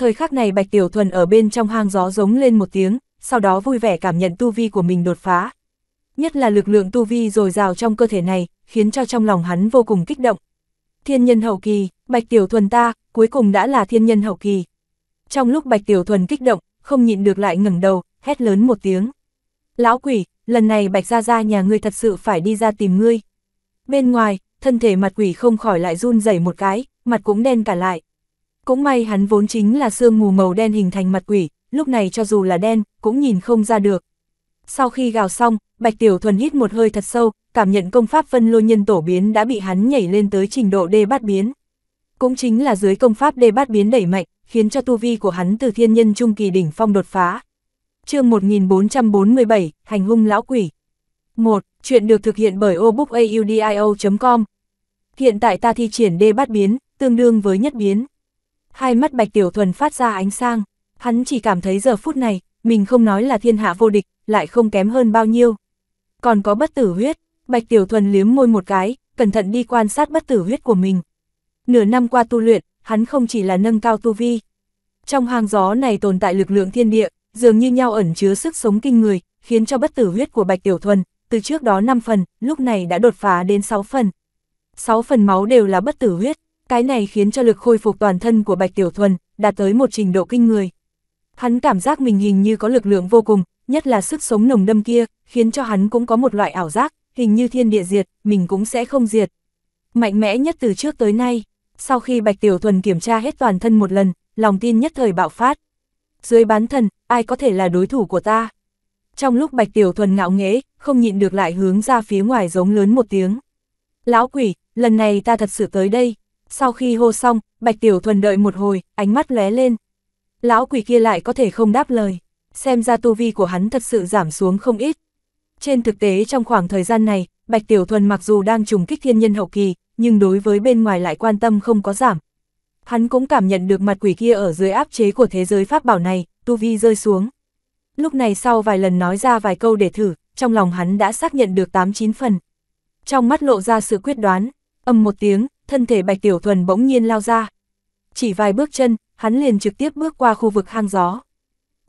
Thời khắc này Bạch Tiểu Thuần ở bên trong hang gió giống lên một tiếng, sau đó vui vẻ cảm nhận tu vi của mình đột phá. Nhất là lực lượng tu vi dồi dào trong cơ thể này, khiến cho trong lòng hắn vô cùng kích động. Thiên nhân hậu kỳ, Bạch Tiểu Thuần ta, cuối cùng đã là thiên nhân hậu kỳ. Trong lúc Bạch Tiểu Thuần kích động, không nhịn được lại ngẩng đầu, hét lớn một tiếng. Lão quỷ, lần này Bạch Gia Gia nhà ngươi thật sự phải đi ra tìm ngươi. Bên ngoài, thân thể mặt quỷ không khỏi lại run rẩy một cái, mặt cũng đen cả lại. Cũng may hắn vốn chính là sương mù màu đen hình thành mặt quỷ, lúc này cho dù là đen, cũng nhìn không ra được. Sau khi gào xong, Bạch Tiểu Thuần hít một hơi thật sâu, cảm nhận công pháp phân lôi nhân tổ biến đã bị hắn nhảy lên tới trình độ đê bát biến. Cũng chính là dưới công pháp đê bát biến đẩy mạnh, khiến cho tu vi của hắn từ thiên nhân trung kỳ đỉnh phong đột phá. chương 1447, Hành hung lão quỷ. 1. Chuyện được thực hiện bởi obookaudio.com Hiện tại ta thi triển đê bát biến, tương đương với nhất biến hai mắt Bạch Tiểu Thuần phát ra ánh sang, hắn chỉ cảm thấy giờ phút này, mình không nói là thiên hạ vô địch, lại không kém hơn bao nhiêu. Còn có bất tử huyết, Bạch Tiểu Thuần liếm môi một cái, cẩn thận đi quan sát bất tử huyết của mình. Nửa năm qua tu luyện, hắn không chỉ là nâng cao tu vi. Trong hang gió này tồn tại lực lượng thiên địa, dường như nhau ẩn chứa sức sống kinh người, khiến cho bất tử huyết của Bạch Tiểu Thuần, từ trước đó 5 phần, lúc này đã đột phá đến 6 phần. 6 phần máu đều là bất tử huyết, cái này khiến cho lực khôi phục toàn thân của Bạch Tiểu Thuần đạt tới một trình độ kinh người. Hắn cảm giác mình hình như có lực lượng vô cùng, nhất là sức sống nồng đâm kia, khiến cho hắn cũng có một loại ảo giác, hình như thiên địa diệt, mình cũng sẽ không diệt. Mạnh mẽ nhất từ trước tới nay, sau khi Bạch Tiểu Thuần kiểm tra hết toàn thân một lần, lòng tin nhất thời bạo phát. Dưới bán thần, ai có thể là đối thủ của ta? Trong lúc Bạch Tiểu Thuần ngạo nghễ, không nhịn được lại hướng ra phía ngoài giống lớn một tiếng. Lão quỷ, lần này ta thật sự tới đây, sau khi hô xong, Bạch Tiểu Thuần đợi một hồi, ánh mắt lóe lên. Lão quỷ kia lại có thể không đáp lời, xem ra tu vi của hắn thật sự giảm xuống không ít. Trên thực tế trong khoảng thời gian này, Bạch Tiểu Thuần mặc dù đang trùng kích thiên nhân hậu kỳ, nhưng đối với bên ngoài lại quan tâm không có giảm. Hắn cũng cảm nhận được mặt quỷ kia ở dưới áp chế của thế giới pháp bảo này, tu vi rơi xuống. Lúc này sau vài lần nói ra vài câu để thử, trong lòng hắn đã xác nhận được 8-9 phần. Trong mắt lộ ra sự quyết đoán, âm một tiếng, thân thể Bạch Tiểu Thuần bỗng nhiên lao ra. Chỉ vài bước chân, hắn liền trực tiếp bước qua khu vực hang gió.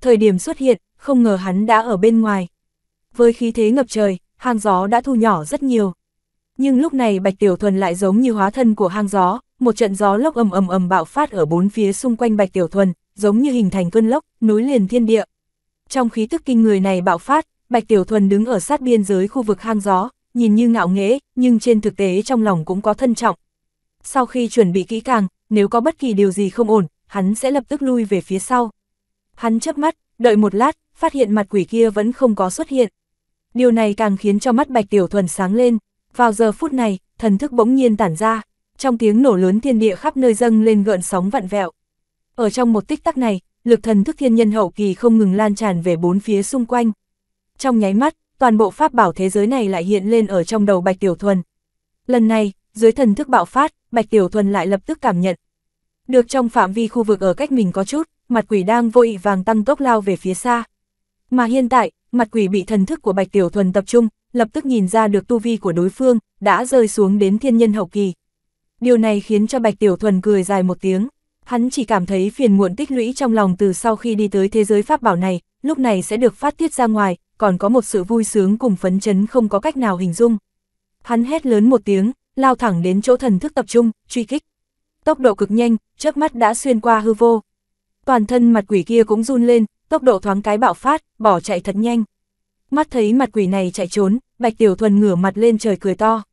Thời điểm xuất hiện, không ngờ hắn đã ở bên ngoài. Với khí thế ngập trời, hang gió đã thu nhỏ rất nhiều. Nhưng lúc này Bạch Tiểu Thuần lại giống như hóa thân của hang gió, một trận gió lốc ầm ầm ầm bạo phát ở bốn phía xung quanh Bạch Tiểu Thuần, giống như hình thành cơn lốc, núi liền thiên địa. Trong khí tức kinh người này bạo phát, Bạch Tiểu Thuần đứng ở sát biên giới khu vực hang gió, nhìn như ngạo nghễ, nhưng trên thực tế trong lòng cũng có thân trọng, sau khi chuẩn bị kỹ càng, nếu có bất kỳ điều gì không ổn, hắn sẽ lập tức lui về phía sau. Hắn chớp mắt, đợi một lát, phát hiện mặt quỷ kia vẫn không có xuất hiện. Điều này càng khiến cho mắt Bạch Tiểu Thuần sáng lên. Vào giờ phút này, thần thức bỗng nhiên tản ra, trong tiếng nổ lớn thiên địa khắp nơi dâng lên gợn sóng vặn vẹo. Ở trong một tích tắc này, lực thần thức thiên nhân hậu kỳ không ngừng lan tràn về bốn phía xung quanh. Trong nháy mắt, toàn bộ pháp bảo thế giới này lại hiện lên ở trong đầu Bạch Tiểu Thuần. Lần này, dưới thần thức bạo phát, Bạch Tiểu Thuần lại lập tức cảm nhận. Được trong phạm vi khu vực ở cách mình có chút, mặt quỷ đang vội vàng tăng tốc lao về phía xa. Mà hiện tại, mặt quỷ bị thần thức của Bạch Tiểu Thuần tập trung, lập tức nhìn ra được tu vi của đối phương, đã rơi xuống đến thiên nhân hậu kỳ. Điều này khiến cho Bạch Tiểu Thuần cười dài một tiếng. Hắn chỉ cảm thấy phiền muộn tích lũy trong lòng từ sau khi đi tới thế giới pháp bảo này, lúc này sẽ được phát tiết ra ngoài, còn có một sự vui sướng cùng phấn chấn không có cách nào hình dung. Hắn hét lớn một tiếng, lao thẳng đến chỗ thần thức tập trung, truy kích. Tốc độ cực nhanh, chớp mắt đã xuyên qua hư vô. Toàn thân mặt quỷ kia cũng run lên, tốc độ thoáng cái bạo phát, bỏ chạy thật nhanh. Mắt thấy mặt quỷ này chạy trốn, Bạch Tiểu Thuần ngửa mặt lên trời cười to.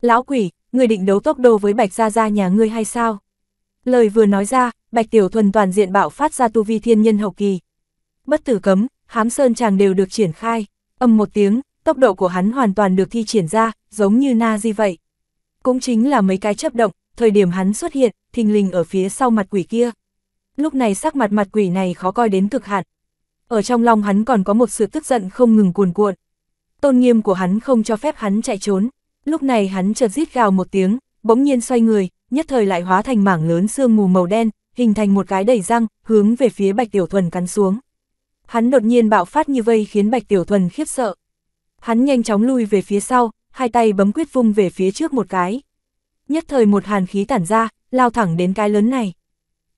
Lão quỷ, người định đấu tốc độ với Bạch Gia Gia nhà ngươi hay sao? Lời vừa nói ra, Bạch Tiểu Thuần toàn diện bạo phát ra tu vi thiên nhân hậu kỳ. Bất tử cấm, hám sơn chàng đều được triển khai, âm một tiếng, tốc độ của hắn hoàn toàn được thi triển ra, giống như na di vậy. Cũng chính là mấy cái chấp động, thời điểm hắn xuất hiện, thình lình ở phía sau mặt quỷ kia. Lúc này sắc mặt mặt quỷ này khó coi đến cực hạn. Ở trong lòng hắn còn có một sự tức giận không ngừng cuồn cuộn. Tôn nghiêm của hắn không cho phép hắn chạy trốn. Lúc này hắn chợt rít gào một tiếng, bỗng nhiên xoay người, nhất thời lại hóa thành mảng lớn sương mù màu đen, hình thành một cái đầy răng, hướng về phía Bạch Tiểu Thuần cắn xuống. Hắn đột nhiên bạo phát như vây khiến Bạch Tiểu Thuần khiếp sợ. Hắn nhanh chóng lui về phía sau, hai tay bấm quyết vung về phía trước một cái. Nhất thời một hàn khí tản ra, lao thẳng đến cái lớn này.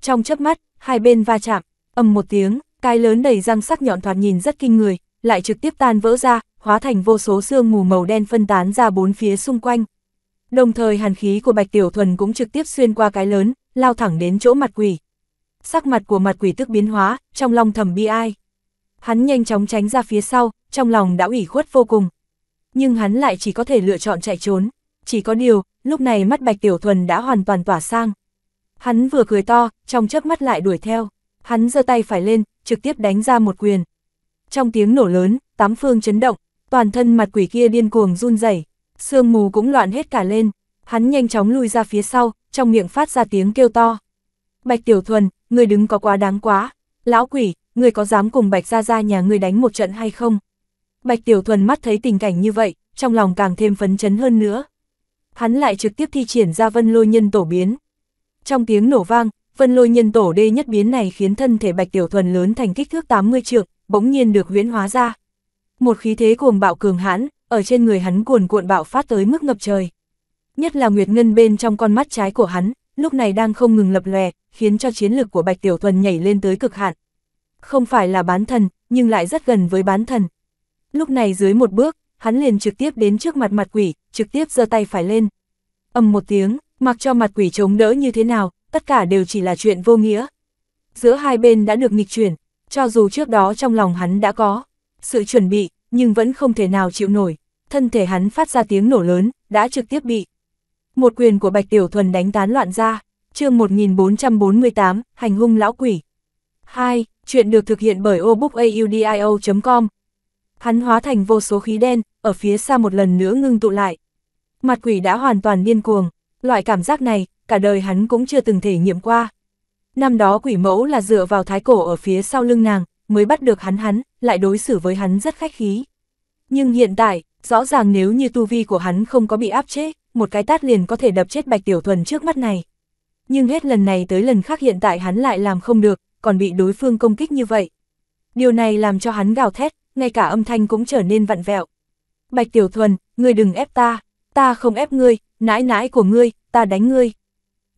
Trong chớp mắt, hai bên va chạm, ầm một tiếng, cái lớn đầy răng sắc nhọn thoạt nhìn rất kinh người, lại trực tiếp tan vỡ ra, hóa thành vô số xương mù màu đen phân tán ra bốn phía xung quanh. Đồng thời hàn khí của Bạch Tiểu Thuần cũng trực tiếp xuyên qua cái lớn, lao thẳng đến chỗ mặt quỷ. Sắc mặt của mặt quỷ tức biến hóa, trong lòng thầm bi ai. Hắn nhanh chóng tránh ra phía sau, trong lòng đã ủy khuất vô cùng nhưng hắn lại chỉ có thể lựa chọn chạy trốn. Chỉ có điều, lúc này mắt Bạch Tiểu Thuần đã hoàn toàn tỏa sang. Hắn vừa cười to, trong chớp mắt lại đuổi theo. Hắn giơ tay phải lên, trực tiếp đánh ra một quyền. Trong tiếng nổ lớn, tám phương chấn động, toàn thân mặt quỷ kia điên cuồng run rẩy, sương mù cũng loạn hết cả lên. Hắn nhanh chóng lui ra phía sau, trong miệng phát ra tiếng kêu to. Bạch Tiểu Thuần, người đứng có quá đáng quá. Lão quỷ, người có dám cùng Bạch Gia Gia nhà người đánh một trận hay không? Bạch Tiểu Thuần mắt thấy tình cảnh như vậy, trong lòng càng thêm phấn chấn hơn nữa. Hắn lại trực tiếp thi triển ra vân lôi nhân tổ biến. Trong tiếng nổ vang, vân lôi nhân tổ đê nhất biến này khiến thân thể Bạch Tiểu Thuần lớn thành kích thước 80 trượng, bỗng nhiên được huyễn hóa ra. Một khí thế cuồng bạo cường hãn, ở trên người hắn cuồn cuộn bạo phát tới mức ngập trời. Nhất là Nguyệt Ngân bên trong con mắt trái của hắn, lúc này đang không ngừng lập lòe, khiến cho chiến lực của Bạch Tiểu Thuần nhảy lên tới cực hạn. Không phải là bán thần, nhưng lại rất gần với bán thần. Lúc này dưới một bước, hắn liền trực tiếp đến trước mặt mặt quỷ, trực tiếp giơ tay phải lên. ầm một tiếng, mặc cho mặt quỷ chống đỡ như thế nào, tất cả đều chỉ là chuyện vô nghĩa. Giữa hai bên đã được nghịch chuyển, cho dù trước đó trong lòng hắn đã có sự chuẩn bị, nhưng vẫn không thể nào chịu nổi. Thân thể hắn phát ra tiếng nổ lớn, đã trực tiếp bị một quyền của Bạch Tiểu Thuần đánh tán loạn ra. chương 1448, Hành hung lão quỷ. 2. Chuyện được thực hiện bởi obookaudio.com, Hắn hóa thành vô số khí đen, ở phía xa một lần nữa ngưng tụ lại. Mặt quỷ đã hoàn toàn điên cuồng, loại cảm giác này, cả đời hắn cũng chưa từng thể nghiệm qua. Năm đó quỷ mẫu là dựa vào thái cổ ở phía sau lưng nàng, mới bắt được hắn hắn, lại đối xử với hắn rất khách khí. Nhưng hiện tại, rõ ràng nếu như tu vi của hắn không có bị áp chế, một cái tát liền có thể đập chết Bạch Tiểu Thuần trước mắt này. Nhưng hết lần này tới lần khác hiện tại hắn lại làm không được, còn bị đối phương công kích như vậy. Điều này làm cho hắn gào thét, ngay cả âm thanh cũng trở nên vặn vẹo. Bạch Tiểu Thuần, ngươi đừng ép ta, ta không ép ngươi, nãi nãi của ngươi, ta đánh ngươi.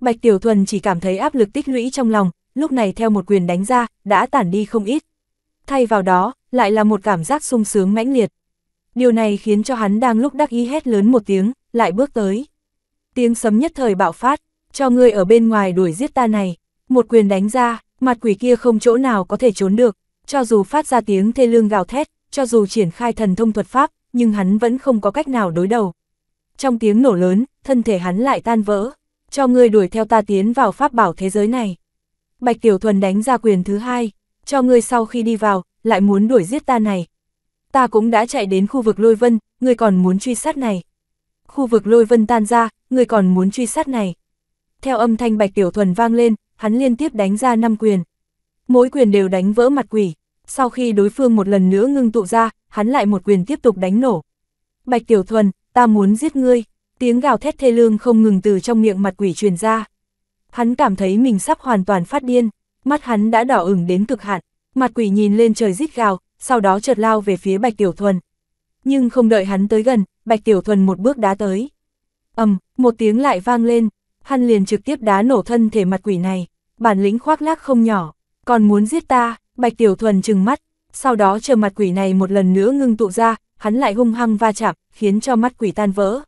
Bạch Tiểu Thuần chỉ cảm thấy áp lực tích lũy trong lòng, lúc này theo một quyền đánh ra, đã tản đi không ít. Thay vào đó, lại là một cảm giác sung sướng mãnh liệt. Điều này khiến cho hắn đang lúc đắc ý hét lớn một tiếng, lại bước tới. Tiếng sấm nhất thời bạo phát, cho ngươi ở bên ngoài đuổi giết ta này. Một quyền đánh ra, mặt quỷ kia không chỗ nào có thể trốn được, cho dù phát ra tiếng thê lương gào thét, cho dù triển khai thần thông thuật pháp, nhưng hắn vẫn không có cách nào đối đầu. Trong tiếng nổ lớn, thân thể hắn lại tan vỡ, cho ngươi đuổi theo ta tiến vào pháp bảo thế giới này. Bạch Tiểu Thuần đánh ra quyền thứ hai, cho ngươi sau khi đi vào, lại muốn đuổi giết ta này. Ta cũng đã chạy đến khu vực lôi vân, ngươi còn muốn truy sát này. Khu vực lôi vân tan ra, ngươi còn muốn truy sát này. Theo âm thanh Bạch Tiểu Thuần vang lên, hắn liên tiếp đánh ra năm quyền, mỗi quyền đều đánh vỡ mặt quỷ. Sau khi đối phương một lần nữa ngưng tụ ra, hắn lại một quyền tiếp tục đánh nổ. Bạch Tiểu Thuần, ta muốn giết ngươi, tiếng gào thét thê lương không ngừng từ trong miệng mặt quỷ truyền ra. Hắn cảm thấy mình sắp hoàn toàn phát điên, mắt hắn đã đỏ ửng đến cực hạn, mặt quỷ nhìn lên trời rít gào, sau đó chợt lao về phía Bạch Tiểu Thuần. Nhưng không đợi hắn tới gần, Bạch Tiểu Thuần một bước đá tới. ầm, một tiếng lại vang lên, hắn liền trực tiếp đá nổ thân thể mặt quỷ này, bản lĩnh khoác lác không nhỏ còn muốn giết ta, Bạch Tiểu Thuần trừng mắt, sau đó chờ mặt quỷ này một lần nữa ngưng tụ ra, hắn lại hung hăng va chạm, khiến cho mắt quỷ tan vỡ.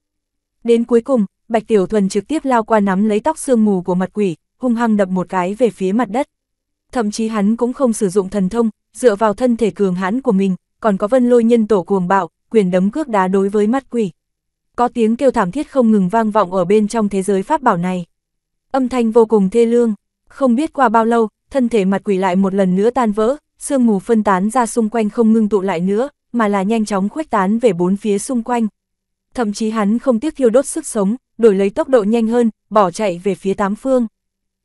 Đến cuối cùng, Bạch Tiểu Thuần trực tiếp lao qua nắm lấy tóc sương mù của mặt quỷ, hung hăng đập một cái về phía mặt đất. Thậm chí hắn cũng không sử dụng thần thông, dựa vào thân thể cường hãn của mình, còn có vân lôi nhân tổ cuồng bạo, quyền đấm cước đá đối với mắt quỷ. Có tiếng kêu thảm thiết không ngừng vang vọng ở bên trong thế giới pháp bảo này. Âm thanh vô cùng thê lương, không biết qua bao lâu, thân thể mặt quỷ lại một lần nữa tan vỡ, sương mù phân tán ra xung quanh không ngưng tụ lại nữa, mà là nhanh chóng khuếch tán về bốn phía xung quanh. Thậm chí hắn không tiếc thiêu đốt sức sống, đổi lấy tốc độ nhanh hơn, bỏ chạy về phía tám phương.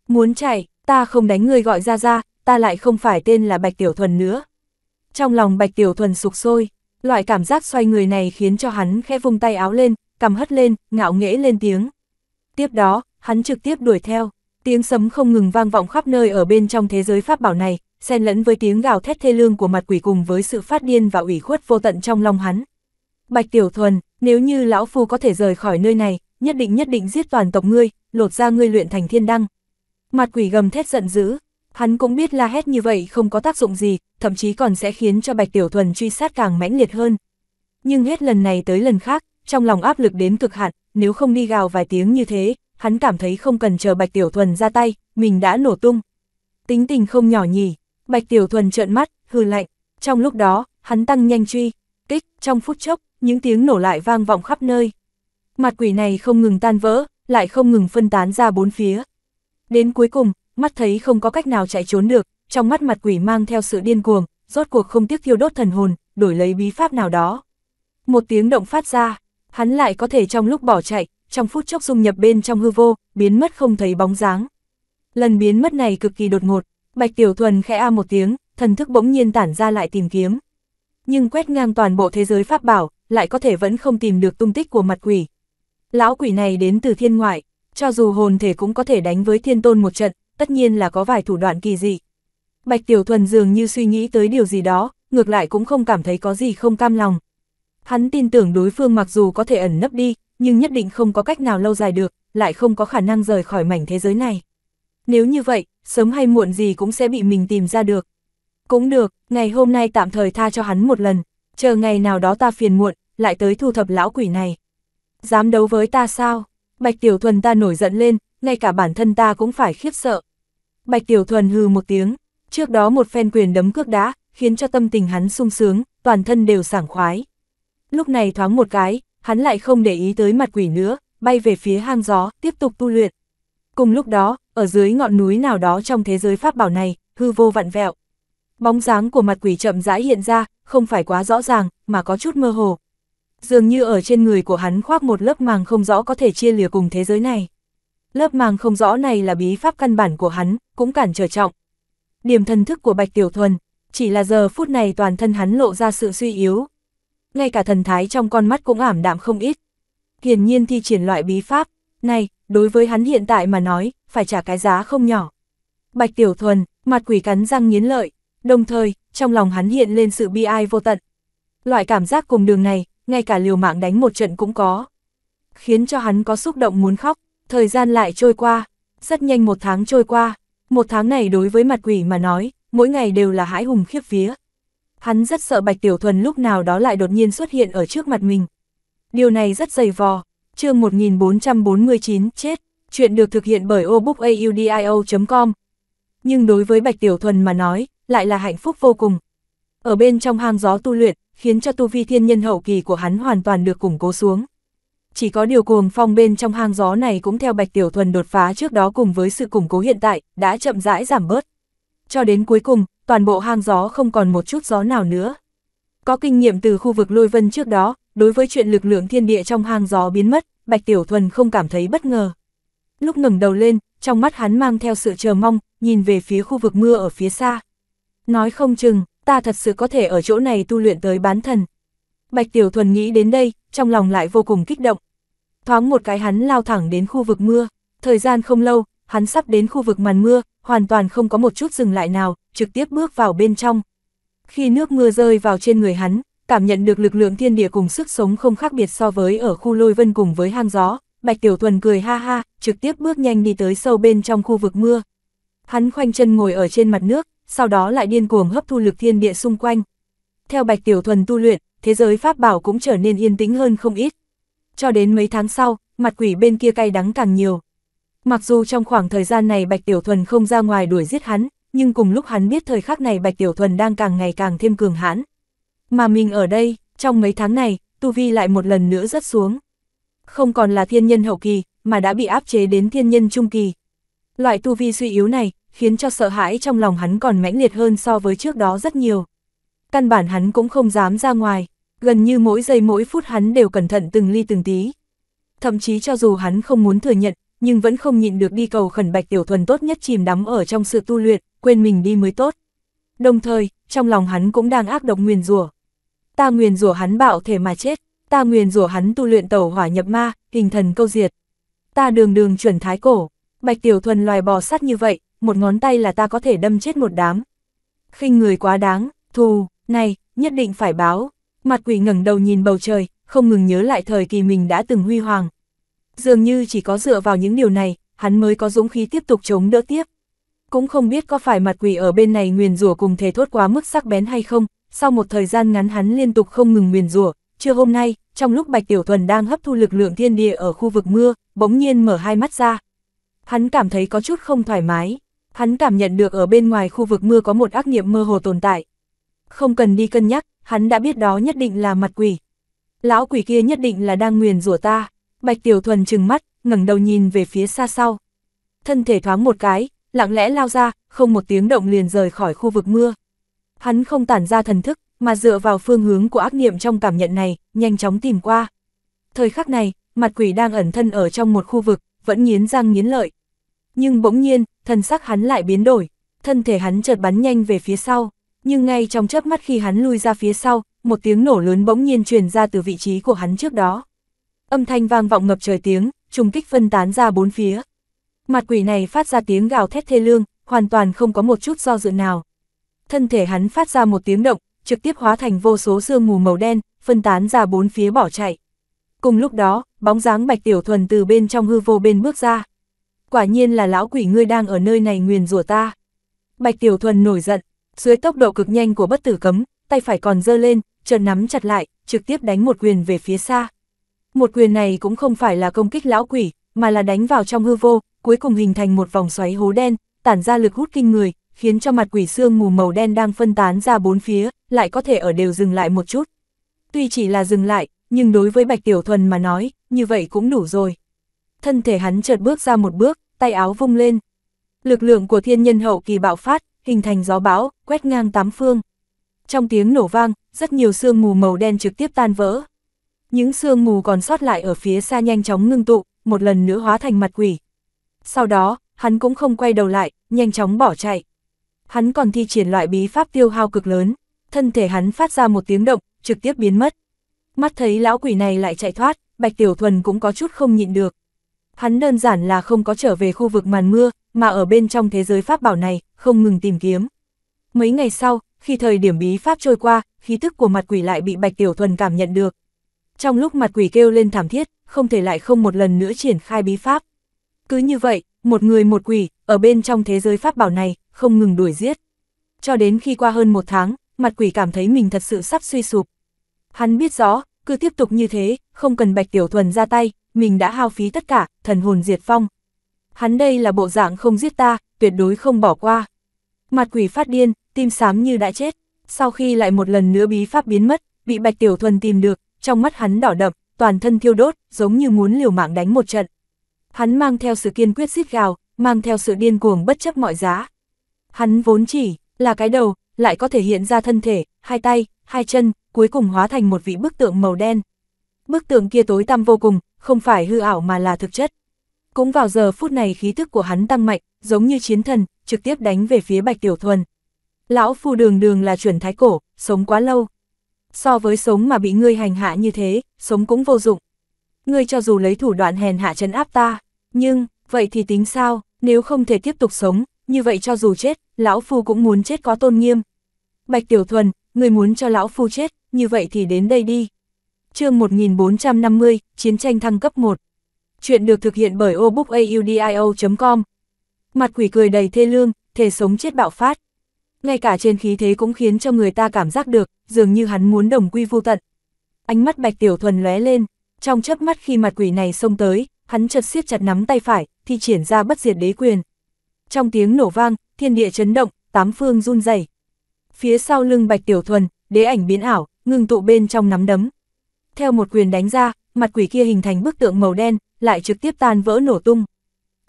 Muốn chạy, ta không đánh người gọi ra ra, ta lại không phải tên là Bạch Tiểu Thuần nữa. Trong lòng Bạch Tiểu Thuần sục sôi, loại cảm giác xoay người này khiến cho hắn khẽ vung tay áo lên, cầm hất lên, ngạo nghễ lên tiếng. Tiếp đó, hắn trực tiếp đuổi theo, Tiếng sấm không ngừng vang vọng khắp nơi ở bên trong thế giới pháp bảo này, xen lẫn với tiếng gào thét thê lương của mặt quỷ cùng với sự phát điên và ủy khuất vô tận trong lòng hắn. Bạch Tiểu Thuần, nếu như lão phu có thể rời khỏi nơi này, nhất định nhất định giết toàn tộc ngươi, lột ra ngươi luyện thành thiên đăng. Mặt quỷ gầm thét giận dữ, hắn cũng biết la hét như vậy không có tác dụng gì, thậm chí còn sẽ khiến cho Bạch Tiểu Thuần truy sát càng mãnh liệt hơn. Nhưng hết lần này tới lần khác, trong lòng áp lực đến cực hạn, nếu không đi gào vài tiếng như thế, hắn cảm thấy không cần chờ Bạch Tiểu Thuần ra tay, mình đã nổ tung. Tính tình không nhỏ nhỉ, Bạch Tiểu Thuần trợn mắt, hư lạnh. Trong lúc đó, hắn tăng nhanh truy, kích, trong phút chốc, những tiếng nổ lại vang vọng khắp nơi. Mặt quỷ này không ngừng tan vỡ, lại không ngừng phân tán ra bốn phía. Đến cuối cùng, mắt thấy không có cách nào chạy trốn được, trong mắt mặt quỷ mang theo sự điên cuồng, rốt cuộc không tiếc thiêu đốt thần hồn, đổi lấy bí pháp nào đó. Một tiếng động phát ra, hắn lại có thể trong lúc bỏ chạy, trong phút chốc dung nhập bên trong hư vô, biến mất không thấy bóng dáng. Lần biến mất này cực kỳ đột ngột, Bạch Tiểu Thuần khẽ a một tiếng, thần thức bỗng nhiên tản ra lại tìm kiếm. Nhưng quét ngang toàn bộ thế giới pháp bảo, lại có thể vẫn không tìm được tung tích của mặt quỷ. Lão quỷ này đến từ thiên ngoại, cho dù hồn thể cũng có thể đánh với thiên tôn một trận, tất nhiên là có vài thủ đoạn kỳ dị. Bạch Tiểu Thuần dường như suy nghĩ tới điều gì đó, ngược lại cũng không cảm thấy có gì không cam lòng. Hắn tin tưởng đối phương mặc dù có thể ẩn nấp đi, nhưng nhất định không có cách nào lâu dài được, lại không có khả năng rời khỏi mảnh thế giới này. Nếu như vậy, sớm hay muộn gì cũng sẽ bị mình tìm ra được. Cũng được, ngày hôm nay tạm thời tha cho hắn một lần, chờ ngày nào đó ta phiền muộn, lại tới thu thập lão quỷ này. Dám đấu với ta sao? Bạch Tiểu Thuần ta nổi giận lên, ngay cả bản thân ta cũng phải khiếp sợ. Bạch Tiểu Thuần hừ một tiếng, trước đó một phen quyền đấm cước đá, khiến cho tâm tình hắn sung sướng, toàn thân đều sảng khoái. Lúc này thoáng một cái, hắn lại không để ý tới mặt quỷ nữa, bay về phía hang gió, tiếp tục tu luyện. Cùng lúc đó, ở dưới ngọn núi nào đó trong thế giới pháp bảo này, hư vô vặn vẹo. Bóng dáng của mặt quỷ chậm rãi hiện ra, không phải quá rõ ràng, mà có chút mơ hồ. Dường như ở trên người của hắn khoác một lớp màng không rõ có thể chia lìa cùng thế giới này. Lớp màng không rõ này là bí pháp căn bản của hắn, cũng cản trở trọng. Điểm thần thức của Bạch Tiểu Thuần, chỉ là giờ phút này toàn thân hắn lộ ra sự suy yếu, ngay cả thần thái trong con mắt cũng ảm đạm không ít. Hiển nhiên thi triển loại bí pháp, này, đối với hắn hiện tại mà nói, phải trả cái giá không nhỏ. Bạch Tiểu Thuần, mặt quỷ cắn răng nghiến lợi, đồng thời, trong lòng hắn hiện lên sự bi ai vô tận. Loại cảm giác cùng đường này, ngay cả liều mạng đánh một trận cũng có. Khiến cho hắn có xúc động muốn khóc, thời gian lại trôi qua, rất nhanh một tháng trôi qua, một tháng này đối với mặt quỷ mà nói, mỗi ngày đều là hãi hùng khiếp vía. Hắn rất sợ Bạch Tiểu Thuần lúc nào đó lại đột nhiên xuất hiện ở trước mặt mình. Điều này rất dày vò. chương 1449, chết. Chuyện được thực hiện bởi obookaudio.com. Nhưng đối với Bạch Tiểu Thuần mà nói, lại là hạnh phúc vô cùng. Ở bên trong hang gió tu luyện, khiến cho tu vi thiên nhân hậu kỳ của hắn hoàn toàn được củng cố xuống. Chỉ có điều cuồng phong bên trong hang gió này cũng theo Bạch Tiểu Thuần đột phá trước đó cùng với sự củng cố hiện tại, đã chậm rãi giảm bớt. Cho đến cuối cùng, toàn bộ hang gió không còn một chút gió nào nữa. Có kinh nghiệm từ khu vực lôi vân trước đó, đối với chuyện lực lượng thiên địa trong hang gió biến mất, Bạch Tiểu Thuần không cảm thấy bất ngờ. Lúc ngẩng đầu lên, trong mắt hắn mang theo sự chờ mong, nhìn về phía khu vực mưa ở phía xa. Nói không chừng, ta thật sự có thể ở chỗ này tu luyện tới bán thần. Bạch Tiểu Thuần nghĩ đến đây, trong lòng lại vô cùng kích động. Thoáng một cái hắn lao thẳng đến khu vực mưa, thời gian không lâu, hắn sắp đến khu vực màn mưa, hoàn toàn không có một chút dừng lại nào, trực tiếp bước vào bên trong. Khi nước mưa rơi vào trên người hắn, cảm nhận được lực lượng thiên địa cùng sức sống không khác biệt so với ở khu lôi vân cùng với hang gió, Bạch Tiểu Thuần cười ha ha, trực tiếp bước nhanh đi tới sâu bên trong khu vực mưa. Hắn khoanh chân ngồi ở trên mặt nước, sau đó lại điên cuồng hấp thu lực thiên địa xung quanh. Theo Bạch Tiểu Thuần tu luyện, thế giới pháp bảo cũng trở nên yên tĩnh hơn không ít. Cho đến mấy tháng sau, mặt quỷ bên kia cay đắng càng nhiều. Mặc dù trong khoảng thời gian này Bạch Tiểu Thuần không ra ngoài đuổi giết hắn, nhưng cùng lúc hắn biết thời khắc này Bạch Tiểu Thuần đang càng ngày càng thêm cường hãn. Mà mình ở đây, trong mấy tháng này, Tu Vi lại một lần nữa rất xuống. Không còn là thiên nhân hậu kỳ, mà đã bị áp chế đến thiên nhân trung kỳ. Loại Tu Vi suy yếu này, khiến cho sợ hãi trong lòng hắn còn mãnh liệt hơn so với trước đó rất nhiều. Căn bản hắn cũng không dám ra ngoài, gần như mỗi giây mỗi phút hắn đều cẩn thận từng ly từng tí. Thậm chí cho dù hắn không muốn thừa nhận, nhưng vẫn không nhịn được đi cầu khẩn Bạch Tiểu Thuần tốt nhất chìm đắm ở trong sự tu luyện, quên mình đi mới tốt. Đồng thời, trong lòng hắn cũng đang ác độc nguyền rủa. Ta nguyền rủa hắn bạo thể mà chết, ta nguyền rủa hắn tu luyện tẩu hỏa nhập ma, hình thần câu diệt. Ta đường đường chuẩn thái cổ, Bạch Tiểu Thuần loài bò sắt như vậy, một ngón tay là ta có thể đâm chết một đám. khinh người quá đáng, thù, này, nhất định phải báo. Mặt quỷ ngẩng đầu nhìn bầu trời, không ngừng nhớ lại thời kỳ mình đã từng huy hoàng. Dường như chỉ có dựa vào những điều này, hắn mới có dũng khí tiếp tục chống đỡ tiếp. Cũng không biết có phải mặt quỷ ở bên này nguyền rủa cùng thể thốt quá mức sắc bén hay không, sau một thời gian ngắn hắn liên tục không ngừng nguyền rủa trưa hôm nay, trong lúc Bạch Tiểu Thuần đang hấp thu lực lượng thiên địa ở khu vực mưa, bỗng nhiên mở hai mắt ra. Hắn cảm thấy có chút không thoải mái, hắn cảm nhận được ở bên ngoài khu vực mưa có một ác nghiệm mơ hồ tồn tại. Không cần đi cân nhắc, hắn đã biết đó nhất định là mặt quỷ. Lão quỷ kia nhất định là đang nguyền rủa ta. Bạch Tiểu Thuần trừng mắt, ngẩng đầu nhìn về phía xa sau. Thân thể thoáng một cái, lặng lẽ lao ra, không một tiếng động liền rời khỏi khu vực mưa. Hắn không tản ra thần thức, mà dựa vào phương hướng của ác niệm trong cảm nhận này, nhanh chóng tìm qua. Thời khắc này, mặt quỷ đang ẩn thân ở trong một khu vực, vẫn nghiến răng nghiến lợi. Nhưng bỗng nhiên, thần sắc hắn lại biến đổi, thân thể hắn chợt bắn nhanh về phía sau, nhưng ngay trong chớp mắt khi hắn lui ra phía sau, một tiếng nổ lớn bỗng nhiên truyền ra từ vị trí của hắn trước đó. Âm thanh vang vọng ngập trời tiếng, trùng kích phân tán ra bốn phía, Mặt quỷ này phát ra tiếng gào thét thê lương, hoàn toàn không có một chút do dự nào. Thân thể hắn phát ra một tiếng động, trực tiếp hóa thành vô số sương mù màu đen, phân tán ra bốn phía bỏ chạy. Cùng lúc đó, bóng dáng Bạch Tiểu Thuần từ bên trong hư vô bên bước ra. Quả nhiên là lão quỷ ngươi đang ở nơi này nguyền rủa ta. Bạch Tiểu Thuần nổi giận, dưới tốc độ cực nhanh của bất tử cấm, tay phải còn giơ lên, chợt nắm chặt lại, trực tiếp đánh một quyền về phía xa. Một quyền này cũng không phải là công kích lão quỷ, mà là đánh vào trong hư vô, cuối cùng hình thành một vòng xoáy hố đen, tản ra lực hút kinh người, khiến cho mặt quỷ xương mù màu đen đang phân tán ra bốn phía, lại có thể ở đều dừng lại một chút. Tuy chỉ là dừng lại, nhưng đối với Bạch Tiểu Thuần mà nói, như vậy cũng đủ rồi. Thân thể hắn chợt bước ra một bước, tay áo vung lên. Lực lượng của thiên nhân hậu kỳ bạo phát, hình thành gió bão, quét ngang tám phương. Trong tiếng nổ vang, rất nhiều sương mù màu đen trực tiếp tan vỡ. Những sương mù còn sót lại ở phía xa nhanh chóng ngưng tụ, một lần nữa hóa thành mặt quỷ, sau đó, hắn cũng không quay đầu lại, nhanh chóng bỏ chạy. Hắn còn thi triển loại bí pháp tiêu hao cực lớn, thân thể hắn phát ra một tiếng động, trực tiếp biến mất. Mắt thấy lão quỷ này lại chạy thoát, Bạch Tiểu Thuần cũng có chút không nhịn được. Hắn đơn giản là không có trở về khu vực màn mưa, mà ở bên trong thế giới pháp bảo này, không ngừng tìm kiếm. Mấy ngày sau, khi thời điểm bí pháp trôi qua, khí tức của mặt quỷ lại bị Bạch Tiểu Thuần cảm nhận được. Trong lúc mặt quỷ kêu lên thảm thiết, không thể lại không một lần nữa triển khai bí pháp. Cứ như vậy, một người một quỷ, ở bên trong thế giới pháp bảo này, không ngừng đuổi giết. Cho đến khi qua hơn một tháng, mặt quỷ cảm thấy mình thật sự sắp suy sụp. Hắn biết rõ, cứ tiếp tục như thế, không cần Bạch Tiểu Thuần ra tay, mình đã hao phí tất cả, thần hồn diệt phong. Hắn đây là bộ dạng không giết ta, tuyệt đối không bỏ qua. Mặt quỷ phát điên, tim xám như đã chết. Sau khi lại một lần nữa bí pháp biến mất, bị Bạch Tiểu Thuần tìm được, trong mắt hắn đỏ đậm, toàn thân thiêu đốt, giống như muốn liều mạng đánh một trận. Hắn mang theo sự kiên quyết giết gào, mang theo sự điên cuồng bất chấp mọi giá. Hắn vốn chỉ là cái đầu, lại có thể hiện ra thân thể, hai tay, hai chân, cuối cùng hóa thành một vị bức tượng màu đen. Bức tượng kia tối tăm vô cùng, không phải hư ảo mà là thực chất. Cũng vào giờ phút này khí thức của hắn tăng mạnh, giống như chiến thần, trực tiếp đánh về phía Bạch Tiểu Thuần. Lão phu đường đường là chuẩn thái cổ, sống quá lâu. So với sống mà bị ngươi hành hạ như thế, sống cũng vô dụng. Ngươi cho dù lấy thủ đoạn hèn hạ trấn áp ta, nhưng, vậy thì tính sao, nếu không thể tiếp tục sống, như vậy cho dù chết, lão phu cũng muốn chết có tôn nghiêm. Bạch Tiểu Thuần, người muốn cho lão phu chết, như vậy thì đến đây đi. chương 1450, Chiến tranh thăng cấp 1. Chuyện được thực hiện bởi obookaudio.com. Mặt quỷ cười đầy thê lương, thể sống chết bạo phát. Ngay cả trên khí thế cũng khiến cho người ta cảm giác được, dường như hắn muốn đồng quy vô tận. Ánh mắt Bạch Tiểu Thuần lóe lên, trong chớp mắt khi mặt quỷ này xông tới, hắn chợt siết chặt nắm tay phải, thi triển ra bất diệt đế quyền. Trong tiếng nổ vang, thiên địa chấn động, tám phương run rẩy. Phía sau lưng Bạch Tiểu Thuần, đế ảnh biến ảo, ngưng tụ bên trong nắm đấm. Theo một quyền đánh ra, mặt quỷ kia hình thành bức tượng màu đen, lại trực tiếp tan vỡ nổ tung.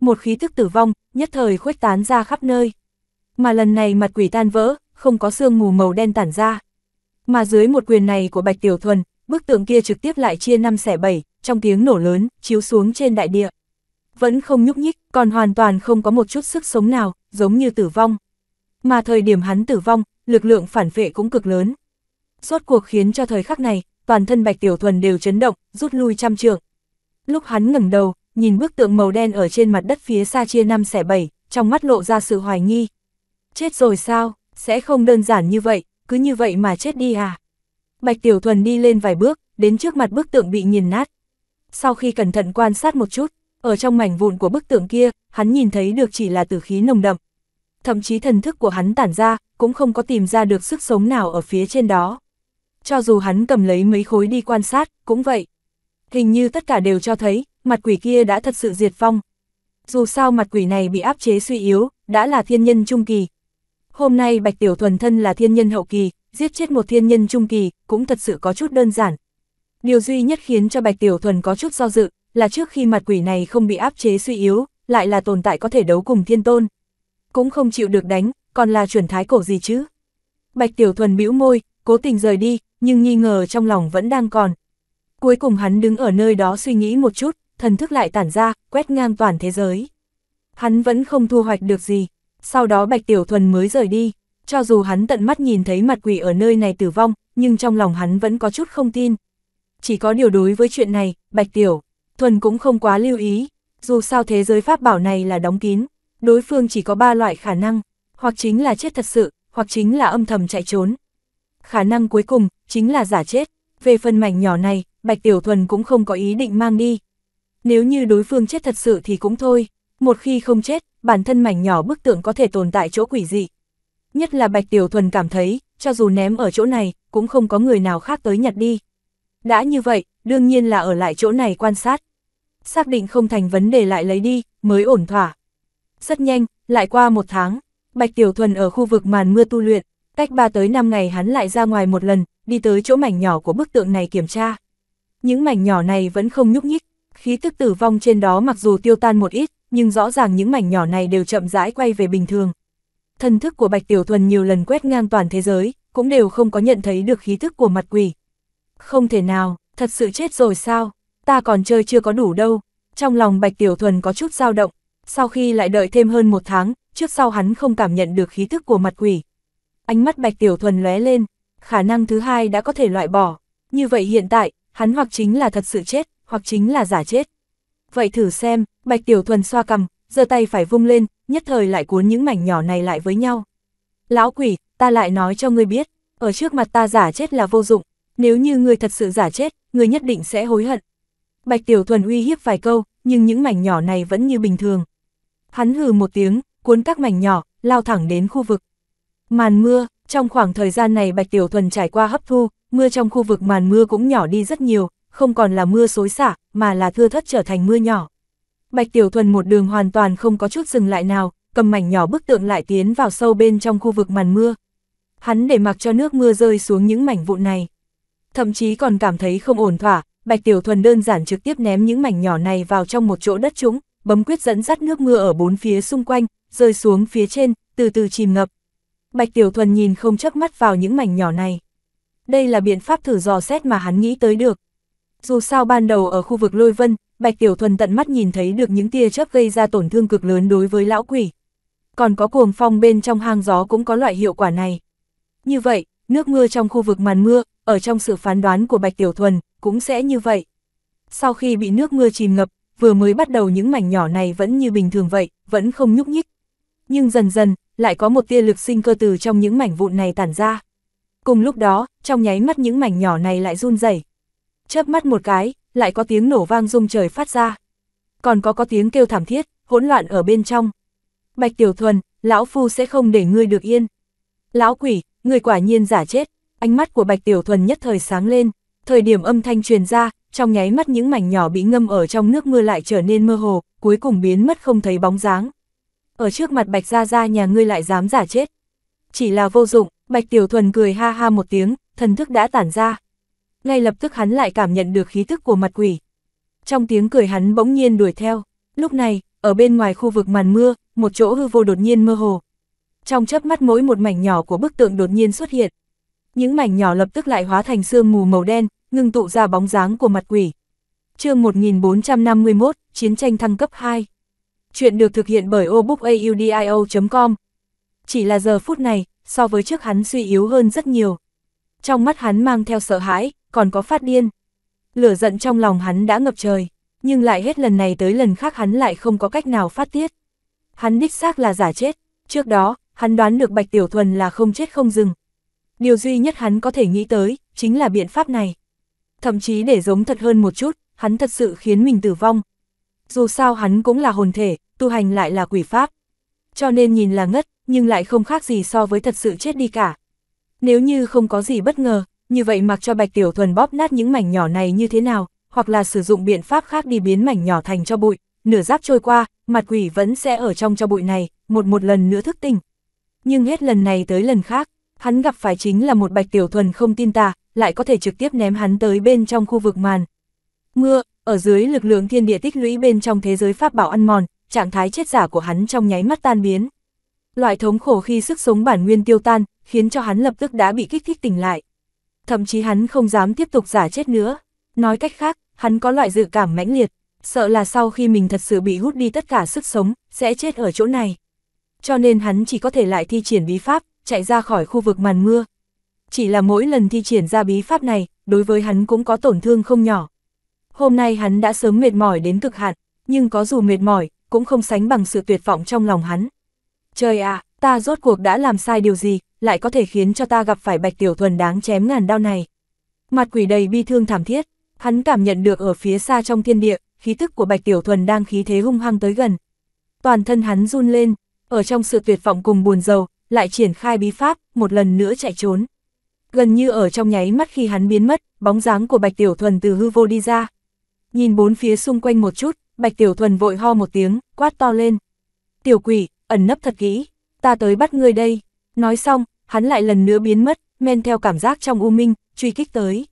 Một khí thức tử vong, nhất thời khuếch tán ra khắp nơi. Mà lần này mặt quỷ tan vỡ, không có sương mù màu đen tản ra. Mà dưới một quyền này của Bạch Tiểu Thuần, bức tượng kia trực tiếp lại chia năm xẻ bảy, trong tiếng nổ lớn, chiếu xuống trên đại địa. Vẫn không nhúc nhích, còn hoàn toàn không có một chút sức sống nào, giống như tử vong. Mà thời điểm hắn tử vong, lực lượng phản vệ cũng cực lớn. suốt cuộc khiến cho thời khắc này, toàn thân Bạch Tiểu Thuần đều chấn động, rút lui trăm trượng. Lúc hắn ngẩng đầu, nhìn bức tượng màu đen ở trên mặt đất phía xa chia năm xẻ bảy, trong mắt lộ ra sự hoài nghi. Chết rồi sao, sẽ không đơn giản như vậy, cứ như vậy mà chết đi à? Bạch Tiểu Thuần đi lên vài bước, đến trước mặt bức tượng bị nghiền nát sau khi cẩn thận quan sát một chút, ở trong mảnh vụn của bức tượng kia, hắn nhìn thấy được chỉ là tử khí nồng đậm. Thậm chí thần thức của hắn tản ra, cũng không có tìm ra được sức sống nào ở phía trên đó. Cho dù hắn cầm lấy mấy khối đi quan sát, cũng vậy. Hình như tất cả đều cho thấy, mặt quỷ kia đã thật sự diệt vong. Dù sao mặt quỷ này bị áp chế suy yếu, đã là thiên nhân trung kỳ. Hôm nay Bạch Tiểu Thuần Thân là thiên nhân hậu kỳ, giết chết một thiên nhân trung kỳ, cũng thật sự có chút đơn giản, Điều duy nhất khiến cho Bạch Tiểu Thuần có chút do dự, là trước khi mặt quỷ này không bị áp chế suy yếu, lại là tồn tại có thể đấu cùng thiên tôn. Cũng không chịu được đánh, còn là chuẩn thái cổ gì chứ? Bạch Tiểu Thuần bĩu môi, cố tình rời đi, nhưng nghi ngờ trong lòng vẫn đang còn. Cuối cùng hắn đứng ở nơi đó suy nghĩ một chút, thần thức lại tản ra, quét ngang toàn thế giới. Hắn vẫn không thu hoạch được gì, sau đó Bạch Tiểu Thuần mới rời đi, cho dù hắn tận mắt nhìn thấy mặt quỷ ở nơi này tử vong, nhưng trong lòng hắn vẫn có chút không tin chỉ có điều đối với chuyện này, Bạch Tiểu, Thuần cũng không quá lưu ý, dù sao thế giới pháp bảo này là đóng kín, đối phương chỉ có ba loại khả năng, hoặc chính là chết thật sự, hoặc chính là âm thầm chạy trốn. Khả năng cuối cùng, chính là giả chết, về phần mảnh nhỏ này, Bạch Tiểu Thuần cũng không có ý định mang đi. Nếu như đối phương chết thật sự thì cũng thôi, một khi không chết, bản thân mảnh nhỏ bức tượng có thể tồn tại chỗ quỷ dị. Nhất là Bạch Tiểu Thuần cảm thấy, cho dù ném ở chỗ này, cũng không có người nào khác tới nhặt đi. Đã như vậy, đương nhiên là ở lại chỗ này quan sát. Xác định không thành vấn đề lại lấy đi, mới ổn thỏa. Rất nhanh, lại qua một tháng, Bạch Tiểu Thuần ở khu vực màn mưa tu luyện, cách 3 tới 5 ngày hắn lại ra ngoài một lần, đi tới chỗ mảnh nhỏ của bức tượng này kiểm tra. Những mảnh nhỏ này vẫn không nhúc nhích, khí tức tử vong trên đó mặc dù tiêu tan một ít, nhưng rõ ràng những mảnh nhỏ này đều chậm rãi quay về bình thường. Thần thức của Bạch Tiểu Thuần nhiều lần quét ngang toàn thế giới, cũng đều không có nhận thấy được khí thức của mặt quỷ, không thể nào, thật sự chết rồi sao? Ta còn chơi chưa có đủ đâu. Trong lòng Bạch Tiểu Thuần có chút dao động, sau khi lại đợi thêm hơn một tháng, trước sau hắn không cảm nhận được khí thức của mặt quỷ. Ánh mắt Bạch Tiểu Thuần lóe lên, khả năng thứ hai đã có thể loại bỏ. Như vậy hiện tại, hắn hoặc chính là thật sự chết, hoặc chính là giả chết. Vậy thử xem, Bạch Tiểu Thuần xoa cầm, giơ tay phải vung lên, nhất thời lại cuốn những mảnh nhỏ này lại với nhau. Lão quỷ, ta lại nói cho ngươi biết, ở trước mặt ta giả chết là vô dụng, nếu như người thật sự giả chết, người nhất định sẽ hối hận. Bạch Tiểu Thuần uy hiếp vài câu, nhưng những mảnh nhỏ này vẫn như bình thường. Hắn hừ một tiếng, cuốn các mảnh nhỏ, lao thẳng đến khu vực. Màn mưa, trong khoảng thời gian này Bạch Tiểu Thuần trải qua hấp thu, mưa trong khu vực màn mưa cũng nhỏ đi rất nhiều, không còn là mưa xối xả, mà là thưa thất trở thành mưa nhỏ. Bạch Tiểu Thuần một đường hoàn toàn không có chút dừng lại nào, cầm mảnh nhỏ bức tượng lại tiến vào sâu bên trong khu vực màn mưa. Hắn để mặc cho nước mưa rơi xuống những mảnh vụn này thậm chí còn cảm thấy không ổn thỏa, Bạch Tiểu Thuần đơn giản trực tiếp ném những mảnh nhỏ này vào trong một chỗ đất trũng, bấm quyết dẫn dắt nước mưa ở bốn phía xung quanh, rơi xuống phía trên, từ từ chìm ngập. Bạch Tiểu Thuần nhìn không chớp mắt vào những mảnh nhỏ này. Đây là biện pháp thử dò xét mà hắn nghĩ tới được. Dù sao ban đầu ở khu vực Lôi Vân, Bạch Tiểu Thuần tận mắt nhìn thấy được những tia chớp gây ra tổn thương cực lớn đối với lão quỷ. Còn có cuồng phong bên trong hang gió cũng có loại hiệu quả này. Như vậy, nước mưa trong khu vực màn mưa, ở trong sự phán đoán của Bạch Tiểu Thuần, cũng sẽ như vậy. Sau khi bị nước mưa chìm ngập, vừa mới bắt đầu những mảnh nhỏ này vẫn như bình thường vậy, vẫn không nhúc nhích. Nhưng dần dần, lại có một tia lực sinh cơ từ trong những mảnh vụn này tản ra. Cùng lúc đó, trong nháy mắt những mảnh nhỏ này lại run rẩy. Chớp mắt một cái, lại có tiếng nổ vang rung trời phát ra. Còn có có tiếng kêu thảm thiết, hỗn loạn ở bên trong. Bạch Tiểu Thuần, lão phu sẽ không để ngươi được yên. Lão quỷ, ngươi quả nhiên giả chết, Ánh mắt của Bạch Tiểu Thuần nhất thời sáng lên, thời điểm âm thanh truyền ra, trong nháy mắt những mảnh nhỏ bị ngâm ở trong nước mưa lại trở nên mơ hồ, cuối cùng biến mất không thấy bóng dáng. Ở trước mặt Bạch Gia Gia nhà ngươi lại dám giả chết. Chỉ là vô dụng, Bạch Tiểu Thuần cười ha ha một tiếng, thần thức đã tản ra. Ngay lập tức hắn lại cảm nhận được khí thức của mặt quỷ. Trong tiếng cười hắn bỗng nhiên đuổi theo, lúc này, ở bên ngoài khu vực màn mưa, một chỗ hư vô đột nhiên mơ hồ. Trong chớp mắt mỗi một mảnh nhỏ của bức tượng đột nhiên xuất hiện, những mảnh nhỏ lập tức lại hóa thành sương mù màu đen, ngưng tụ ra bóng dáng của mặt quỷ. chương 1451, Chiến tranh thăng cấp 2 Chuyện được thực hiện bởi obookaudio.com Chỉ là giờ phút này, so với trước hắn suy yếu hơn rất nhiều. Trong mắt hắn mang theo sợ hãi, còn có phát điên. Lửa giận trong lòng hắn đã ngập trời, nhưng lại hết lần này tới lần khác hắn lại không có cách nào phát tiết. Hắn đích xác là giả chết, trước đó, hắn đoán được Bạch Tiểu Thuần là không chết không dừng, điều duy nhất hắn có thể nghĩ tới, chính là biện pháp này. Thậm chí để giống thật hơn một chút, hắn thật sự khiến mình tử vong. Dù sao hắn cũng là hồn thể, tu hành lại là quỷ pháp. Cho nên nhìn là ngất, nhưng lại không khác gì so với thật sự chết đi cả. Nếu như không có gì bất ngờ, như vậy mặc cho Bạch Tiểu Thuần bóp nát những mảnh nhỏ này như thế nào, hoặc là sử dụng biện pháp khác đi biến mảnh nhỏ thành cho bụi, nửa giáp trôi qua, mặt quỷ vẫn sẽ ở trong cho bụi này, một một lần nữa thức tỉnh. Nhưng hết lần này tới lần khác, Hắn gặp phải chính là một bạch tiểu thuần không tin tà, lại có thể trực tiếp ném hắn tới bên trong khu vực màn. Mưa, ở dưới lực lượng thiên địa tích lũy bên trong thế giới pháp bảo ăn mòn, trạng thái chết giả của hắn trong nháy mắt tan biến. Loại thống khổ khi sức sống bản nguyên tiêu tan, khiến cho hắn lập tức đã bị kích thích tỉnh lại. Thậm chí hắn không dám tiếp tục giả chết nữa. Nói cách khác, hắn có loại dự cảm mãnh liệt, sợ là sau khi mình thật sự bị hút đi tất cả sức sống, sẽ chết ở chỗ này. Cho nên hắn chỉ có thể lại thi triển bí pháp, chạy ra khỏi khu vực màn mưa. Chỉ là mỗi lần thi triển ra bí pháp này, đối với hắn cũng có tổn thương không nhỏ. Hôm nay hắn đã sớm mệt mỏi đến cực hạn, nhưng có dù mệt mỏi, cũng không sánh bằng sự tuyệt vọng trong lòng hắn. Trời ạ, ta rốt cuộc đã làm sai điều gì, lại có thể khiến cho ta gặp phải bạch tiểu thuần đáng chém ngàn đau này. Mặt quỷ đầy bi thương thảm thiết, hắn cảm nhận được ở phía xa trong thiên địa, khí tức của bạch tiểu thuần đang khí thế hung hăng tới gần. Toàn thân hắn run lên, ở trong sự tuyệt vọng cùng buồn rầu, lại triển khai bí pháp, một lần nữa chạy trốn. Gần như ở trong nháy mắt khi hắn biến mất, bóng dáng của Bạch Tiểu Thuần từ hư vô đi ra. Nhìn bốn phía xung quanh một chút, Bạch Tiểu Thuần vội ho một tiếng, quát to lên. Tiểu quỷ, ẩn nấp thật kỹ, ta tới bắt ngươi đây. Nói xong, hắn lại lần nữa biến mất, men theo cảm giác trong u minh, truy kích tới.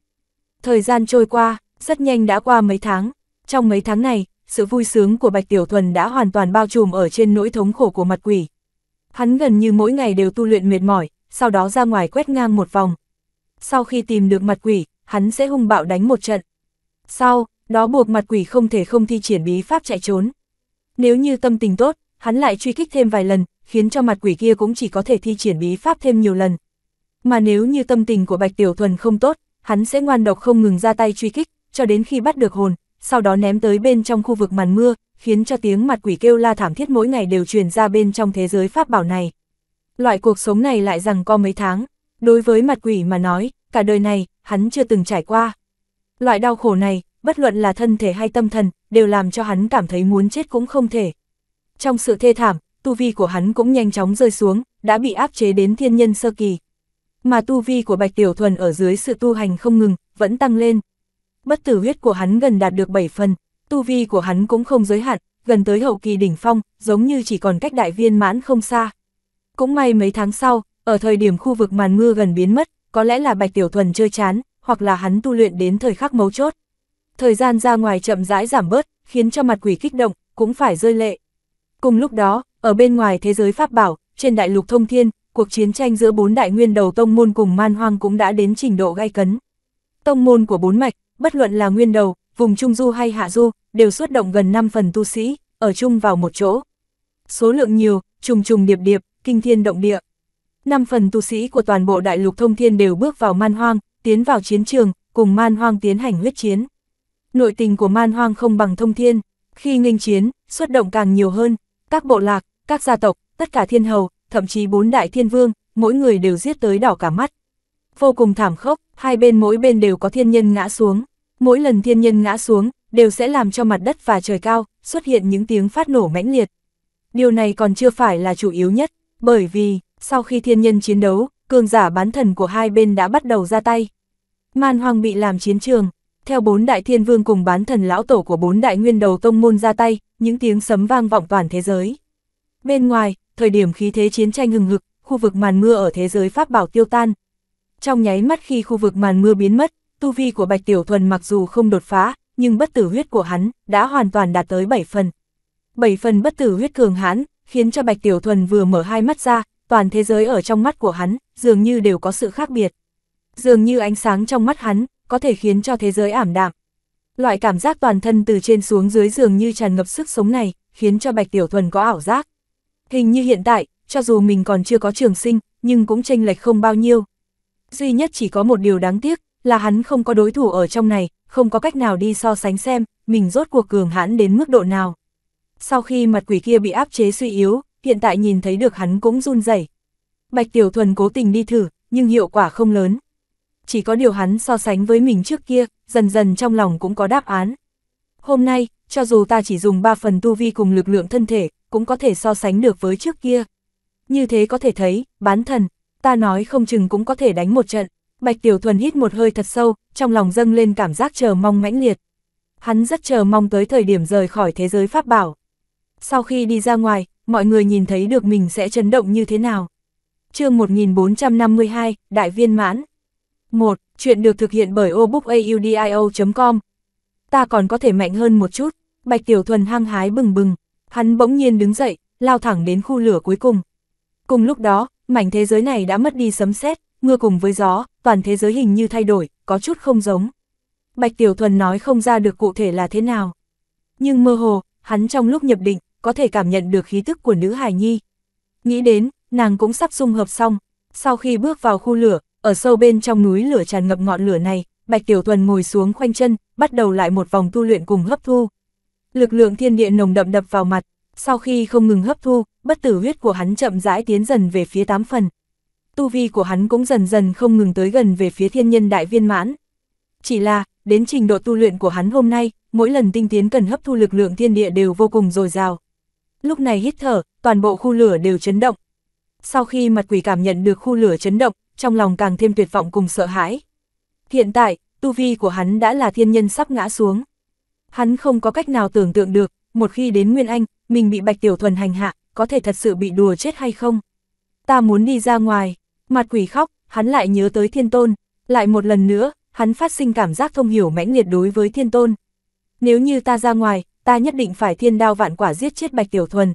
Thời gian trôi qua, rất nhanh đã qua mấy tháng. Trong mấy tháng này, sự vui sướng của Bạch Tiểu Thuần đã hoàn toàn bao trùm ở trên nỗi thống khổ của mặt quỷ. Hắn gần như mỗi ngày đều tu luyện mệt mỏi, sau đó ra ngoài quét ngang một vòng. Sau khi tìm được mặt quỷ, hắn sẽ hung bạo đánh một trận. Sau, đó buộc mặt quỷ không thể không thi triển bí pháp chạy trốn. Nếu như tâm tình tốt, hắn lại truy kích thêm vài lần, khiến cho mặt quỷ kia cũng chỉ có thể thi triển bí pháp thêm nhiều lần. Mà nếu như tâm tình của Bạch Tiểu Thuần không tốt, hắn sẽ ngoan độc không ngừng ra tay truy kích, cho đến khi bắt được hồn, sau đó ném tới bên trong khu vực màn mưa, khiến cho tiếng mặt quỷ kêu la thảm thiết mỗi ngày đều truyền ra bên trong thế giới pháp bảo này. Loại cuộc sống này lại rằng có mấy tháng, đối với mặt quỷ mà nói, cả đời này, hắn chưa từng trải qua. Loại đau khổ này, bất luận là thân thể hay tâm thần, đều làm cho hắn cảm thấy muốn chết cũng không thể. Trong sự thê thảm, tu vi của hắn cũng nhanh chóng rơi xuống, đã bị áp chế đến thiên nhân sơ kỳ. Mà tu vi của Bạch Tiểu Thuần ở dưới sự tu hành không ngừng, vẫn tăng lên. Bất tử huyết của hắn gần đạt được 7 phần, tu vi của hắn cũng không giới hạn, gần tới hậu kỳ đỉnh phong, giống như chỉ còn cách đại viên mãn không xa. Cũng may mấy tháng sau, ở thời điểm khu vực màn mưa gần biến mất, có lẽ là Bạch Tiểu Thuần chơi chán, hoặc là hắn tu luyện đến thời khắc mấu chốt. Thời gian ra ngoài chậm rãi giảm bớt, khiến cho mặt quỷ kích động, cũng phải rơi lệ. Cùng lúc đó, ở bên ngoài thế giới pháp bảo, trên đại lục thông thiên, cuộc chiến tranh giữa bốn đại nguyên đầu tông môn cùng man hoang cũng đã đến trình độ gai cấn. Tông môn của bốn mạch, bất luận là nguyên đầu, vùng Trung Du hay Hạ Du, đều xuất động gần 5 phần tu sĩ, ở chung vào một chỗ. Số lượng nhiều, trùng trùng điệp điệp, kinh thiên động địa. 5 phần tu sĩ của toàn bộ đại lục thông thiên đều bước vào man hoang, tiến vào chiến trường, cùng man hoang tiến hành huyết chiến. Nội tình của man hoang không bằng thông thiên, khi nghênh chiến, xuất động càng nhiều hơn, các bộ lạc, các gia tộc, tất cả thiên hầu, thậm chí bốn đại thiên vương, mỗi người đều giết tới đỏ cả mắt. Vô cùng thảm khốc, hai bên mỗi bên đều có thiên nhân ngã xuống. Mỗi lần thiên nhân ngã xuống, đều sẽ làm cho mặt đất và trời cao xuất hiện những tiếng phát nổ mãnh liệt. Điều này còn chưa phải là chủ yếu nhất, bởi vì, sau khi thiên nhân chiến đấu, cường giả bán thần của hai bên đã bắt đầu ra tay. Man hoang bị làm chiến trường, theo bốn đại thiên vương cùng bán thần lão tổ của bốn đại nguyên đầu tông môn ra tay, những tiếng sấm vang vọng toàn thế giới. Bên ngoài, thời điểm khí thế chiến tranh hừng hực, khu vực màn mưa ở thế giới pháp bảo tiêu tan. Trong nháy mắt khi khu vực màn mưa biến mất, tu vi của Bạch Tiểu Thuần mặc dù không đột phá, nhưng bất tử huyết của hắn đã hoàn toàn đạt tới 7 phần. 7 phần bất tử huyết cường hãn, khiến cho Bạch Tiểu Thuần vừa mở hai mắt ra, toàn thế giới ở trong mắt của hắn dường như đều có sự khác biệt. Dường như ánh sáng trong mắt hắn có thể khiến cho thế giới ảm đạm. Loại cảm giác toàn thân từ trên xuống dưới dường như tràn ngập sức sống này, khiến cho Bạch Tiểu Thuần có ảo giác. Hình như hiện tại, cho dù mình còn chưa có trường sinh, nhưng cũng chênh lệch không bao nhiêu. Duy nhất chỉ có một điều đáng tiếc, là hắn không có đối thủ ở trong này, không có cách nào đi so sánh xem, mình rốt cuộc cường hãn đến mức độ nào. Sau khi mặt quỷ kia bị áp chế suy yếu, hiện tại nhìn thấy được hắn cũng run rẩy. Bạch Tiểu Thuần cố tình đi thử, nhưng hiệu quả không lớn. Chỉ có điều hắn so sánh với mình trước kia, dần dần trong lòng cũng có đáp án. Hôm nay, cho dù ta chỉ dùng 3 phần tu vi cùng lực lượng thân thể, cũng có thể so sánh được với trước kia. Như thế có thể thấy, bán thần, ta nói không chừng cũng có thể đánh một trận. Bạch Tiểu Thuần hít một hơi thật sâu, trong lòng dâng lên cảm giác chờ mong mãnh liệt. Hắn rất chờ mong tới thời điểm rời khỏi thế giới pháp bảo. Sau khi đi ra ngoài, mọi người nhìn thấy được mình sẽ chấn động như thế nào. chương 1452, Đại viên mãn. 1. Chuyện được thực hiện bởi obookaudio.com Ta còn có thể mạnh hơn một chút. Bạch Tiểu Thuần hăng hái bừng bừng. Hắn bỗng nhiên đứng dậy, lao thẳng đến khu lửa cuối cùng. Cùng lúc đó, mảnh thế giới này đã mất đi sấm sét, mưa cùng với gió, toàn thế giới hình như thay đổi, có chút không giống. Bạch Tiểu Thuần nói không ra được cụ thể là thế nào. Nhưng mơ hồ, hắn trong lúc nhập định, có thể cảm nhận được khí tức của nữ hài nhi. Nghĩ đến, nàng cũng sắp dung hợp xong. Sau khi bước vào khu lửa, ở sâu bên trong núi lửa tràn ngập ngọn lửa này, Bạch Tiểu Thuần ngồi xuống khoanh chân, bắt đầu lại một vòng tu luyện cùng hấp thu. Lực lượng thiên địa nồng đậm đập vào mặt, sau khi không ngừng hấp thu, bất tử huyết của hắn chậm rãi tiến dần về phía tám phần, tu vi của hắn cũng dần dần không ngừng tới gần về phía thiên nhân đại viên mãn. Chỉ là, đến trình độ tu luyện của hắn hôm nay, mỗi lần tinh tiến cần hấp thu lực lượng thiên địa đều vô cùng dồi dào. Lúc này hít thở, toàn bộ khu lửa đều chấn động. Sau khi mặt quỷ cảm nhận được khu lửa chấn động, trong lòng càng thêm tuyệt vọng cùng sợ hãi. Hiện tại, tu vi của hắn đã là thiên nhân sắp ngã xuống. Hắn không có cách nào tưởng tượng được, một khi đến Nguyên Anh, mình bị Bạch Tiểu Thuần hành hạ, có thể thật sự bị đùa chết hay không. Ta muốn đi ra ngoài. Mặt quỷ khóc, hắn lại nhớ tới thiên tôn, lại một lần nữa, hắn phát sinh cảm giác thông hiểu mãnh liệt đối với thiên tôn. Nếu như ta ra ngoài, ta nhất định phải thiên đao vạn quả giết chết Bạch Tiểu Thuần.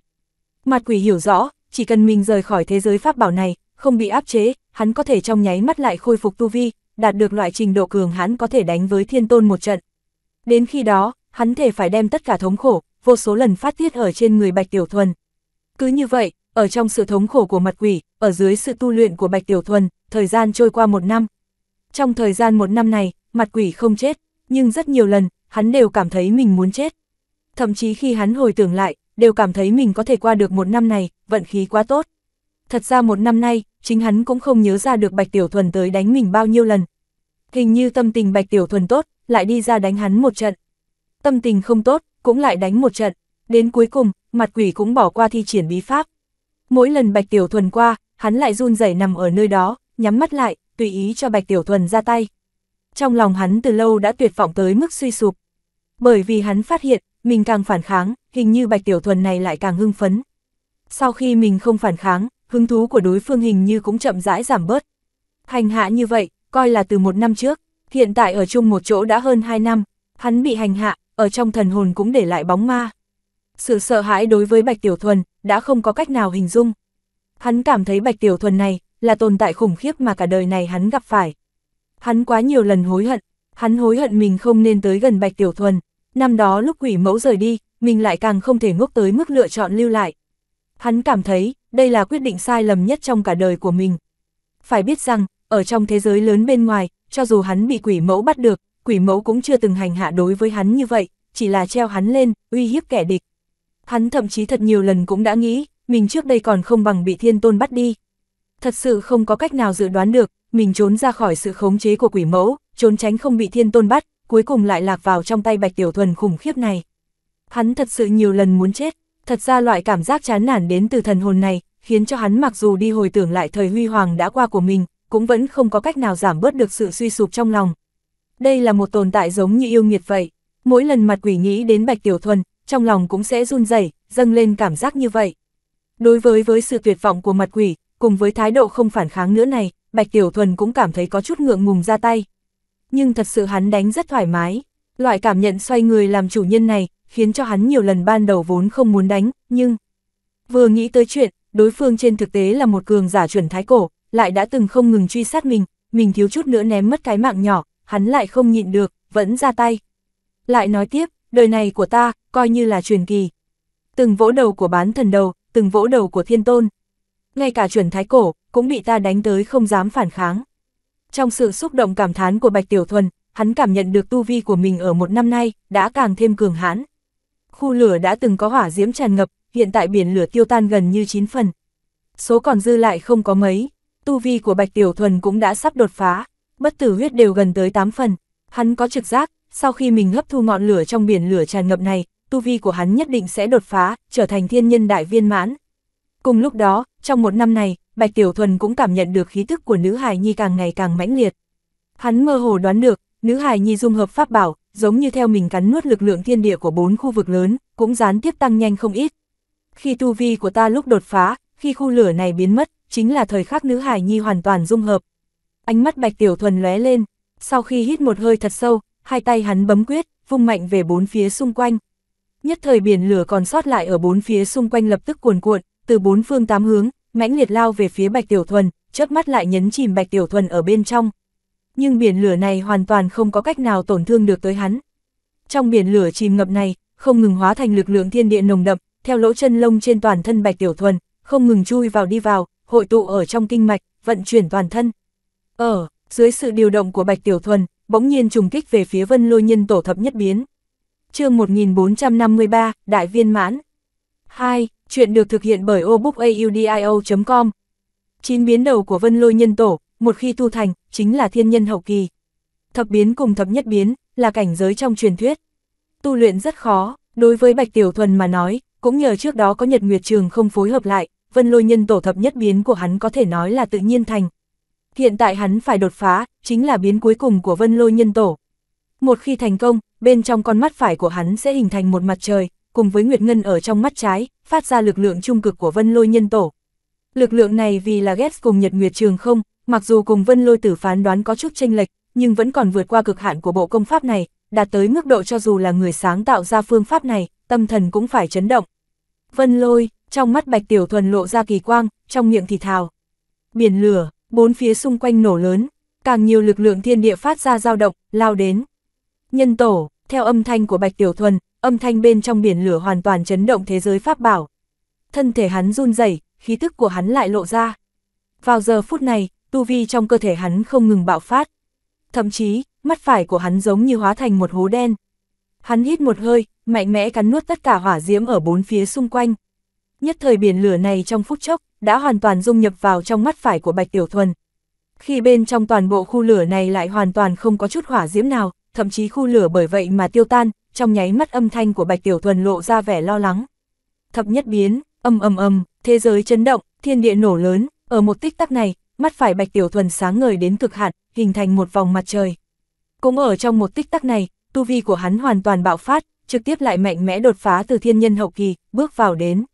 Mặt quỷ hiểu rõ, chỉ cần mình rời khỏi thế giới pháp bảo này, không bị áp chế, hắn có thể trong nháy mắt lại khôi phục tu vi, đạt được loại trình độ cường hắn có thể đánh với thiên tôn một trận. Đến khi đó, hắn thể phải đem tất cả thống khổ, vô số lần phát tiết ở trên người Bạch Tiểu Thuần. Cứ như vậy, ở trong sự thống khổ của mặt quỷ, ở dưới sự tu luyện của Bạch Tiểu Thuần, thời gian trôi qua một năm. Trong thời gian một năm này, mặt quỷ không chết, nhưng rất nhiều lần, hắn đều cảm thấy mình muốn chết. Thậm chí khi hắn hồi tưởng lại, đều cảm thấy mình có thể qua được một năm này, vận khí quá tốt. Thật ra một năm nay, chính hắn cũng không nhớ ra được Bạch Tiểu Thuần tới đánh mình bao nhiêu lần. Hình như tâm tình Bạch Tiểu Thuần tốt, lại đi ra đánh hắn một trận. Tâm tình không tốt, cũng lại đánh một trận. Đến cuối cùng, mặt quỷ cũng bỏ qua thi triển bí pháp. Mỗi lần Bạch Tiểu Thuần qua, hắn lại run rẩy nằm ở nơi đó, nhắm mắt lại, tùy ý cho Bạch Tiểu Thuần ra tay. Trong lòng hắn từ lâu đã tuyệt vọng tới mức suy sụp. Bởi vì hắn phát hiện, mình càng phản kháng, hình như Bạch Tiểu Thuần này lại càng hưng phấn. Sau khi mình không phản kháng, hứng thú của đối phương hình như cũng chậm rãi giảm bớt. Hành hạ như vậy, coi là từ một năm trước, hiện tại ở chung một chỗ đã hơn hai năm, hắn bị hành hạ, ở trong thần hồn cũng để lại bóng ma. Sự sợ hãi đối với Bạch Tiểu Thuần đã không có cách nào hình dung. Hắn cảm thấy Bạch Tiểu Thuần này là tồn tại khủng khiếp mà cả đời này hắn gặp phải. Hắn quá nhiều lần hối hận, hắn hối hận mình không nên tới gần Bạch Tiểu Thuần. Năm đó lúc quỷ mẫu rời đi, mình lại càng không thể ngốc tới mức lựa chọn lưu lại. Hắn cảm thấy, đây là quyết định sai lầm nhất trong cả đời của mình. Phải biết rằng, ở trong thế giới lớn bên ngoài, cho dù hắn bị quỷ mẫu bắt được, quỷ mẫu cũng chưa từng hành hạ đối với hắn như vậy, chỉ là treo hắn lên, uy hiếp kẻ địch. Hắn thậm chí thật nhiều lần cũng đã nghĩ, mình trước đây còn không bằng bị thiên tôn bắt đi. Thật sự không có cách nào dự đoán được, mình trốn ra khỏi sự khống chế của quỷ mẫu, trốn tránh không bị thiên tôn bắt, cuối cùng lại lạc vào trong tay bạch tiểu thuần khủng khiếp này. Hắn thật sự nhiều lần muốn chết, thật ra loại cảm giác chán nản đến từ thần hồn này, khiến cho hắn mặc dù đi hồi tưởng lại thời huy hoàng đã qua của mình, cũng vẫn không có cách nào giảm bớt được sự suy sụp trong lòng. Đây là một tồn tại giống như yêu nghiệt vậy, mỗi lần mặt quỷ nghĩ đến bạch tiểu thuần, trong lòng cũng sẽ run rẩy dâng lên cảm giác như vậy. Đối với với sự tuyệt vọng của mặt quỷ, cùng với thái độ không phản kháng nữa này, Bạch Tiểu Thuần cũng cảm thấy có chút ngượng ngùng ra tay. Nhưng thật sự hắn đánh rất thoải mái, loại cảm nhận xoay người làm chủ nhân này, khiến cho hắn nhiều lần ban đầu vốn không muốn đánh, nhưng... Vừa nghĩ tới chuyện, đối phương trên thực tế là một cường giả chuẩn thái cổ, lại đã từng không ngừng truy sát mình, mình thiếu chút nữa ném mất cái mạng nhỏ, hắn lại không nhịn được, vẫn ra tay. Lại nói tiếp, đời này của ta, coi như là truyền kỳ. Từng vỗ đầu của bán thần đầu, từng vỗ đầu của thiên tôn. Ngay cả chuẩn thái cổ, cũng bị ta đánh tới không dám phản kháng. Trong sự xúc động cảm thán của Bạch Tiểu Thuần, hắn cảm nhận được tu vi của mình ở một năm nay, đã càng thêm cường hãn. Khu lửa đã từng có hỏa diễm tràn ngập, hiện tại biển lửa tiêu tan gần như 9 phần. Số còn dư lại không có mấy, tu vi của Bạch Tiểu Thuần cũng đã sắp đột phá, bất tử huyết đều gần tới 8 phần. Hắn có trực giác, sau khi mình hấp thu ngọn lửa trong biển lửa tràn ngập này, tu vi của hắn nhất định sẽ đột phá, trở thành thiên nhân đại viên mãn. Cùng lúc đó, trong một năm này, Bạch Tiểu Thuần cũng cảm nhận được khí tức của nữ hài nhi càng ngày càng mãnh liệt. Hắn mơ hồ đoán được, nữ hài nhi dung hợp pháp bảo, giống như theo mình cắn nuốt lực lượng thiên địa của bốn khu vực lớn, cũng gián tiếp tăng nhanh không ít. Khi tu vi của ta lúc đột phá, khi khu lửa này biến mất, chính là thời khắc nữ hài nhi hoàn toàn dung hợp. Ánh mắt Bạch Tiểu Thuần lóe lên, sau khi hít một hơi thật sâu, hai tay hắn bấm quyết, vung mạnh về bốn phía xung quanh, nhất thời biển lửa còn sót lại ở bốn phía xung quanh lập tức cuồn cuộn, từ bốn phương tám hướng, mãnh liệt lao về phía Bạch Tiểu Thuần, chớp mắt lại nhấn chìm Bạch Tiểu Thuần ở bên trong. Nhưng biển lửa này hoàn toàn không có cách nào tổn thương được tới hắn. Trong biển lửa chìm ngập này, không ngừng hóa thành lực lượng thiên địa nồng đậm, theo lỗ chân lông trên toàn thân Bạch Tiểu Thuần, không ngừng chui vào đi vào, hội tụ ở trong kinh mạch, vận chuyển toàn thân. Ở, dưới sự điều động của Bạch Tiểu Thuần, bỗng nhiên trùng kích về phía Vân Lôi Nhân Tổ thập nhất biến chương 1453, Đại viên mãn. 2. Chuyện được thực hiện bởi obookaudio.com. Chín biến đầu của vân lôi nhân tổ, một khi tu thành, chính là thiên nhân hậu kỳ. Thập biến cùng thập nhất biến, là cảnh giới trong truyền thuyết. Tu luyện rất khó, đối với Bạch Tiểu Thuần mà nói, cũng nhờ trước đó có Nhật Nguyệt Trường không phối hợp lại, vân lôi nhân tổ thập nhất biến của hắn có thể nói là tự nhiên thành. Hiện tại hắn phải đột phá, chính là biến cuối cùng của vân lôi nhân tổ. Một khi thành công, bên trong con mắt phải của hắn sẽ hình thành một mặt trời, cùng với Nguyệt Ngân ở trong mắt trái, phát ra lực lượng trung cực của Vân Lôi Nhân Tổ. Lực lượng này vì là ghét cùng Nhật Nguyệt Trường không, mặc dù cùng Vân Lôi Tử phán đoán có chút chênh lệch, nhưng vẫn còn vượt qua cực hạn của bộ công pháp này, đạt tới mức độ cho dù là người sáng tạo ra phương pháp này, tâm thần cũng phải chấn động. Vân Lôi, trong mắt Bạch Tiểu Thuần lộ ra kỳ quang, trong miệng thì thào. Biển lửa, bốn phía xung quanh nổ lớn, càng nhiều lực lượng thiên địa phát ra dao động, lao đến. Nhân tổ, theo âm thanh của Bạch Tiểu Thuần, âm thanh bên trong biển lửa hoàn toàn chấn động thế giới pháp bảo. Thân thể hắn run rẩy, khí tức của hắn lại lộ ra. Vào giờ phút này, tu vi trong cơ thể hắn không ngừng bạo phát. Thậm chí, mắt phải của hắn giống như hóa thành một hố đen. Hắn hít một hơi, mạnh mẽ cắn nuốt tất cả hỏa diễm ở bốn phía xung quanh. Nhất thời biển lửa này trong phút chốc, đã hoàn toàn dung nhập vào trong mắt phải của Bạch Tiểu Thuần. Khi bên trong toàn bộ khu lửa này lại hoàn toàn không có chút hỏa diễm nào, thậm chí khu lửa bởi vậy mà tiêu tan, trong nháy mắt âm thanh của Bạch Tiểu Thuần lộ ra vẻ lo lắng. Thập nhất biến, âm âm âm, thế giới chấn động, thiên địa nổ lớn, ở một tích tắc này, mắt phải Bạch Tiểu Thuần sáng ngời đến cực hạn, hình thành một vòng mặt trời. Cũng ở trong một tích tắc này, tu vi của hắn hoàn toàn bạo phát, trực tiếp lại mạnh mẽ đột phá từ thiên nhân hậu kỳ, bước vào đến.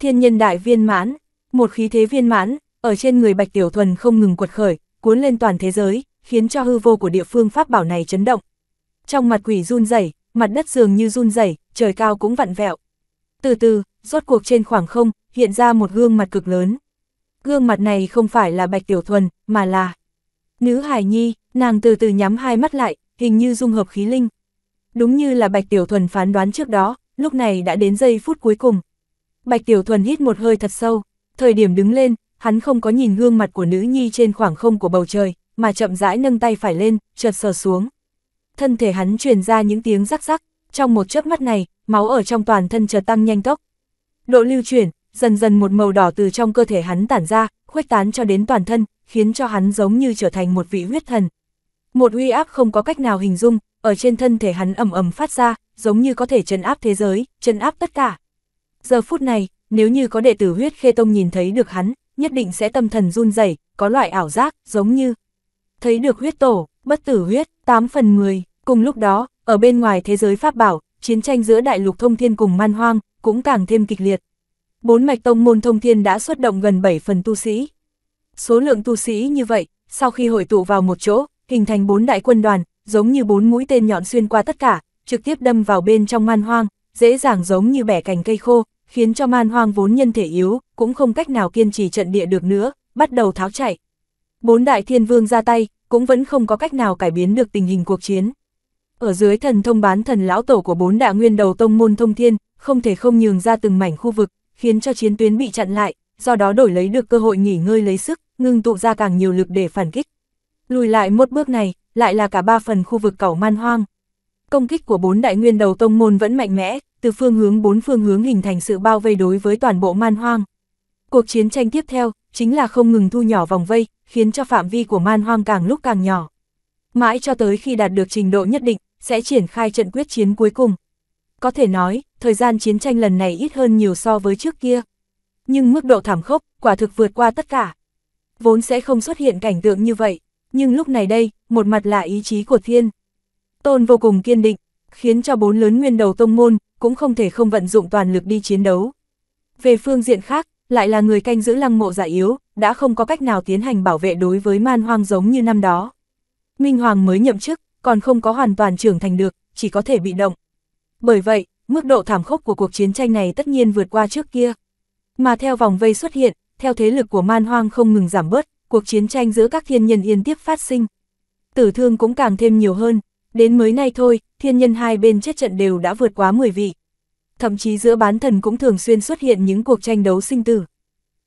Thiên nhân đại viên mãn, một khí thế viên mãn, ở trên người Bạch Tiểu Thuần không ngừng quật khởi, cuốn lên toàn thế giới, khiến cho hư vô của địa phương pháp bảo này chấn động, trong mặt quỷ run rẩy, mặt đất dường như run rẩy, trời cao cũng vặn vẹo. Từ từ, rốt cuộc trên khoảng không, hiện ra một gương mặt cực lớn. Gương mặt này không phải là Bạch Tiểu Thuần, mà là Nữ Hải Nhi, nàng từ từ nhắm hai mắt lại, hình như dung hợp khí linh. Đúng như là Bạch Tiểu Thuần phán đoán trước đó, lúc này đã đến giây phút cuối cùng. Bạch Tiểu Thuần hít một hơi thật sâu, thời điểm đứng lên, hắn không có nhìn gương mặt của nữ nhi trên khoảng không của bầu trời, mà chậm rãi nâng tay phải lên, chợt sờ xuống thân thể hắn truyền ra những tiếng rắc rắc, trong một chớp mắt này, máu ở trong toàn thân chợt tăng nhanh tốc. Độ lưu chuyển, dần dần một màu đỏ từ trong cơ thể hắn tản ra, khuếch tán cho đến toàn thân, khiến cho hắn giống như trở thành một vị huyết thần. Một uy áp không có cách nào hình dung, ở trên thân thể hắn ầm ầm phát ra, giống như có thể trấn áp thế giới, trấn áp tất cả. Giờ phút này, nếu như có đệ tử huyết khê tông nhìn thấy được hắn, nhất định sẽ tâm thần run rẩy, có loại ảo giác, giống như thấy được huyết tổ bất tử huyết, 8 phần 10. Cùng lúc đó, ở bên ngoài thế giới pháp bảo, chiến tranh giữa đại lục thông thiên cùng man hoang, cũng càng thêm kịch liệt. Bốn mạch tông môn thông thiên đã xuất động gần 7 phần tu sĩ. Số lượng tu sĩ như vậy, sau khi hội tụ vào một chỗ, hình thành bốn đại quân đoàn, giống như bốn mũi tên nhọn xuyên qua tất cả, trực tiếp đâm vào bên trong man hoang, dễ dàng giống như bẻ cành cây khô, khiến cho man hoang vốn nhân thể yếu, cũng không cách nào kiên trì trận địa được nữa, bắt đầu tháo chạy. Bốn đại thiên vương ra tay, cũng vẫn không có cách nào cải biến được tình hình cuộc chiến. Ở dưới thần thông bán thần lão tổ của bốn đại nguyên đầu tông môn thông thiên, không thể không nhường ra từng mảnh khu vực, khiến cho chiến tuyến bị chặn lại, do đó đổi lấy được cơ hội nghỉ ngơi lấy sức, ngưng tụ ra càng nhiều lực để phản kích. Lùi lại một bước này, lại là cả ba phần khu vực cẩu man hoang. Công kích của bốn đại nguyên đầu tông môn vẫn mạnh mẽ, từ phương hướng bốn phương hướng hình thành sự bao vây đối với toàn bộ man hoang. Cuộc chiến tranh tiếp theo, chính là không ngừng thu nhỏ vòng vây, khiến cho phạm vi của man hoang càng lúc càng nhỏ. Mãi cho tới khi đạt được trình độ nhất định, sẽ triển khai trận quyết chiến cuối cùng. Có thể nói, thời gian chiến tranh lần này ít hơn nhiều so với trước kia. Nhưng mức độ thảm khốc, quả thực vượt qua tất cả. Vốn sẽ không xuất hiện cảnh tượng như vậy, nhưng lúc này đây, một mặt là ý chí của thiên. Tôn vô cùng kiên định, khiến cho bốn lớn nguyên đầu tông môn, cũng không thể không vận dụng toàn lực đi chiến đấu. Về phương diện khác, lại là người canh giữ lăng mộ giả yếu, đã không có cách nào tiến hành bảo vệ đối với man hoang giống như năm đó. Minh Hoàng mới nhậm chức, còn không có hoàn toàn trưởng thành được, chỉ có thể bị động. Bởi vậy, mức độ thảm khốc của cuộc chiến tranh này tất nhiên vượt qua trước kia. Mà theo vòng vây xuất hiện, theo thế lực của man hoang không ngừng giảm bớt, cuộc chiến tranh giữa các thiên nhân yên tiếp phát sinh. Tử thương cũng càng thêm nhiều hơn, đến mới nay thôi, thiên nhân hai bên chết trận đều đã vượt quá 10 vị thậm chí giữa bán thần cũng thường xuyên xuất hiện những cuộc tranh đấu sinh tử.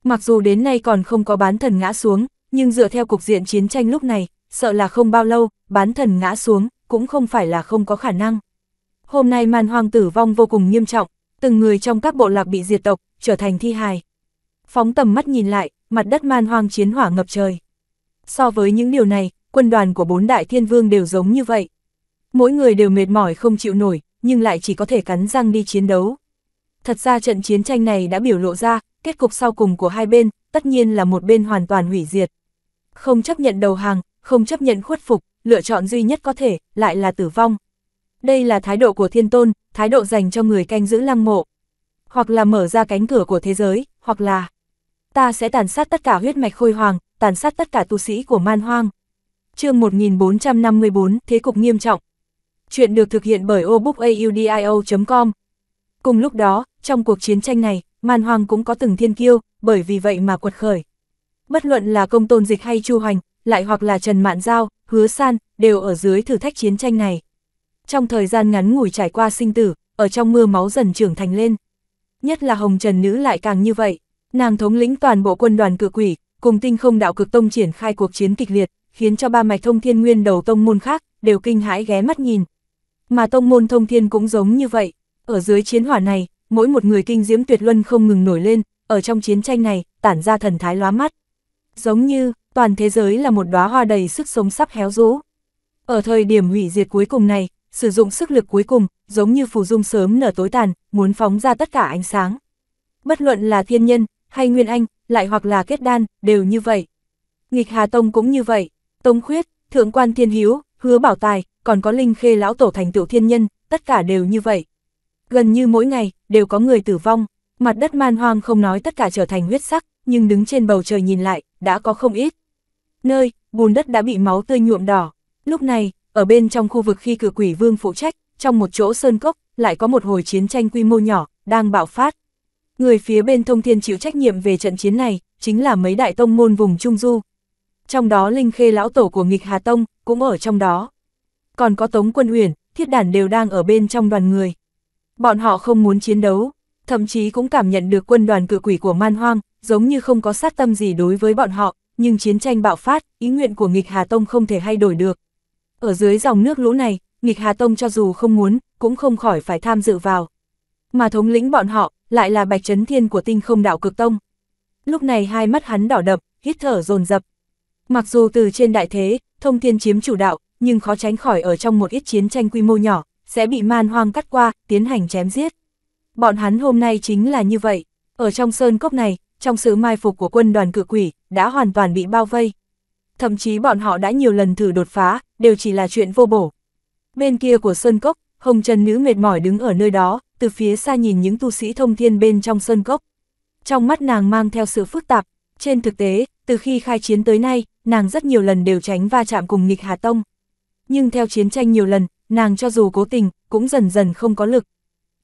Mặc dù đến nay còn không có bán thần ngã xuống, nhưng dựa theo cục diện chiến tranh lúc này, sợ là không bao lâu, bán thần ngã xuống, cũng không phải là không có khả năng. Hôm nay man hoàng tử vong vô cùng nghiêm trọng, từng người trong các bộ lạc bị diệt tộc, trở thành thi hài. Phóng tầm mắt nhìn lại, mặt đất man hoang chiến hỏa ngập trời. So với những điều này, quân đoàn của bốn đại thiên vương đều giống như vậy. Mỗi người đều mệt mỏi không chịu nổi, nhưng lại chỉ có thể cắn răng đi chiến đấu. Thật ra trận chiến tranh này đã biểu lộ ra, kết cục sau cùng của hai bên, tất nhiên là một bên hoàn toàn hủy diệt. Không chấp nhận đầu hàng, không chấp nhận khuất phục, lựa chọn duy nhất có thể, lại là tử vong. Đây là thái độ của thiên tôn, thái độ dành cho người canh giữ lăng mộ. Hoặc là mở ra cánh cửa của thế giới, hoặc là ta sẽ tàn sát tất cả huyết mạch khôi hoàng, tàn sát tất cả tu sĩ của man hoang. chương 1454, thế cục nghiêm trọng, chuyện được thực hiện bởi obookaudio.com. Cùng lúc đó, trong cuộc chiến tranh này, Man Hoàng cũng có từng thiên kiêu, bởi vì vậy mà quật khởi. Bất luận là công tôn dịch hay Chu Hoành, lại hoặc là Trần Mạn Giao, Hứa San, đều ở dưới thử thách chiến tranh này. Trong thời gian ngắn ngủi trải qua sinh tử, ở trong mưa máu dần trưởng thành lên. Nhất là Hồng Trần Nữ lại càng như vậy, nàng thống lĩnh toàn bộ quân đoàn cự quỷ, cùng tinh không đạo cực tông triển khai cuộc chiến kịch liệt, khiến cho ba mạch thông thiên nguyên đầu tông môn khác, đều kinh hãi ghé mắt nhìn, mà tông môn thông thiên cũng giống như vậy. Ở dưới chiến hỏa này, mỗi một người kinh diễm tuyệt luân không ngừng nổi lên, ở trong chiến tranh này, tản ra thần thái lóa mắt. Giống như, toàn thế giới là một đóa hoa đầy sức sống sắp héo rũ. Ở thời điểm hủy diệt cuối cùng này, sử dụng sức lực cuối cùng, giống như phù dung sớm nở tối tàn, muốn phóng ra tất cả ánh sáng. Bất luận là thiên nhân, hay nguyên anh, lại hoặc là kết đan, đều như vậy. Nghịch Hà Tông cũng như vậy, Tông Khuyết, Thượng Quan Thiên Hiếu, Hứa Bảo Tài, còn có linh khê lão tổ thành tựu thiên nhân, tất cả đều như vậy. Gần như mỗi ngày, đều có người tử vong, mặt đất man hoang không nói tất cả trở thành huyết sắc, nhưng đứng trên bầu trời nhìn lại, đã có không ít. Nơi, bùn đất đã bị máu tươi nhuộm đỏ. Lúc này, ở bên trong khu vực khi cử quỷ vương phụ trách, trong một chỗ sơn cốc, lại có một hồi chiến tranh quy mô nhỏ, đang bạo phát. Người phía bên thông thiên chịu trách nhiệm về trận chiến này, chính là mấy đại tông môn vùng Trung Du. Trong đó Linh Khê Lão Tổ của nghịch Hà Tông, cũng ở trong đó còn có Tống Quân Uyển, thiết đản đều đang ở bên trong đoàn người. Bọn họ không muốn chiến đấu, thậm chí cũng cảm nhận được quân đoàn cự quỷ của man hoang, giống như không có sát tâm gì đối với bọn họ, nhưng chiến tranh bạo phát, ý nguyện của nghịch Hà Tông không thể hay đổi được. Ở dưới dòng nước lũ này, nghịch Hà Tông cho dù không muốn, cũng không khỏi phải tham dự vào. Mà thống lĩnh bọn họ, lại là Bạch Trấn Thiên của tinh không đạo cực tông. Lúc này hai mắt hắn đỏ đập hít thở dồn dập Mặc dù từ trên đại thế, thông thiên chiếm chủ đạo, nhưng khó tránh khỏi ở trong một ít chiến tranh quy mô nhỏ, sẽ bị man hoang cắt qua, tiến hành chém giết. Bọn hắn hôm nay chính là như vậy, ở trong sơn cốc này, trong sự mai phục của quân đoàn cự quỷ, đã hoàn toàn bị bao vây. Thậm chí bọn họ đã nhiều lần thử đột phá, đều chỉ là chuyện vô bổ. Bên kia của sơn cốc, hồng trần nữ mệt mỏi đứng ở nơi đó, từ phía xa nhìn những tu sĩ thông thiên bên trong sơn cốc. Trong mắt nàng mang theo sự phức tạp, trên thực tế, từ khi khai chiến tới nay, nàng rất nhiều lần đều tránh va chạm cùng nghịch Hà Tông nhưng theo chiến tranh nhiều lần, nàng cho dù cố tình, cũng dần dần không có lực.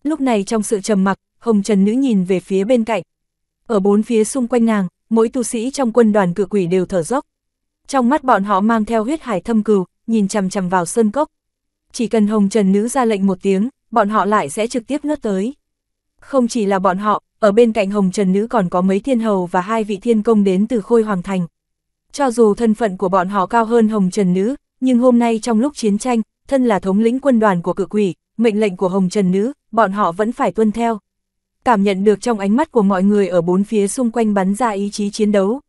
Lúc này trong sự trầm mặc, Hồng Trần Nữ nhìn về phía bên cạnh. Ở bốn phía xung quanh nàng, mỗi tu sĩ trong quân đoàn cự quỷ đều thở dốc. Trong mắt bọn họ mang theo huyết hải thâm cừu, nhìn chằm chằm vào sơn cốc. Chỉ cần Hồng Trần Nữ ra lệnh một tiếng, bọn họ lại sẽ trực tiếp lướt tới. Không chỉ là bọn họ, ở bên cạnh Hồng Trần Nữ còn có mấy thiên hầu và hai vị thiên công đến từ Khôi Hoàng Thành. Cho dù thân phận của bọn họ cao hơn Hồng Trần Nữ, nhưng hôm nay trong lúc chiến tranh, thân là thống lĩnh quân đoàn của cự quỷ, mệnh lệnh của Hồng Trần Nữ, bọn họ vẫn phải tuân theo. Cảm nhận được trong ánh mắt của mọi người ở bốn phía xung quanh bắn ra ý chí chiến đấu.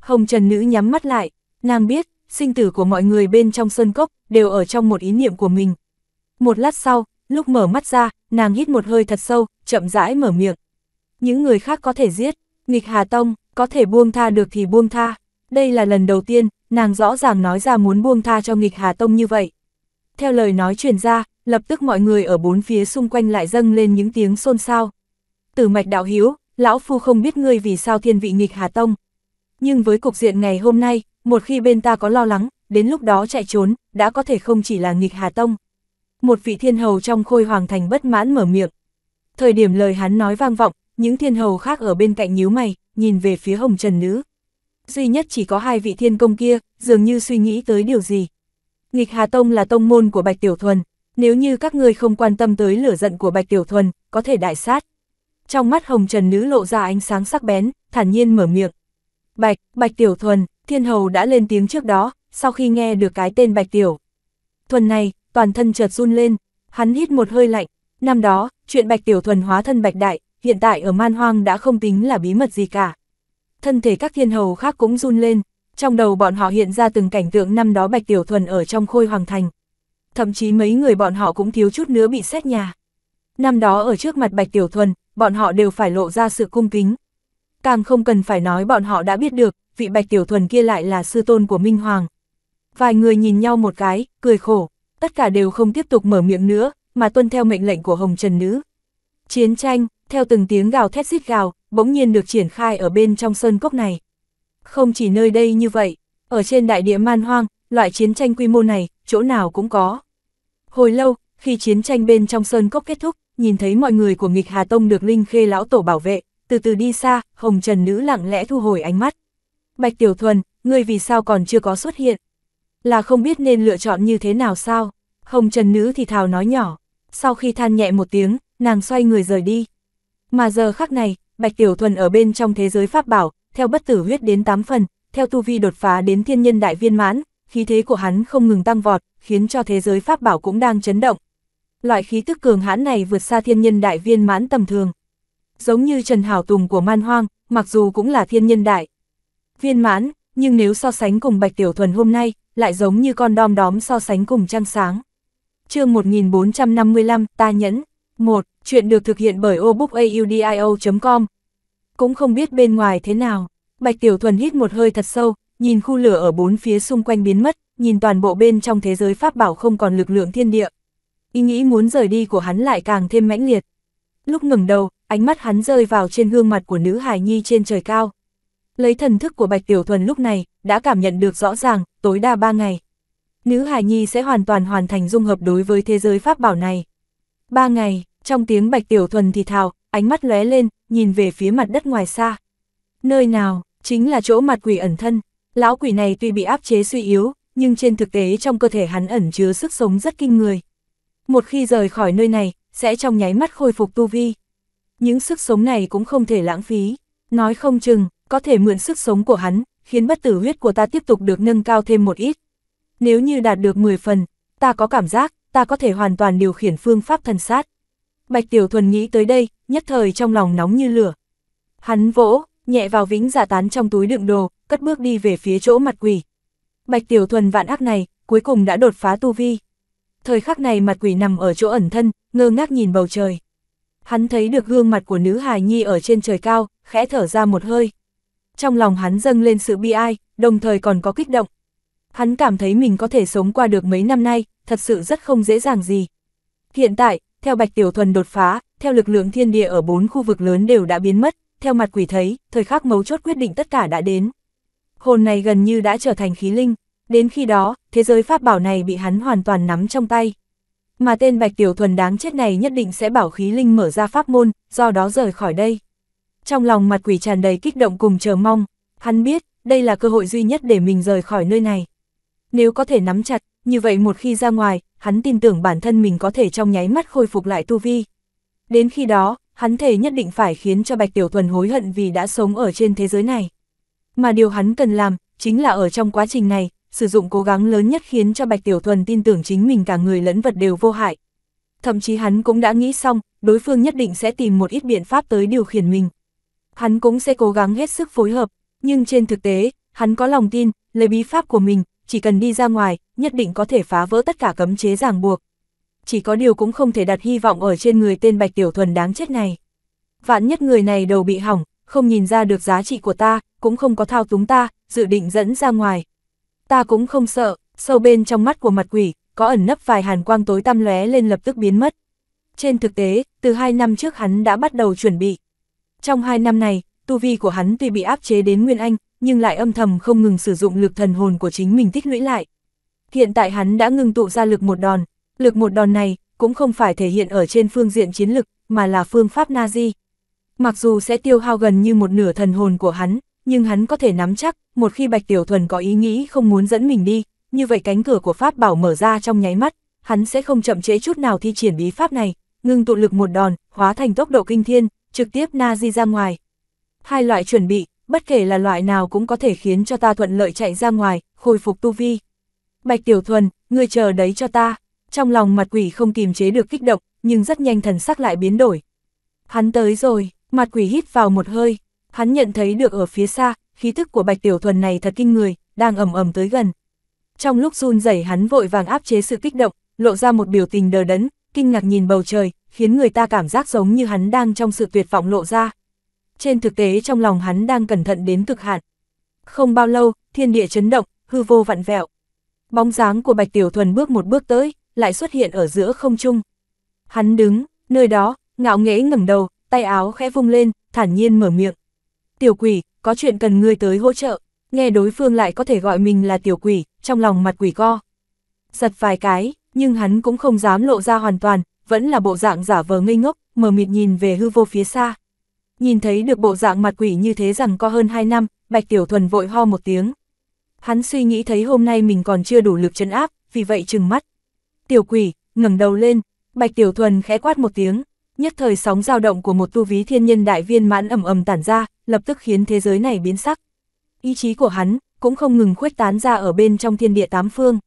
Hồng Trần Nữ nhắm mắt lại, nàng biết, sinh tử của mọi người bên trong sơn cốc đều ở trong một ý niệm của mình. Một lát sau, lúc mở mắt ra, nàng hít một hơi thật sâu, chậm rãi mở miệng. Những người khác có thể giết, nghịch Hà Tông, có thể buông tha được thì buông tha đây là lần đầu tiên, nàng rõ ràng nói ra muốn buông tha cho nghịch Hà Tông như vậy. Theo lời nói truyền ra, lập tức mọi người ở bốn phía xung quanh lại dâng lên những tiếng xôn xao. Từ mạch đạo hiếu, lão phu không biết ngươi vì sao thiên vị nghịch Hà Tông. Nhưng với cục diện ngày hôm nay, một khi bên ta có lo lắng, đến lúc đó chạy trốn, đã có thể không chỉ là nghịch Hà Tông. Một vị thiên hầu trong khôi hoàng thành bất mãn mở miệng. Thời điểm lời hắn nói vang vọng, những thiên hầu khác ở bên cạnh nhíu mày, nhìn về phía hồng trần nữ duy nhất chỉ có hai vị thiên công kia, dường như suy nghĩ tới điều gì. Nghịch Hà Tông là tông môn của Bạch Tiểu Thuần, nếu như các người không quan tâm tới lửa giận của Bạch Tiểu Thuần, có thể đại sát. Trong mắt Hồng Trần Nữ lộ ra ánh sáng sắc bén, thản nhiên mở miệng. Bạch, Bạch Tiểu Thuần, Thiên Hầu đã lên tiếng trước đó, sau khi nghe được cái tên Bạch Tiểu. Thuần này, toàn thân chợt run lên, hắn hít một hơi lạnh. Năm đó, chuyện Bạch Tiểu Thuần hóa thân Bạch Đại, hiện tại ở Man Hoang đã không tính là bí mật gì cả thân thể các thiên hầu khác cũng run lên, trong đầu bọn họ hiện ra từng cảnh tượng năm đó Bạch Tiểu Thuần ở trong khôi hoàng thành. Thậm chí mấy người bọn họ cũng thiếu chút nữa bị xét nhà. Năm đó ở trước mặt Bạch Tiểu Thuần, bọn họ đều phải lộ ra sự cung kính. Càng không cần phải nói bọn họ đã biết được, vị Bạch Tiểu Thuần kia lại là sư tôn của Minh Hoàng. Vài người nhìn nhau một cái, cười khổ, tất cả đều không tiếp tục mở miệng nữa, mà tuân theo mệnh lệnh của Hồng Trần Nữ. Chiến tranh, theo từng tiếng gào thét xít gào, bỗng nhiên được triển khai ở bên trong sơn cốc này. Không chỉ nơi đây như vậy, ở trên đại địa man hoang, loại chiến tranh quy mô này, chỗ nào cũng có. Hồi lâu, khi chiến tranh bên trong sơn cốc kết thúc, nhìn thấy mọi người của nghịch Hà Tông được Linh Khê Lão Tổ bảo vệ, từ từ đi xa, Hồng Trần Nữ lặng lẽ thu hồi ánh mắt. Bạch Tiểu Thuần, ngươi vì sao còn chưa có xuất hiện? Là không biết nên lựa chọn như thế nào sao? Hồng Trần Nữ thì thào nói nhỏ, sau khi than nhẹ một tiếng, nàng xoay người rời đi. Mà giờ khắc này, Bạch Tiểu Thuần ở bên trong thế giới pháp bảo, theo bất tử huyết đến 8 phần, theo tu vi đột phá đến thiên nhân đại viên mãn, khí thế của hắn không ngừng tăng vọt, khiến cho thế giới pháp bảo cũng đang chấn động. Loại khí tức cường hãn này vượt xa thiên nhân đại viên mãn tầm thường. Giống như Trần Hảo Tùng của Man Hoang, mặc dù cũng là thiên nhân đại viên mãn, nhưng nếu so sánh cùng Bạch Tiểu Thuần hôm nay, lại giống như con đom đóm so sánh cùng trăng sáng. chương 1455, ta nhẫn. 1. Chuyện được thực hiện bởi obookaudio.com Cũng không biết bên ngoài thế nào, Bạch Tiểu Thuần hít một hơi thật sâu, nhìn khu lửa ở bốn phía xung quanh biến mất, nhìn toàn bộ bên trong thế giới pháp bảo không còn lực lượng thiên địa. Ý nghĩ muốn rời đi của hắn lại càng thêm mãnh liệt. Lúc ngừng đầu, ánh mắt hắn rơi vào trên gương mặt của nữ hài nhi trên trời cao. Lấy thần thức của Bạch Tiểu Thuần lúc này, đã cảm nhận được rõ ràng, tối đa ba ngày. Nữ hài nhi sẽ hoàn toàn hoàn thành dung hợp đối với thế giới pháp bảo này. ba ngày, trong tiếng Bạch Tiểu Thuần thì thào, ánh mắt lóe lên, nhìn về phía mặt đất ngoài xa. Nơi nào, chính là chỗ mặt quỷ ẩn thân. Lão quỷ này tuy bị áp chế suy yếu, nhưng trên thực tế trong cơ thể hắn ẩn chứa sức sống rất kinh người. Một khi rời khỏi nơi này, sẽ trong nháy mắt khôi phục tu vi. Những sức sống này cũng không thể lãng phí. Nói không chừng, có thể mượn sức sống của hắn, khiến bất tử huyết của ta tiếp tục được nâng cao thêm một ít. Nếu như đạt được 10 phần, ta có cảm giác, ta có thể hoàn toàn điều khiển phương pháp thần sát. Bạch Tiểu Thuần nghĩ tới đây, nhất thời trong lòng nóng như lửa. Hắn vỗ, nhẹ vào vĩnh giả dạ tán trong túi đựng đồ, cất bước đi về phía chỗ mặt quỷ. Bạch Tiểu Thuần vạn ác này, cuối cùng đã đột phá tu vi. Thời khắc này mặt quỷ nằm ở chỗ ẩn thân, ngơ ngác nhìn bầu trời. Hắn thấy được gương mặt của nữ hài nhi ở trên trời cao, khẽ thở ra một hơi. Trong lòng hắn dâng lên sự bi ai, đồng thời còn có kích động. Hắn cảm thấy mình có thể sống qua được mấy năm nay, thật sự rất không dễ dàng gì. Hiện tại, theo Bạch Tiểu Thuần đột phá, theo lực lượng thiên địa ở bốn khu vực lớn đều đã biến mất, theo mặt quỷ thấy, thời khắc mấu chốt quyết định tất cả đã đến. Hồn này gần như đã trở thành khí linh, đến khi đó, thế giới pháp bảo này bị hắn hoàn toàn nắm trong tay. Mà tên Bạch Tiểu Thuần đáng chết này nhất định sẽ bảo khí linh mở ra pháp môn, do đó rời khỏi đây. Trong lòng mặt quỷ tràn đầy kích động cùng chờ mong, hắn biết, đây là cơ hội duy nhất để mình rời khỏi nơi này. Nếu có thể nắm chặt, như vậy một khi ra ngoài, hắn tin tưởng bản thân mình có thể trong nháy mắt khôi phục lại tu vi. Đến khi đó, hắn thể nhất định phải khiến cho Bạch Tiểu Thuần hối hận vì đã sống ở trên thế giới này. Mà điều hắn cần làm, chính là ở trong quá trình này, sử dụng cố gắng lớn nhất khiến cho Bạch Tiểu Thuần tin tưởng chính mình cả người lẫn vật đều vô hại. Thậm chí hắn cũng đã nghĩ xong, đối phương nhất định sẽ tìm một ít biện pháp tới điều khiển mình. Hắn cũng sẽ cố gắng hết sức phối hợp, nhưng trên thực tế, hắn có lòng tin, lấy bí pháp của mình, chỉ cần đi ra ngoài, nhất định có thể phá vỡ tất cả cấm chế ràng buộc. Chỉ có điều cũng không thể đặt hy vọng ở trên người tên Bạch Tiểu Thuần đáng chết này. Vạn nhất người này đầu bị hỏng, không nhìn ra được giá trị của ta, cũng không có thao túng ta, dự định dẫn ra ngoài. Ta cũng không sợ, sâu bên trong mắt của mặt quỷ, có ẩn nấp vài hàn quang tối tăm lóe lên lập tức biến mất. Trên thực tế, từ hai năm trước hắn đã bắt đầu chuẩn bị. Trong hai năm này, tu vi của hắn tuy bị áp chế đến Nguyên Anh, nhưng lại âm thầm không ngừng sử dụng lực thần hồn của chính mình tích lũy lại. Hiện tại hắn đã ngừng tụ ra lực một đòn, lực một đòn này cũng không phải thể hiện ở trên phương diện chiến lực, mà là phương pháp Nazi. Mặc dù sẽ tiêu hao gần như một nửa thần hồn của hắn, nhưng hắn có thể nắm chắc, một khi Bạch Tiểu Thuần có ý nghĩ không muốn dẫn mình đi, như vậy cánh cửa của pháp bảo mở ra trong nháy mắt, hắn sẽ không chậm chế chút nào thi triển bí pháp này, ngưng tụ lực một đòn, hóa thành tốc độ kinh thiên, trực tiếp Nazi ra ngoài. Hai loại chuẩn bị, bất kể là loại nào cũng có thể khiến cho ta thuận lợi chạy ra ngoài, khôi phục tu vi. Bạch Tiểu Thuần, ngươi chờ đấy cho ta. Trong lòng mặt quỷ không kìm chế được kích động, nhưng rất nhanh thần sắc lại biến đổi. Hắn tới rồi, mặt quỷ hít vào một hơi, hắn nhận thấy được ở phía xa, khí thức của Bạch Tiểu Thuần này thật kinh người, đang ầm ầm tới gần. Trong lúc run rẩy hắn vội vàng áp chế sự kích động, lộ ra một biểu tình đờ đẫn, kinh ngạc nhìn bầu trời, khiến người ta cảm giác giống như hắn đang trong sự tuyệt vọng lộ ra trên thực tế trong lòng hắn đang cẩn thận đến cực hạn. Không bao lâu, thiên địa chấn động, hư vô vặn vẹo. Bóng dáng của Bạch Tiểu Thuần bước một bước tới, lại xuất hiện ở giữa không trung. Hắn đứng, nơi đó, ngạo nghễ ngẩng đầu, tay áo khẽ vung lên, thản nhiên mở miệng. Tiểu quỷ, có chuyện cần ngươi tới hỗ trợ. Nghe đối phương lại có thể gọi mình là tiểu quỷ, trong lòng mặt quỷ co. Giật vài cái, nhưng hắn cũng không dám lộ ra hoàn toàn, vẫn là bộ dạng giả vờ ngây ngốc, mở mịt nhìn về hư vô phía xa. Nhìn thấy được bộ dạng mặt quỷ như thế rằng có hơn 2 năm, Bạch Tiểu Thuần vội ho một tiếng. Hắn suy nghĩ thấy hôm nay mình còn chưa đủ lực chấn áp, vì vậy trừng mắt. Tiểu quỷ, ngẩng đầu lên, Bạch Tiểu Thuần khẽ quát một tiếng, nhất thời sóng dao động của một tu ví thiên nhân đại viên mãn ầm ầm tản ra, lập tức khiến thế giới này biến sắc. Ý chí của hắn cũng không ngừng khuếch tán ra ở bên trong thiên địa tám phương.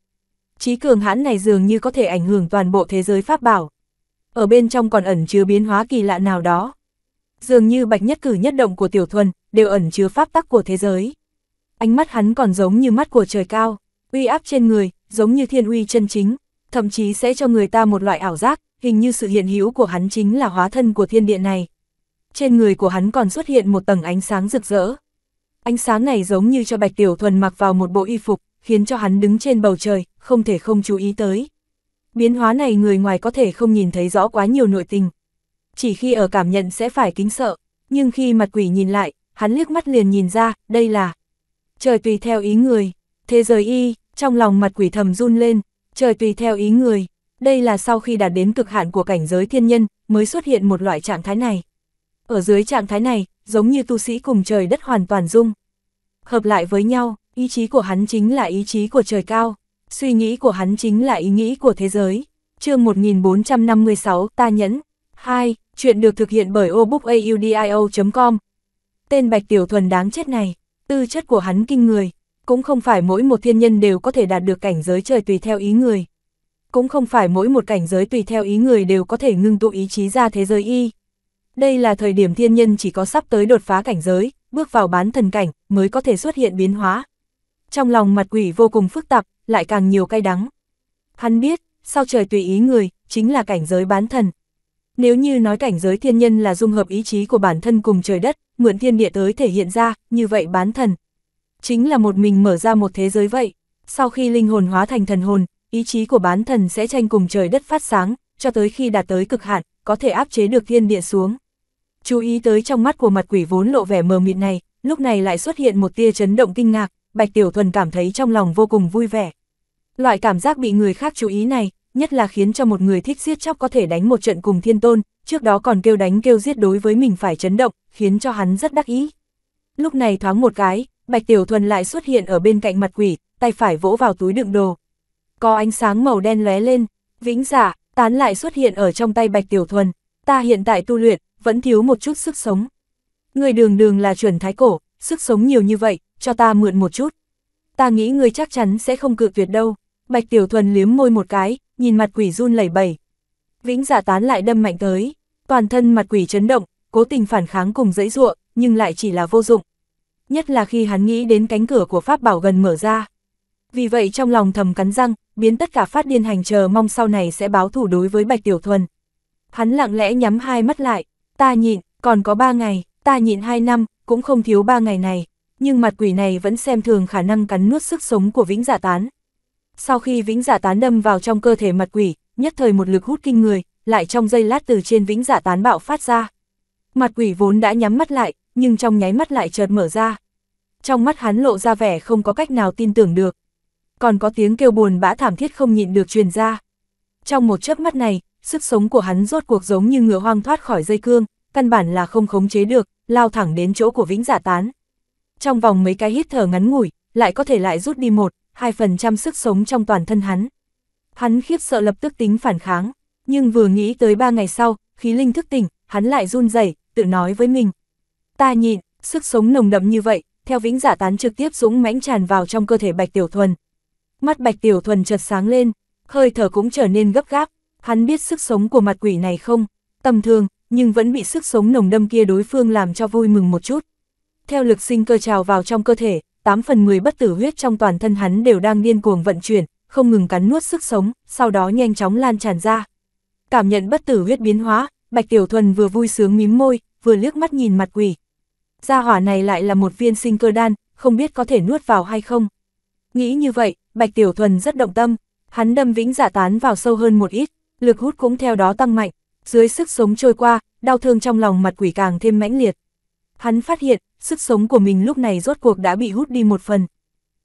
Chí cường hãn này dường như có thể ảnh hưởng toàn bộ thế giới pháp bảo. Ở bên trong còn ẩn chứa biến hóa kỳ lạ nào đó dường như bạch nhất cử nhất động của tiểu thuần, đều ẩn chứa pháp tắc của thế giới. Ánh mắt hắn còn giống như mắt của trời cao, uy áp trên người, giống như thiên uy chân chính, thậm chí sẽ cho người ta một loại ảo giác, hình như sự hiện hữu của hắn chính là hóa thân của thiên địa này. Trên người của hắn còn xuất hiện một tầng ánh sáng rực rỡ. Ánh sáng này giống như cho Bạch Tiểu Thuần mặc vào một bộ y phục, khiến cho hắn đứng trên bầu trời, không thể không chú ý tới. Biến hóa này người ngoài có thể không nhìn thấy rõ quá nhiều nội tình, chỉ khi ở cảm nhận sẽ phải kính sợ, nhưng khi mặt quỷ nhìn lại, hắn liếc mắt liền nhìn ra, đây là trời tùy theo ý người, thế giới y, trong lòng mặt quỷ thầm run lên, trời tùy theo ý người, đây là sau khi đạt đến cực hạn của cảnh giới thiên nhân, mới xuất hiện một loại trạng thái này. Ở dưới trạng thái này, giống như tu sĩ cùng trời đất hoàn toàn dung. Hợp lại với nhau, ý chí của hắn chính là ý chí của trời cao, suy nghĩ của hắn chính là ý nghĩ của thế giới. chương 1456, ta nhẫn. 2. Chuyện được thực hiện bởi obookaudio.com. Tên Bạch Tiểu Thuần đáng chết này, tư chất của hắn kinh người, cũng không phải mỗi một thiên nhân đều có thể đạt được cảnh giới trời tùy theo ý người. Cũng không phải mỗi một cảnh giới tùy theo ý người đều có thể ngưng tụ ý chí ra thế giới y. Đây là thời điểm thiên nhân chỉ có sắp tới đột phá cảnh giới, bước vào bán thần cảnh, mới có thể xuất hiện biến hóa. Trong lòng mặt quỷ vô cùng phức tạp, lại càng nhiều cay đắng. Hắn biết, sau trời tùy ý người, chính là cảnh giới bán thần, nếu như nói cảnh giới thiên nhân là dung hợp ý chí của bản thân cùng trời đất, mượn thiên địa tới thể hiện ra, như vậy bán thần. Chính là một mình mở ra một thế giới vậy. Sau khi linh hồn hóa thành thần hồn, ý chí của bán thần sẽ tranh cùng trời đất phát sáng, cho tới khi đạt tới cực hạn, có thể áp chế được thiên địa xuống. Chú ý tới trong mắt của mặt quỷ vốn lộ vẻ mờ mịt này, lúc này lại xuất hiện một tia chấn động kinh ngạc, Bạch Tiểu Thuần cảm thấy trong lòng vô cùng vui vẻ. Loại cảm giác bị người khác chú ý này, nhất là khiến cho một người thích giết chóc có thể đánh một trận cùng thiên tôn, trước đó còn kêu đánh kêu giết đối với mình phải chấn động, khiến cho hắn rất đắc ý. Lúc này thoáng một cái, Bạch Tiểu Thuần lại xuất hiện ở bên cạnh mặt quỷ, tay phải vỗ vào túi đựng đồ. Có ánh sáng màu đen lóe lên, vĩnh giả, dạ, tán lại xuất hiện ở trong tay Bạch Tiểu Thuần. Ta hiện tại tu luyện, vẫn thiếu một chút sức sống. Người đường đường là chuẩn thái cổ, sức sống nhiều như vậy, cho ta mượn một chút. Ta nghĩ người chắc chắn sẽ không cự tuyệt đâu. Bạch Tiểu Thuần liếm môi một cái, nhìn mặt quỷ run lẩy bẩy. Vĩnh giả dạ tán lại đâm mạnh tới, toàn thân mặt quỷ chấn động, cố tình phản kháng cùng dãy ruộng, nhưng lại chỉ là vô dụng. Nhất là khi hắn nghĩ đến cánh cửa của pháp bảo gần mở ra. Vì vậy trong lòng thầm cắn răng, biến tất cả phát điên hành chờ mong sau này sẽ báo thủ đối với Bạch Tiểu Thuần. Hắn lặng lẽ nhắm hai mắt lại, ta nhịn, còn có ba ngày, ta nhịn hai năm, cũng không thiếu ba ngày này, nhưng mặt quỷ này vẫn xem thường khả năng cắn nuốt sức sống của vĩnh giả dạ tán. Sau khi vĩnh giả dạ tán đâm vào trong cơ thể mặt quỷ, nhất thời một lực hút kinh người, lại trong giây lát từ trên vĩnh giả dạ tán bạo phát ra. Mặt quỷ vốn đã nhắm mắt lại, nhưng trong nháy mắt lại chợt mở ra. Trong mắt hắn lộ ra vẻ không có cách nào tin tưởng được. Còn có tiếng kêu buồn bã thảm thiết không nhịn được truyền ra. Trong một chớp mắt này, sức sống của hắn rốt cuộc giống như ngựa hoang thoát khỏi dây cương, căn bản là không khống chế được, lao thẳng đến chỗ của vĩnh giả dạ tán. Trong vòng mấy cái hít thở ngắn ngủi, lại có thể lại rút đi một, 2% sức sống trong toàn thân hắn. Hắn khiếp sợ lập tức tính phản kháng, nhưng vừa nghĩ tới 3 ngày sau, khí linh thức tỉnh, hắn lại run rẩy, tự nói với mình. Ta nhịn, sức sống nồng đậm như vậy, theo vĩnh giả tán trực tiếp dũng mãnh tràn vào trong cơ thể Bạch Tiểu Thuần. Mắt Bạch Tiểu Thuần chợt sáng lên, hơi thở cũng trở nên gấp gáp, hắn biết sức sống của mặt quỷ này không, tầm thường, nhưng vẫn bị sức sống nồng đâm kia đối phương làm cho vui mừng một chút. Theo lực sinh cơ trào vào trong cơ thể, 8 phần 10 bất tử huyết trong toàn thân hắn đều đang điên cuồng vận chuyển, không ngừng cắn nuốt sức sống, sau đó nhanh chóng lan tràn ra. Cảm nhận bất tử huyết biến hóa, Bạch Tiểu Thuần vừa vui sướng mím môi, vừa liếc mắt nhìn mặt quỷ. Gia hỏa này lại là một viên sinh cơ đan, không biết có thể nuốt vào hay không. Nghĩ như vậy, Bạch Tiểu Thuần rất động tâm, hắn đâm vĩnh dạ tán vào sâu hơn một ít, lực hút cũng theo đó tăng mạnh, dưới sức sống trôi qua, đau thương trong lòng mặt quỷ càng thêm mãnh liệt. Hắn phát hiện, sức sống của mình lúc này rốt cuộc đã bị hút đi một phần.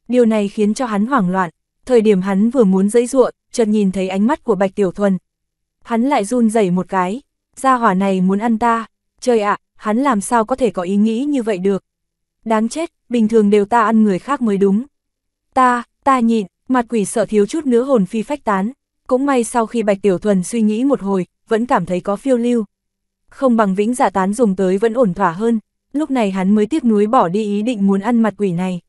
Điều này khiến cho hắn hoảng loạn, thời điểm hắn vừa muốn dẫy ruộng, chợt nhìn thấy ánh mắt của Bạch Tiểu Thuần. Hắn lại run rẩy một cái, gia hỏa này muốn ăn ta, trời ạ, hắn làm sao có thể có ý nghĩ như vậy được. Đáng chết, bình thường đều ta ăn người khác mới đúng. Ta, ta nhịn, mặt quỷ sợ thiếu chút nữa hồn phi phách tán. Cũng may sau khi Bạch Tiểu Thuần suy nghĩ một hồi, vẫn cảm thấy có phiêu lưu. Không bằng vĩnh giả tán dùng tới vẫn ổn thỏa hơn lúc này hắn mới tiếc nuối bỏ đi ý định muốn ăn mặt quỷ này.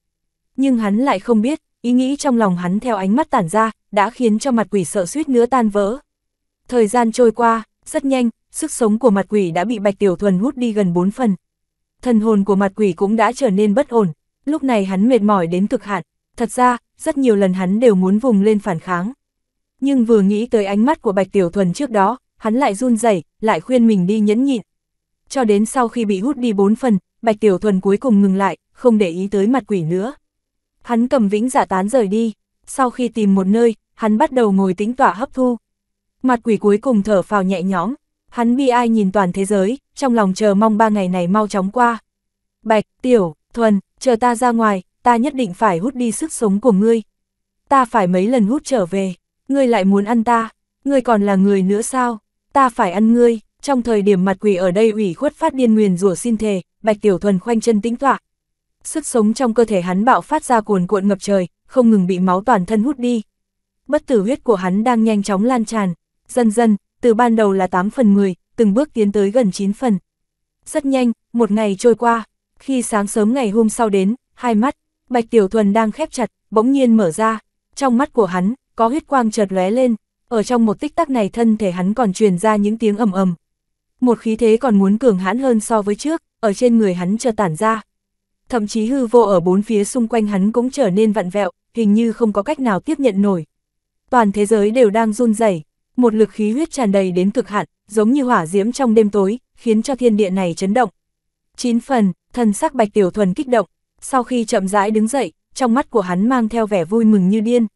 Nhưng hắn lại không biết, ý nghĩ trong lòng hắn theo ánh mắt tản ra, đã khiến cho mặt quỷ sợ suýt nữa tan vỡ. Thời gian trôi qua, rất nhanh, sức sống của mặt quỷ đã bị Bạch Tiểu Thuần hút đi gần 4 phần. Thần hồn của mặt quỷ cũng đã trở nên bất ổn, lúc này hắn mệt mỏi đến cực hạn, thật ra, rất nhiều lần hắn đều muốn vùng lên phản kháng. Nhưng vừa nghĩ tới ánh mắt của Bạch Tiểu Thuần trước đó, hắn lại run rẩy, lại khuyên mình đi nhẫn nhịn cho đến sau khi bị hút đi bốn phần, Bạch Tiểu Thuần cuối cùng ngừng lại, không để ý tới mặt quỷ nữa. Hắn cầm vĩnh giả tán rời đi, sau khi tìm một nơi, hắn bắt đầu ngồi tính tỏa hấp thu. Mặt quỷ cuối cùng thở phào nhẹ nhõm, hắn bi ai nhìn toàn thế giới, trong lòng chờ mong ba ngày này mau chóng qua. Bạch, Tiểu, Thuần, chờ ta ra ngoài, ta nhất định phải hút đi sức sống của ngươi. Ta phải mấy lần hút trở về, ngươi lại muốn ăn ta, ngươi còn là người nữa sao, ta phải ăn ngươi trong thời điểm mặt quỷ ở đây ủy khuất phát điên nguyền rủa xin thề, Bạch Tiểu Thuần khoanh chân tĩnh tọa. Sức sống trong cơ thể hắn bạo phát ra cuồn cuộn ngập trời, không ngừng bị máu toàn thân hút đi. Bất tử huyết của hắn đang nhanh chóng lan tràn, dần dần, từ ban đầu là 8 phần 10, từng bước tiến tới gần 9 phần. Rất nhanh, một ngày trôi qua, khi sáng sớm ngày hôm sau đến, hai mắt, Bạch Tiểu Thuần đang khép chặt, bỗng nhiên mở ra, trong mắt của hắn, có huyết quang chợt lóe lên, ở trong một tích tắc này thân thể hắn còn truyền ra những tiếng ầm ầm, một khí thế còn muốn cường hãn hơn so với trước, ở trên người hắn chợt tản ra. Thậm chí hư vô ở bốn phía xung quanh hắn cũng trở nên vặn vẹo, hình như không có cách nào tiếp nhận nổi. Toàn thế giới đều đang run rẩy, một lực khí huyết tràn đầy đến cực hạn, giống như hỏa diễm trong đêm tối, khiến cho thiên địa này chấn động. Chín phần, thần sắc Bạch Tiểu Thuần kích động, sau khi chậm rãi đứng dậy, trong mắt của hắn mang theo vẻ vui mừng như điên.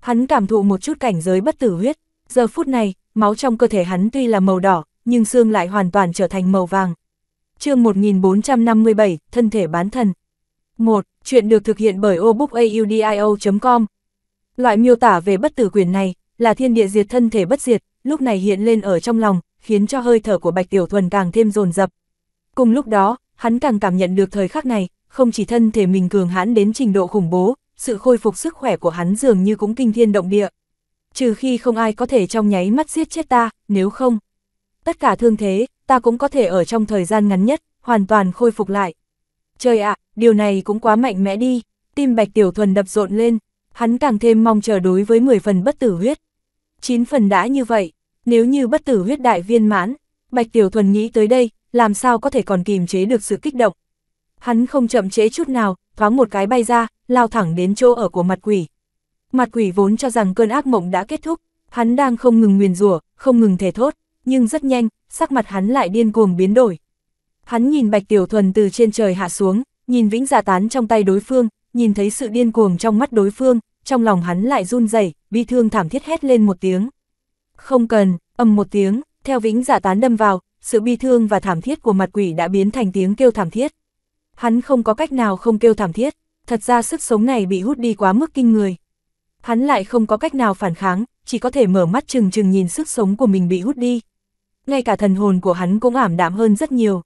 Hắn cảm thụ một chút cảnh giới bất tử huyết, giờ phút này, máu trong cơ thể hắn tuy là màu đỏ, nhưng xương lại hoàn toàn trở thành màu vàng. chương 1457, Thân thể bán thần 1. Chuyện được thực hiện bởi obookaudio.com Loại miêu tả về bất tử quyền này, là thiên địa diệt thân thể bất diệt, lúc này hiện lên ở trong lòng, khiến cho hơi thở của Bạch Tiểu Thuần càng thêm dồn dập. Cùng lúc đó, hắn càng cảm nhận được thời khắc này, không chỉ thân thể mình cường hãn đến trình độ khủng bố, sự khôi phục sức khỏe của hắn dường như cũng kinh thiên động địa. Trừ khi không ai có thể trong nháy mắt giết chết ta, nếu không tất cả thương thế, ta cũng có thể ở trong thời gian ngắn nhất, hoàn toàn khôi phục lại. Trời ạ, điều này cũng quá mạnh mẽ đi, tim Bạch Tiểu Thuần đập rộn lên, hắn càng thêm mong chờ đối với 10 phần bất tử huyết. 9 phần đã như vậy, nếu như bất tử huyết đại viên mãn, Bạch Tiểu Thuần nghĩ tới đây, làm sao có thể còn kìm chế được sự kích động. Hắn không chậm chế chút nào, thoáng một cái bay ra, lao thẳng đến chỗ ở của mặt quỷ. Mặt quỷ vốn cho rằng cơn ác mộng đã kết thúc, hắn đang không ngừng nguyền rủa, không ngừng thể thốt nhưng rất nhanh, sắc mặt hắn lại điên cuồng biến đổi. Hắn nhìn Bạch Tiểu Thuần từ trên trời hạ xuống, nhìn vĩnh giả dạ tán trong tay đối phương, nhìn thấy sự điên cuồng trong mắt đối phương, trong lòng hắn lại run rẩy, bi thương thảm thiết hét lên một tiếng. Không cần, âm một tiếng, theo vĩnh giả dạ tán đâm vào, sự bi thương và thảm thiết của mặt quỷ đã biến thành tiếng kêu thảm thiết. Hắn không có cách nào không kêu thảm thiết, thật ra sức sống này bị hút đi quá mức kinh người. Hắn lại không có cách nào phản kháng, chỉ có thể mở mắt chừng chừng nhìn sức sống của mình bị hút đi ngay cả thần hồn của hắn cũng ảm đạm hơn rất nhiều.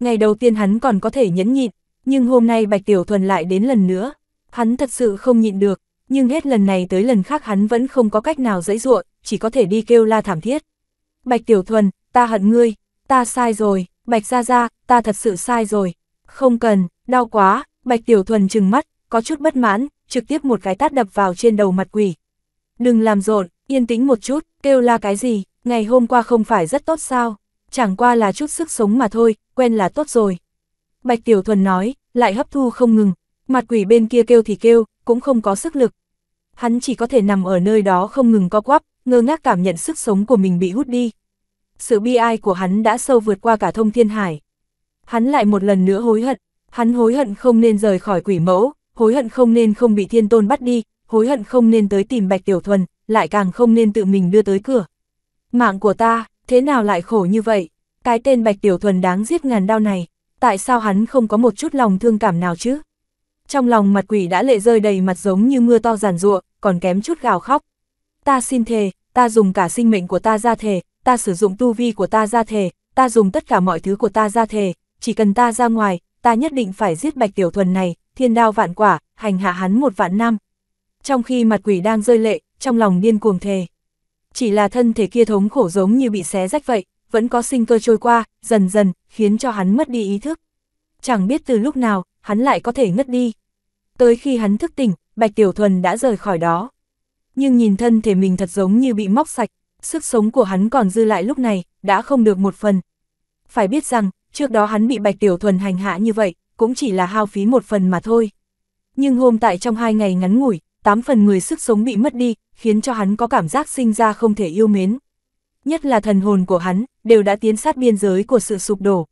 Ngày đầu tiên hắn còn có thể nhẫn nhịn, nhưng hôm nay Bạch Tiểu Thuần lại đến lần nữa. Hắn thật sự không nhịn được, nhưng hết lần này tới lần khác hắn vẫn không có cách nào dãy ruộng, chỉ có thể đi kêu la thảm thiết. Bạch Tiểu Thuần, ta hận ngươi, ta sai rồi, Bạch Gia Gia, ta thật sự sai rồi. Không cần, đau quá, Bạch Tiểu Thuần trừng mắt, có chút bất mãn, trực tiếp một cái tát đập vào trên đầu mặt quỷ. Đừng làm rộn, yên tĩnh một chút, kêu la cái gì, Ngày hôm qua không phải rất tốt sao, chẳng qua là chút sức sống mà thôi, quen là tốt rồi. Bạch Tiểu Thuần nói, lại hấp thu không ngừng, mặt quỷ bên kia kêu thì kêu, cũng không có sức lực. Hắn chỉ có thể nằm ở nơi đó không ngừng co quắp, ngơ ngác cảm nhận sức sống của mình bị hút đi. Sự bi ai của hắn đã sâu vượt qua cả thông thiên hải. Hắn lại một lần nữa hối hận, hắn hối hận không nên rời khỏi quỷ mẫu, hối hận không nên không bị thiên tôn bắt đi, hối hận không nên tới tìm Bạch Tiểu Thuần, lại càng không nên tự mình đưa tới cửa. Mạng của ta, thế nào lại khổ như vậy? Cái tên Bạch Tiểu Thuần đáng giết ngàn đau này, tại sao hắn không có một chút lòng thương cảm nào chứ? Trong lòng mặt quỷ đã lệ rơi đầy mặt giống như mưa to giàn ruộng, còn kém chút gào khóc. Ta xin thề, ta dùng cả sinh mệnh của ta ra thề, ta sử dụng tu vi của ta ra thề, ta dùng tất cả mọi thứ của ta ra thề, chỉ cần ta ra ngoài, ta nhất định phải giết Bạch Tiểu Thuần này, thiên đao vạn quả, hành hạ hắn một vạn năm. Trong khi mặt quỷ đang rơi lệ, trong lòng điên cuồng thề chỉ là thân thể kia thống khổ giống như bị xé rách vậy, vẫn có sinh cơ trôi qua, dần dần, khiến cho hắn mất đi ý thức. Chẳng biết từ lúc nào, hắn lại có thể ngất đi. Tới khi hắn thức tỉnh, Bạch Tiểu Thuần đã rời khỏi đó. Nhưng nhìn thân thể mình thật giống như bị móc sạch, sức sống của hắn còn dư lại lúc này, đã không được một phần. Phải biết rằng, trước đó hắn bị Bạch Tiểu Thuần hành hạ như vậy, cũng chỉ là hao phí một phần mà thôi. Nhưng hôm tại trong hai ngày ngắn ngủi, tám phần người sức sống bị mất đi, khiến cho hắn có cảm giác sinh ra không thể yêu mến. Nhất là thần hồn của hắn, đều đã tiến sát biên giới của sự sụp đổ.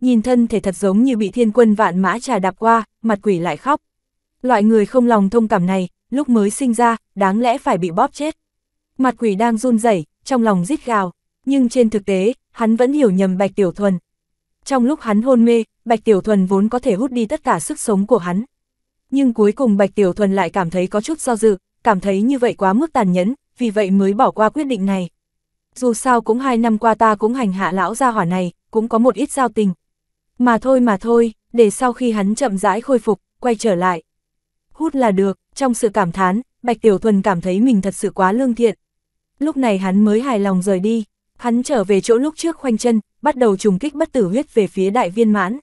Nhìn thân thể thật giống như bị thiên quân vạn mã trà đạp qua, mặt quỷ lại khóc. Loại người không lòng thông cảm này, lúc mới sinh ra, đáng lẽ phải bị bóp chết. Mặt quỷ đang run rẩy, trong lòng rít gào, nhưng trên thực tế, hắn vẫn hiểu nhầm Bạch Tiểu Thuần. Trong lúc hắn hôn mê, Bạch Tiểu Thuần vốn có thể hút đi tất cả sức sống của hắn, nhưng cuối cùng Bạch Tiểu Thuần lại cảm thấy có chút do dự, cảm thấy như vậy quá mức tàn nhẫn, vì vậy mới bỏ qua quyết định này. Dù sao cũng hai năm qua ta cũng hành hạ lão gia hỏa này, cũng có một ít giao tình. Mà thôi mà thôi, để sau khi hắn chậm rãi khôi phục, quay trở lại. Hút là được, trong sự cảm thán, Bạch Tiểu Thuần cảm thấy mình thật sự quá lương thiện. Lúc này hắn mới hài lòng rời đi, hắn trở về chỗ lúc trước khoanh chân, bắt đầu trùng kích bất tử huyết về phía đại viên mãn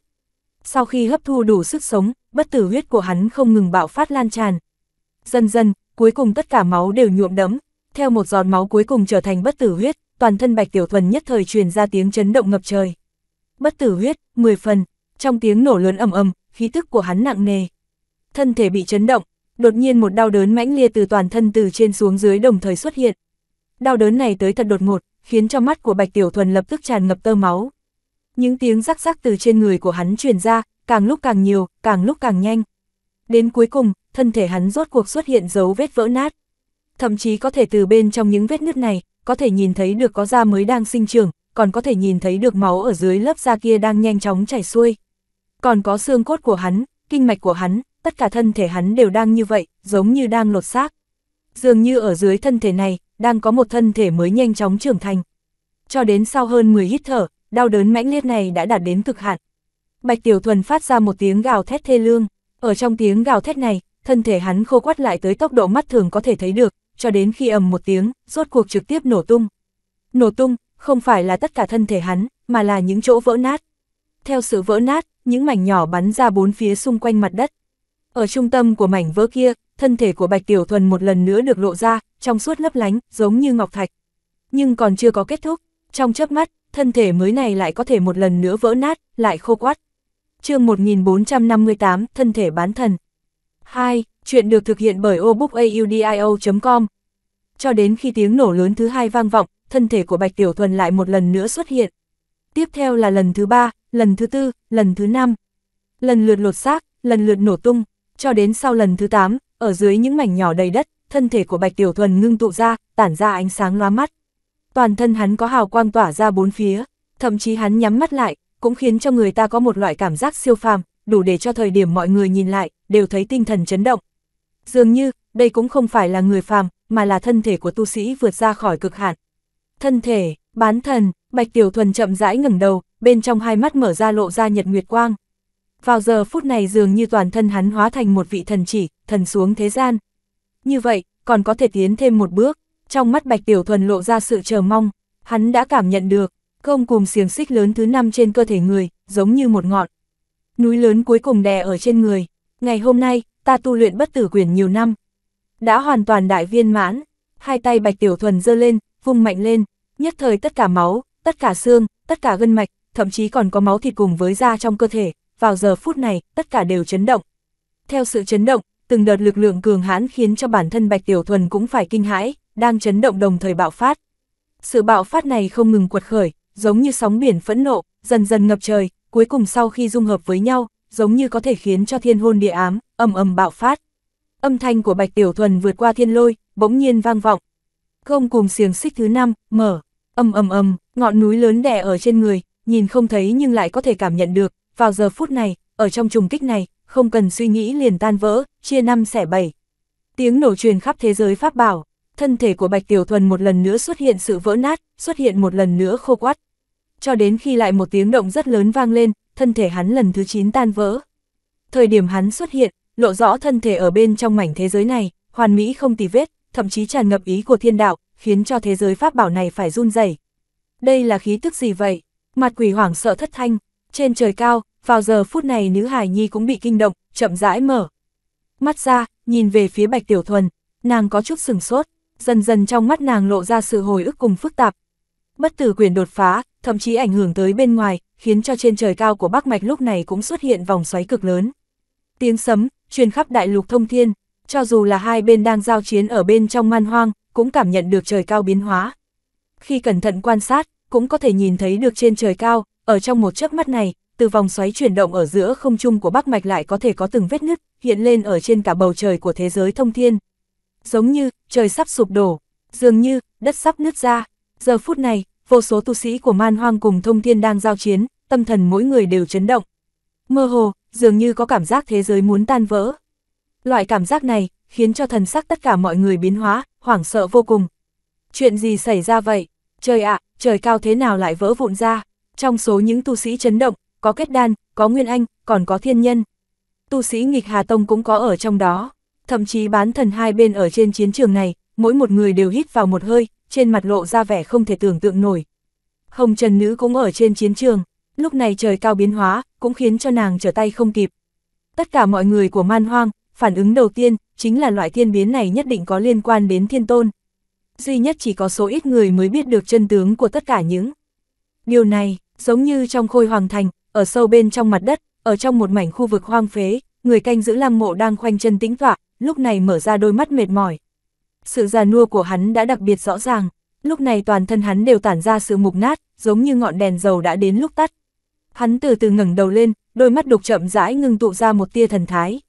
sau khi hấp thu đủ sức sống, bất tử huyết của hắn không ngừng bạo phát lan tràn. Dần dần, cuối cùng tất cả máu đều nhuộm đẫm, theo một giọt máu cuối cùng trở thành bất tử huyết, toàn thân Bạch Tiểu Thuần nhất thời truyền ra tiếng chấn động ngập trời. Bất tử huyết, 10 phần, trong tiếng nổ lớn ầm ầm, khí tức của hắn nặng nề. Thân thể bị chấn động, đột nhiên một đau đớn mãnh liệt từ toàn thân từ trên xuống dưới đồng thời xuất hiện. Đau đớn này tới thật đột ngột, khiến cho mắt của Bạch Tiểu Thuần lập tức tràn ngập tơ máu những tiếng rắc rắc từ trên người của hắn truyền ra, càng lúc càng nhiều, càng lúc càng nhanh. Đến cuối cùng, thân thể hắn rốt cuộc xuất hiện dấu vết vỡ nát. Thậm chí có thể từ bên trong những vết nứt này, có thể nhìn thấy được có da mới đang sinh trưởng, còn có thể nhìn thấy được máu ở dưới lớp da kia đang nhanh chóng chảy xuôi. Còn có xương cốt của hắn, kinh mạch của hắn, tất cả thân thể hắn đều đang như vậy, giống như đang lột xác. Dường như ở dưới thân thể này, đang có một thân thể mới nhanh chóng trưởng thành. Cho đến sau hơn 10 hít thở, đau đớn mãnh liệt này đã đạt đến cực hạn. Bạch Tiểu Thuần phát ra một tiếng gào thét thê lương, ở trong tiếng gào thét này, thân thể hắn khô quắt lại tới tốc độ mắt thường có thể thấy được, cho đến khi ầm một tiếng, rốt cuộc trực tiếp nổ tung. Nổ tung, không phải là tất cả thân thể hắn, mà là những chỗ vỡ nát. Theo sự vỡ nát, những mảnh nhỏ bắn ra bốn phía xung quanh mặt đất. Ở trung tâm của mảnh vỡ kia, thân thể của Bạch Tiểu Thuần một lần nữa được lộ ra, trong suốt lấp lánh, giống như ngọc thạch. Nhưng còn chưa có kết thúc, trong chớp mắt, thân thể mới này lại có thể một lần nữa vỡ nát, lại khô quắt. chương 1458, thân thể bán thần. 2. Chuyện được thực hiện bởi obookaudio.com Cho đến khi tiếng nổ lớn thứ hai vang vọng, thân thể của Bạch Tiểu Thuần lại một lần nữa xuất hiện. Tiếp theo là lần thứ ba, lần thứ tư, lần thứ năm. Lần lượt lột xác, lần lượt nổ tung, cho đến sau lần thứ tám, ở dưới những mảnh nhỏ đầy đất, thân thể của Bạch Tiểu Thuần ngưng tụ ra, tản ra ánh sáng loa mắt toàn thân hắn có hào quang tỏa ra bốn phía, thậm chí hắn nhắm mắt lại, cũng khiến cho người ta có một loại cảm giác siêu phàm, đủ để cho thời điểm mọi người nhìn lại, đều thấy tinh thần chấn động. Dường như, đây cũng không phải là người phàm, mà là thân thể của tu sĩ vượt ra khỏi cực hạn. Thân thể, bán thần, Bạch Tiểu Thuần chậm rãi ngẩng đầu, bên trong hai mắt mở ra lộ ra nhật nguyệt quang. Vào giờ phút này dường như toàn thân hắn hóa thành một vị thần chỉ, thần xuống thế gian. Như vậy, còn có thể tiến thêm một bước trong mắt Bạch Tiểu Thuần lộ ra sự chờ mong, hắn đã cảm nhận được, công cùng xiềng xích lớn thứ năm trên cơ thể người, giống như một ngọn. Núi lớn cuối cùng đè ở trên người, ngày hôm nay, ta tu luyện bất tử quyền nhiều năm. Đã hoàn toàn đại viên mãn, hai tay Bạch Tiểu Thuần giơ lên, vung mạnh lên, nhất thời tất cả máu, tất cả xương, tất cả gân mạch, thậm chí còn có máu thịt cùng với da trong cơ thể, vào giờ phút này, tất cả đều chấn động. Theo sự chấn động, từng đợt lực lượng cường hãn khiến cho bản thân Bạch Tiểu Thuần cũng phải kinh hãi, đang chấn động đồng thời bạo phát. Sự bạo phát này không ngừng quật khởi, giống như sóng biển phẫn nộ, dần dần ngập trời, cuối cùng sau khi dung hợp với nhau, giống như có thể khiến cho thiên hôn địa ám, ầm ầm bạo phát. Âm thanh của Bạch Tiểu Thuần vượt qua thiên lôi, bỗng nhiên vang vọng. Không cùng xiềng xích thứ năm mở, ầm ầm ầm, ngọn núi lớn đè ở trên người, nhìn không thấy nhưng lại có thể cảm nhận được, vào giờ phút này, ở trong trùng kích này, không cần suy nghĩ liền tan vỡ, chia năm xẻ bảy. Tiếng nổ truyền khắp thế giới pháp bảo thân thể của Bạch Tiểu Thuần một lần nữa xuất hiện sự vỡ nát, xuất hiện một lần nữa khô quắt. Cho đến khi lại một tiếng động rất lớn vang lên, thân thể hắn lần thứ 9 tan vỡ. Thời điểm hắn xuất hiện, lộ rõ thân thể ở bên trong mảnh thế giới này, hoàn mỹ không tì vết, thậm chí tràn ngập ý của thiên đạo, khiến cho thế giới pháp bảo này phải run rẩy. Đây là khí tức gì vậy? Mặt quỷ hoảng sợ thất thanh, trên trời cao, vào giờ phút này nữ hài nhi cũng bị kinh động, chậm rãi mở. Mắt ra, nhìn về phía bạch tiểu thuần, nàng có chút sừng sốt, dần dần trong mắt nàng lộ ra sự hồi ức cùng phức tạp. Bất tử quyền đột phá, thậm chí ảnh hưởng tới bên ngoài, khiến cho trên trời cao của Bắc Mạch lúc này cũng xuất hiện vòng xoáy cực lớn. Tiếng sấm, truyền khắp đại lục thông thiên, cho dù là hai bên đang giao chiến ở bên trong man hoang, cũng cảm nhận được trời cao biến hóa. Khi cẩn thận quan sát, cũng có thể nhìn thấy được trên trời cao, ở trong một chớp mắt này, từ vòng xoáy chuyển động ở giữa không trung của Bắc Mạch lại có thể có từng vết nứt, hiện lên ở trên cả bầu trời của thế giới thông thiên, giống như trời sắp sụp đổ, dường như đất sắp nứt ra. Giờ phút này, vô số tu sĩ của man hoang cùng thông thiên đang giao chiến, tâm thần mỗi người đều chấn động. Mơ hồ, dường như có cảm giác thế giới muốn tan vỡ. Loại cảm giác này, khiến cho thần sắc tất cả mọi người biến hóa, hoảng sợ vô cùng. Chuyện gì xảy ra vậy? Trời ạ, trời cao thế nào lại vỡ vụn ra? Trong số những tu sĩ chấn động, có kết đan, có nguyên anh, còn có thiên nhân. Tu sĩ nghịch Hà Tông cũng có ở trong đó thậm chí bán thần hai bên ở trên chiến trường này, mỗi một người đều hít vào một hơi, trên mặt lộ ra vẻ không thể tưởng tượng nổi. Hồng Trần Nữ cũng ở trên chiến trường, lúc này trời cao biến hóa, cũng khiến cho nàng trở tay không kịp. Tất cả mọi người của man hoang, phản ứng đầu tiên, chính là loại thiên biến này nhất định có liên quan đến thiên tôn. Duy nhất chỉ có số ít người mới biết được chân tướng của tất cả những. Điều này, giống như trong khôi hoàng thành, ở sâu bên trong mặt đất, ở trong một mảnh khu vực hoang phế, người canh giữ lăng mộ đang khoanh chân tĩnh tọa, lúc này mở ra đôi mắt mệt mỏi. Sự già nua của hắn đã đặc biệt rõ ràng, lúc này toàn thân hắn đều tản ra sự mục nát, giống như ngọn đèn dầu đã đến lúc tắt. Hắn từ từ ngẩng đầu lên, đôi mắt đục chậm rãi ngưng tụ ra một tia thần thái.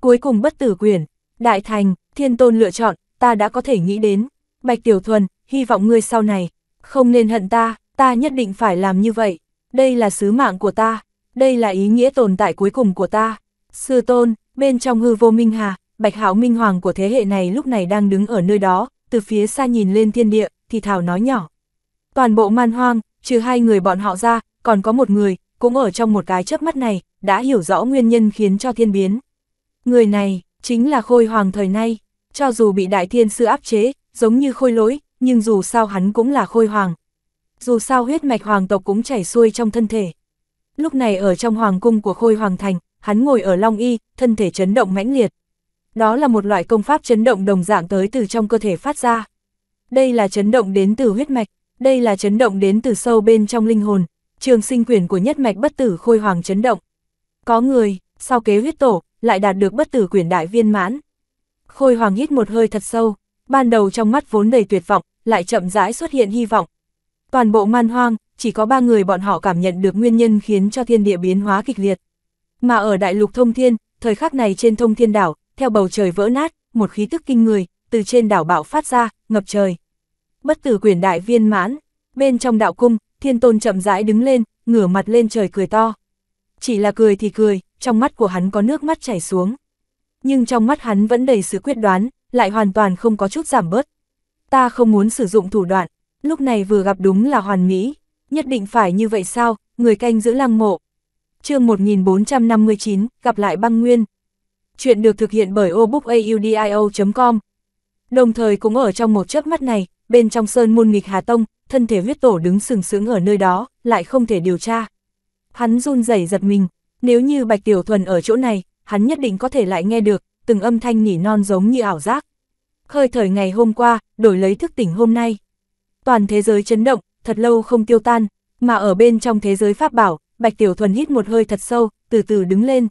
Cuối cùng bất tử quyền, đại thành, thiên tôn lựa chọn, ta đã có thể nghĩ đến. Bạch Tiểu Thuần, hy vọng ngươi sau này, không nên hận ta, ta nhất định phải làm như vậy. Đây là sứ mạng của ta, đây là ý nghĩa tồn tại cuối cùng của ta. Sư tôn, bên trong hư vô minh hà, Bạch Hạo Minh Hoàng của thế hệ này lúc này đang đứng ở nơi đó, từ phía xa nhìn lên thiên địa, thì thào nói nhỏ. Toàn bộ man hoang, trừ hai người bọn họ ra, còn có một người, cũng ở trong một cái chớp mắt này, đã hiểu rõ nguyên nhân khiến cho thiên biến. Người này, chính là khôi hoàng thời nay, cho dù bị đại thiên sư áp chế, giống như khôi lỗi, nhưng dù sao hắn cũng là khôi hoàng. Dù sao huyết mạch hoàng tộc cũng chảy xuôi trong thân thể. Lúc này ở trong hoàng cung của khôi hoàng thành, hắn ngồi ở Long Y, thân thể chấn động mãnh liệt. Đó là một loại công pháp chấn động đồng dạng tới từ trong cơ thể phát ra. Đây là chấn động đến từ huyết mạch, đây là chấn động đến từ sâu bên trong linh hồn, trường sinh quyền của nhất mạch bất tử khôi hoàng chấn động. Có người, sau kế huyết tổ, lại đạt được bất tử quyền đại viên mãn. Khôi hoàng hít một hơi thật sâu, ban đầu trong mắt vốn đầy tuyệt vọng, lại chậm rãi xuất hiện hy vọng. Toàn bộ man hoang, chỉ có ba người bọn họ cảm nhận được nguyên nhân khiến cho thiên địa biến hóa kịch liệt. Mà ở đại lục thông thiên, thời khắc này trên thông thiên đảo, theo bầu trời vỡ nát, một khí tức kinh người, từ trên đảo bạo phát ra, ngập trời. Bất tử quyền đại viên mãn, bên trong đạo cung, thiên tôn chậm rãi đứng lên, ngửa mặt lên trời cười to. Chỉ là cười thì cười, trong mắt của hắn có nước mắt chảy xuống. Nhưng trong mắt hắn vẫn đầy sự quyết đoán, lại hoàn toàn không có chút giảm bớt. Ta không muốn sử dụng thủ đoạn, lúc này vừa gặp đúng là hoàn mỹ, nhất định phải như vậy sao, người canh giữ lăng mộ. chương 1459, gặp lại băng nguyên chuyện được thực hiện bởi obookaudio.com. Đồng thời cũng ở trong một chớp mắt này, bên trong sơn môn nghịch Hà Tông, thân thể huyết tổ đứng sừng sững ở nơi đó, lại không thể điều tra. Hắn run rẩy giật mình, nếu như Bạch Tiểu Thuần ở chỗ này, hắn nhất định có thể lại nghe được, từng âm thanh nỉ non giống như ảo giác. Khơi thời ngày hôm qua, đổi lấy thức tỉnh hôm nay. Toàn thế giới chấn động, thật lâu không tiêu tan, mà ở bên trong thế giới pháp bảo, Bạch Tiểu Thuần hít một hơi thật sâu, từ từ đứng lên,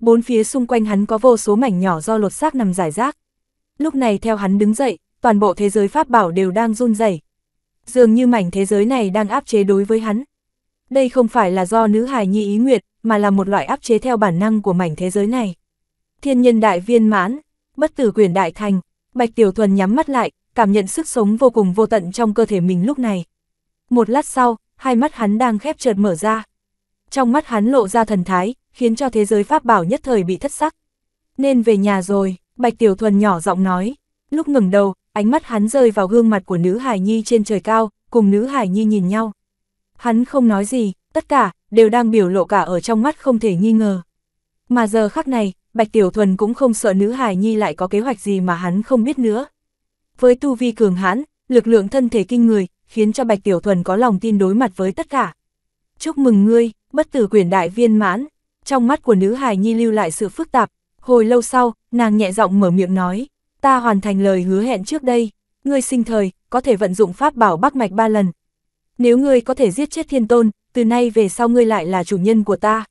bốn phía xung quanh hắn có vô số mảnh nhỏ do lột xác nằm giải rác. Lúc này theo hắn đứng dậy, toàn bộ thế giới pháp bảo đều đang run rẩy. Dường như mảnh thế giới này đang áp chế đối với hắn. Đây không phải là do nữ hài nhi ý nguyệt, mà là một loại áp chế theo bản năng của mảnh thế giới này. Thiên nhân đại viên mãn, bất tử quyền đại thành, Bạch Tiểu Thuần nhắm mắt lại, cảm nhận sức sống vô cùng vô tận trong cơ thể mình lúc này. Một lát sau, hai mắt hắn đang khép chợt mở ra. Trong mắt hắn lộ ra thần thái, khiến cho thế giới pháp bảo nhất thời bị thất sắc. Nên về nhà rồi, Bạch Tiểu Thuần nhỏ giọng nói. Lúc ngừng đầu, ánh mắt hắn rơi vào gương mặt của nữ Hải Nhi trên trời cao, cùng nữ Hải Nhi nhìn nhau. Hắn không nói gì, tất cả, đều đang biểu lộ cả ở trong mắt không thể nghi ngờ. Mà giờ khắc này, Bạch Tiểu Thuần cũng không sợ nữ Hải Nhi lại có kế hoạch gì mà hắn không biết nữa. Với tu vi cường hãn, lực lượng thân thể kinh người, khiến cho Bạch Tiểu Thuần có lòng tin đối mặt với tất cả. Chúc mừng ngươi, bất tử quyền đại viên mãn trong mắt của nữ hài nhi lưu lại sự phức tạp, hồi lâu sau, nàng nhẹ giọng mở miệng nói, ta hoàn thành lời hứa hẹn trước đây, ngươi sinh thời, có thể vận dụng pháp bảo bắc mạch ba lần. Nếu ngươi có thể giết chết thiên tôn, từ nay về sau ngươi lại là chủ nhân của ta.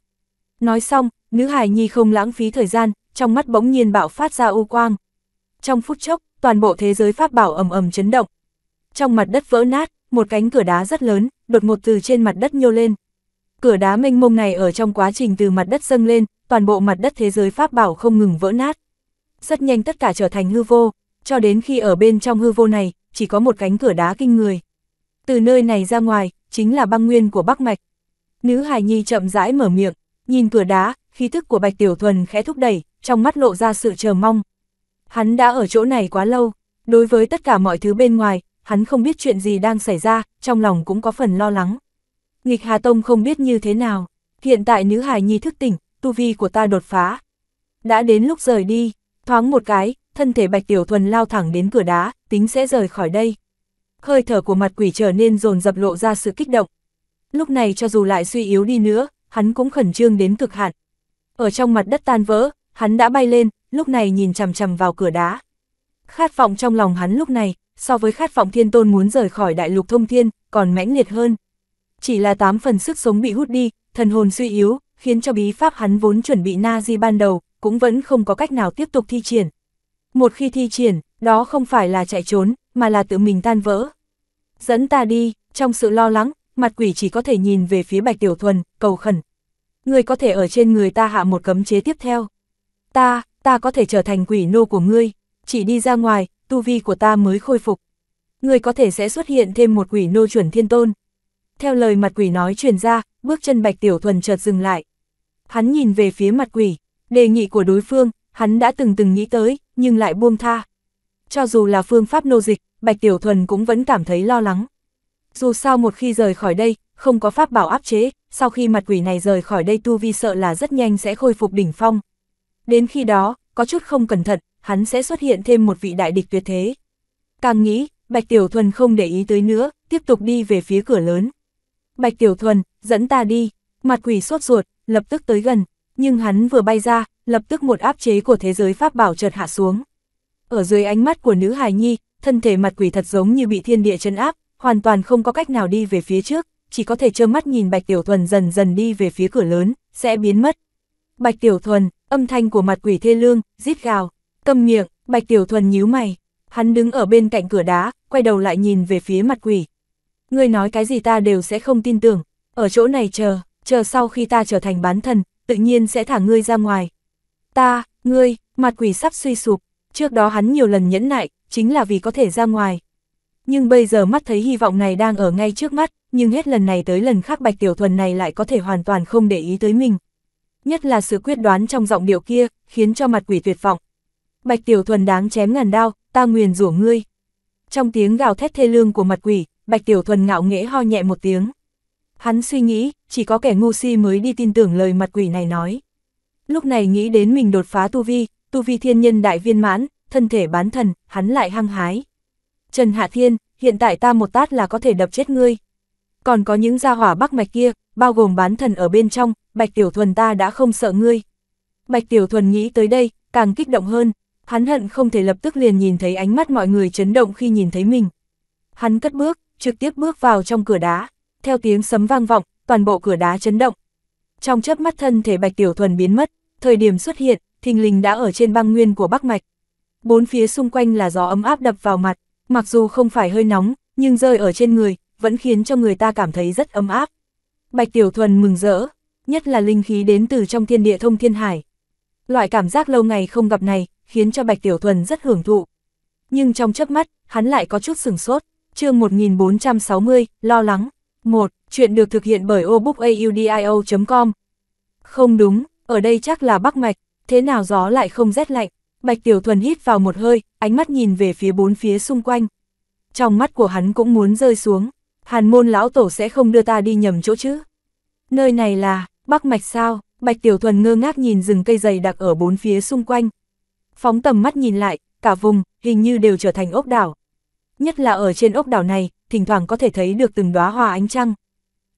Nói xong, nữ hài nhi không lãng phí thời gian, trong mắt bỗng nhiên bạo phát ra u quang. Trong phút chốc, toàn bộ thế giới pháp bảo ầm ầm chấn động. Trong mặt đất vỡ nát, một cánh cửa đá rất lớn, đột ngột từ trên mặt đất nhô lên. Cửa đá mênh mông này ở trong quá trình từ mặt đất dâng lên, toàn bộ mặt đất thế giới pháp bảo không ngừng vỡ nát. Rất nhanh tất cả trở thành hư vô, cho đến khi ở bên trong hư vô này, chỉ có một cánh cửa đá kinh người. Từ nơi này ra ngoài, chính là băng nguyên của Bắc Mạch. Nữ hải nhi chậm rãi mở miệng, nhìn cửa đá, khí thức của Bạch Tiểu Thuần khẽ thúc đẩy, trong mắt lộ ra sự chờ mong. Hắn đã ở chỗ này quá lâu, đối với tất cả mọi thứ bên ngoài, hắn không biết chuyện gì đang xảy ra, trong lòng cũng có phần lo lắng. Nghịch Hà Tông không biết như thế nào, hiện tại nữ hài nhi thức tỉnh, tu vi của ta đột phá. Đã đến lúc rời đi, thoáng một cái, thân thể Bạch Tiểu Thuần lao thẳng đến cửa đá, tính sẽ rời khỏi đây. Hơi thở của mặt quỷ trở nên dồn dập lộ ra sự kích động. Lúc này cho dù lại suy yếu đi nữa, hắn cũng khẩn trương đến cực hạn. Ở trong mặt đất tan vỡ, hắn đã bay lên, lúc này nhìn chằm chằm vào cửa đá. Khát vọng trong lòng hắn lúc này, so với khát vọng thiên tôn muốn rời khỏi đại lục thông thiên, còn mãnh liệt hơn chỉ là tám phần sức sống bị hút đi, thần hồn suy yếu, khiến cho bí pháp hắn vốn chuẩn bị na di ban đầu, cũng vẫn không có cách nào tiếp tục thi triển. Một khi thi triển, đó không phải là chạy trốn, mà là tự mình tan vỡ. Dẫn ta đi, trong sự lo lắng, mặt quỷ chỉ có thể nhìn về phía Bạch Tiểu Thuần, cầu khẩn. Ngươi có thể ở trên người ta hạ một cấm chế tiếp theo. Ta, ta có thể trở thành quỷ nô của ngươi, chỉ đi ra ngoài, tu vi của ta mới khôi phục. Ngươi có thể sẽ xuất hiện thêm một quỷ nô chuẩn thiên tôn. Theo lời mặt quỷ nói truyền ra, bước chân Bạch Tiểu Thuần chợt dừng lại. Hắn nhìn về phía mặt quỷ, đề nghị của đối phương, hắn đã từng từng nghĩ tới, nhưng lại buông tha. Cho dù là phương pháp nô dịch, Bạch Tiểu Thuần cũng vẫn cảm thấy lo lắng. Dù sao một khi rời khỏi đây, không có pháp bảo áp chế, sau khi mặt quỷ này rời khỏi đây tu vi sợ là rất nhanh sẽ khôi phục đỉnh phong. Đến khi đó, có chút không cẩn thận, hắn sẽ xuất hiện thêm một vị đại địch tuyệt thế. Càng nghĩ, Bạch Tiểu Thuần không để ý tới nữa, tiếp tục đi về phía cửa lớn. Bạch Tiểu Thuần, dẫn ta đi, mặt quỷ sốt ruột, lập tức tới gần, nhưng hắn vừa bay ra, lập tức một áp chế của thế giới pháp bảo chợt hạ xuống. Ở dưới ánh mắt của nữ hài nhi, thân thể mặt quỷ thật giống như bị thiên địa chân áp, hoàn toàn không có cách nào đi về phía trước, chỉ có thể trơ mắt nhìn Bạch Tiểu Thuần dần dần đi về phía cửa lớn, sẽ biến mất. Bạch Tiểu Thuần, âm thanh của mặt quỷ thê lương, rít gào, câm miệng, Bạch Tiểu Thuần nhíu mày. Hắn đứng ở bên cạnh cửa đá, quay đầu lại nhìn về phía mặt quỷ, ngươi nói cái gì ta đều sẽ không tin tưởng, ở chỗ này chờ, chờ sau khi ta trở thành bán thần, tự nhiên sẽ thả ngươi ra ngoài. Ta, ngươi, mặt quỷ sắp suy sụp, trước đó hắn nhiều lần nhẫn nại, chính là vì có thể ra ngoài. Nhưng bây giờ mắt thấy hy vọng này đang ở ngay trước mắt, nhưng hết lần này tới lần khác Bạch Tiểu Thuần này lại có thể hoàn toàn không để ý tới mình. Nhất là sự quyết đoán trong giọng điệu kia, khiến cho mặt quỷ tuyệt vọng. Bạch Tiểu Thuần đáng chém ngàn đao, ta nguyền rủa ngươi. Trong tiếng gào thét thê lương của mặt quỷ, Bạch Tiểu Thuần ngạo nghễ ho nhẹ một tiếng. Hắn suy nghĩ, chỉ có kẻ ngu si mới đi tin tưởng lời mặt quỷ này nói. Lúc này nghĩ đến mình đột phá tu vi, tu vi thiên nhân đại viên mãn, thân thể bán thần, hắn lại hăng hái. Trần Hạ Thiên, hiện tại ta một tát là có thể đập chết ngươi. Còn có những gia hỏa bắc mạch kia, bao gồm bán thần ở bên trong, Bạch Tiểu Thuần ta đã không sợ ngươi. Bạch Tiểu Thuần nghĩ tới đây, càng kích động hơn, hắn hận không thể lập tức liền nhìn thấy ánh mắt mọi người chấn động khi nhìn thấy mình. Hắn cất bước, trực tiếp bước vào trong cửa đá, theo tiếng sấm vang vọng, toàn bộ cửa đá chấn động. Trong chớp mắt thân thể Bạch Tiểu Thuần biến mất, thời điểm xuất hiện, thình lình đã ở trên băng nguyên của Bắc Mạch. Bốn phía xung quanh là gió ấm áp đập vào mặt, mặc dù không phải hơi nóng, nhưng rơi ở trên người, vẫn khiến cho người ta cảm thấy rất ấm áp. Bạch Tiểu Thuần mừng rỡ, nhất là linh khí đến từ trong thiên địa thông thiên hải. Loại cảm giác lâu ngày không gặp này, khiến cho Bạch Tiểu Thuần rất hưởng thụ. Nhưng trong chớp mắt, hắn lại có chút sừng sốt chương 1460, lo lắng. 1. Chuyện được thực hiện bởi obookaudio.com Không đúng, ở đây chắc là Bắc Mạch, thế nào gió lại không rét lạnh. Bạch Tiểu Thuần hít vào một hơi, ánh mắt nhìn về phía bốn phía xung quanh. Trong mắt của hắn cũng muốn rơi xuống, hàn môn lão tổ sẽ không đưa ta đi nhầm chỗ chứ. Nơi này là, Bắc Mạch sao, Bạch Tiểu Thuần ngơ ngác nhìn rừng cây dày đặc ở bốn phía xung quanh. Phóng tầm mắt nhìn lại, cả vùng, hình như đều trở thành ốc đảo, Nhất là ở trên ốc đảo này, thỉnh thoảng có thể thấy được từng đóa hoa ánh trăng.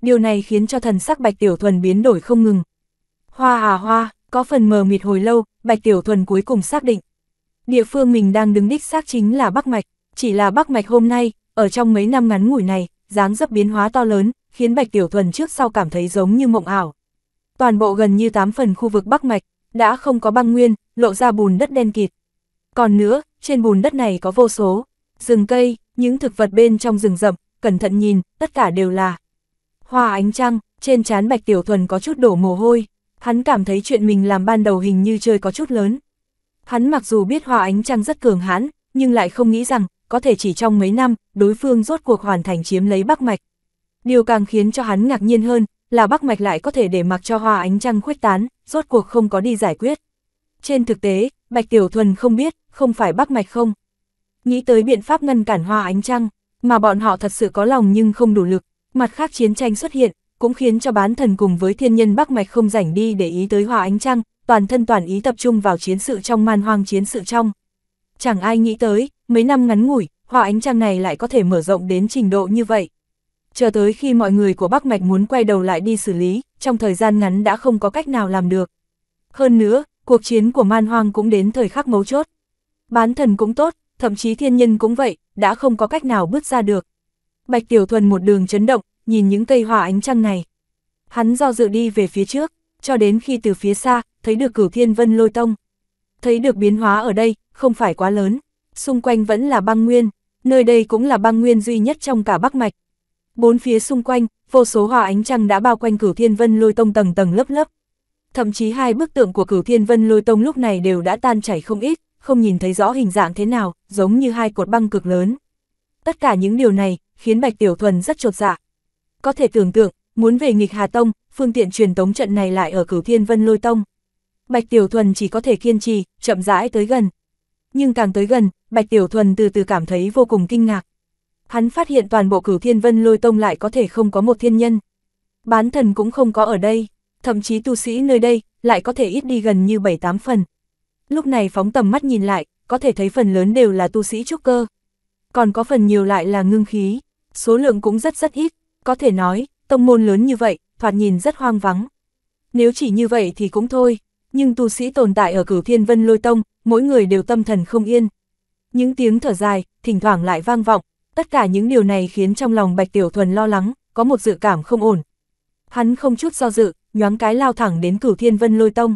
Điều này khiến cho thần sắc Bạch Tiểu Thuần biến đổi không ngừng. Hoa à hoa, có phần mờ mịt hồi lâu, Bạch Tiểu Thuần cuối cùng xác định. Địa phương mình đang đứng đích xác chính là Bắc Mạch, chỉ là Bắc Mạch hôm nay, ở trong mấy năm ngắn ngủi này, dáng dấp biến hóa to lớn, khiến Bạch Tiểu Thuần trước sau cảm thấy giống như mộng ảo. Toàn bộ gần như 8 phần khu vực Bắc Mạch, đã không có băng nguyên, lộ ra bùn đất đen kịt. Còn nữa, trên bùn đất này có vô số, Rừng cây, những thực vật bên trong rừng rậm, cẩn thận nhìn, tất cả đều là hoa ánh trăng, trên trán Bạch Tiểu Thuần có chút đổ mồ hôi, hắn cảm thấy chuyện mình làm ban đầu hình như chơi có chút lớn. Hắn mặc dù biết hoa ánh trăng rất cường hãn, nhưng lại không nghĩ rằng, có thể chỉ trong mấy năm, đối phương rốt cuộc hoàn thành chiếm lấy Bắc Mạch. Điều càng khiến cho hắn ngạc nhiên hơn, là Bắc Mạch lại có thể để mặc cho hoa ánh trăng khuếch tán, rốt cuộc không có đi giải quyết. Trên thực tế, Bạch Tiểu Thuần không biết, không phải Bắc Mạch không, nghĩ tới biện pháp ngăn cản hoa ánh trăng, mà bọn họ thật sự có lòng nhưng không đủ lực. Mặt khác chiến tranh xuất hiện, cũng khiến cho bán thần cùng với thiên nhân Bắc Mạch không rảnh đi để ý tới hoa ánh trăng, toàn thân toàn ý tập trung vào chiến sự trong man hoang chiến sự trong. Chẳng ai nghĩ tới, mấy năm ngắn ngủi, hoa ánh trăng này lại có thể mở rộng đến trình độ như vậy. Chờ tới khi mọi người của Bắc Mạch muốn quay đầu lại đi xử lý, trong thời gian ngắn đã không có cách nào làm được. Hơn nữa, cuộc chiến của man hoang cũng đến thời khắc mấu chốt. Bán thần cũng tốt, thậm chí thiên nhân cũng vậy, đã không có cách nào bước ra được. Bạch Tiểu Thuần một đường chấn động, nhìn những cây hỏa ánh trăng này. Hắn do dự đi về phía trước, cho đến khi từ phía xa, thấy được cửu thiên vân lôi tông. Thấy được biến hóa ở đây, không phải quá lớn, xung quanh vẫn là băng nguyên, nơi đây cũng là băng nguyên duy nhất trong cả Bắc Mạch. Bốn phía xung quanh, vô số hỏa ánh trăng đã bao quanh cửu thiên vân lôi tông tầng tầng lớp lớp. Thậm chí hai bức tượng của cửu thiên vân lôi tông lúc này đều đã tan chảy không ít, không nhìn thấy rõ hình dạng thế nào, giống như hai cột băng cực lớn. Tất cả những điều này, khiến Bạch Tiểu Thuần rất chột dạ. Có thể tưởng tượng, muốn về nghịch Hà Tông, phương tiện truyền tống trận này lại ở cửu thiên vân lôi tông. Bạch Tiểu Thuần chỉ có thể kiên trì, chậm rãi tới gần. Nhưng càng tới gần, Bạch Tiểu Thuần từ từ cảm thấy vô cùng kinh ngạc. Hắn phát hiện toàn bộ cửu thiên vân lôi tông lại có thể không có một thiên nhân. Bán thần cũng không có ở đây, thậm chí tu sĩ nơi đây lại có thể ít đi gần như 7-8 phần. Lúc này phóng tầm mắt nhìn lại, có thể thấy phần lớn đều là tu sĩ trúc cơ. Còn có phần nhiều lại là ngưng khí, số lượng cũng rất rất ít, có thể nói, tông môn lớn như vậy, thoạt nhìn rất hoang vắng. Nếu chỉ như vậy thì cũng thôi, nhưng tu sĩ tồn tại ở cửu thiên vân lôi tông, mỗi người đều tâm thần không yên. Những tiếng thở dài, thỉnh thoảng lại vang vọng, tất cả những điều này khiến trong lòng Bạch Tiểu Thuần lo lắng, có một dự cảm không ổn. Hắn không chút do dự, nhoáng cái lao thẳng đến cửu thiên vân lôi tông.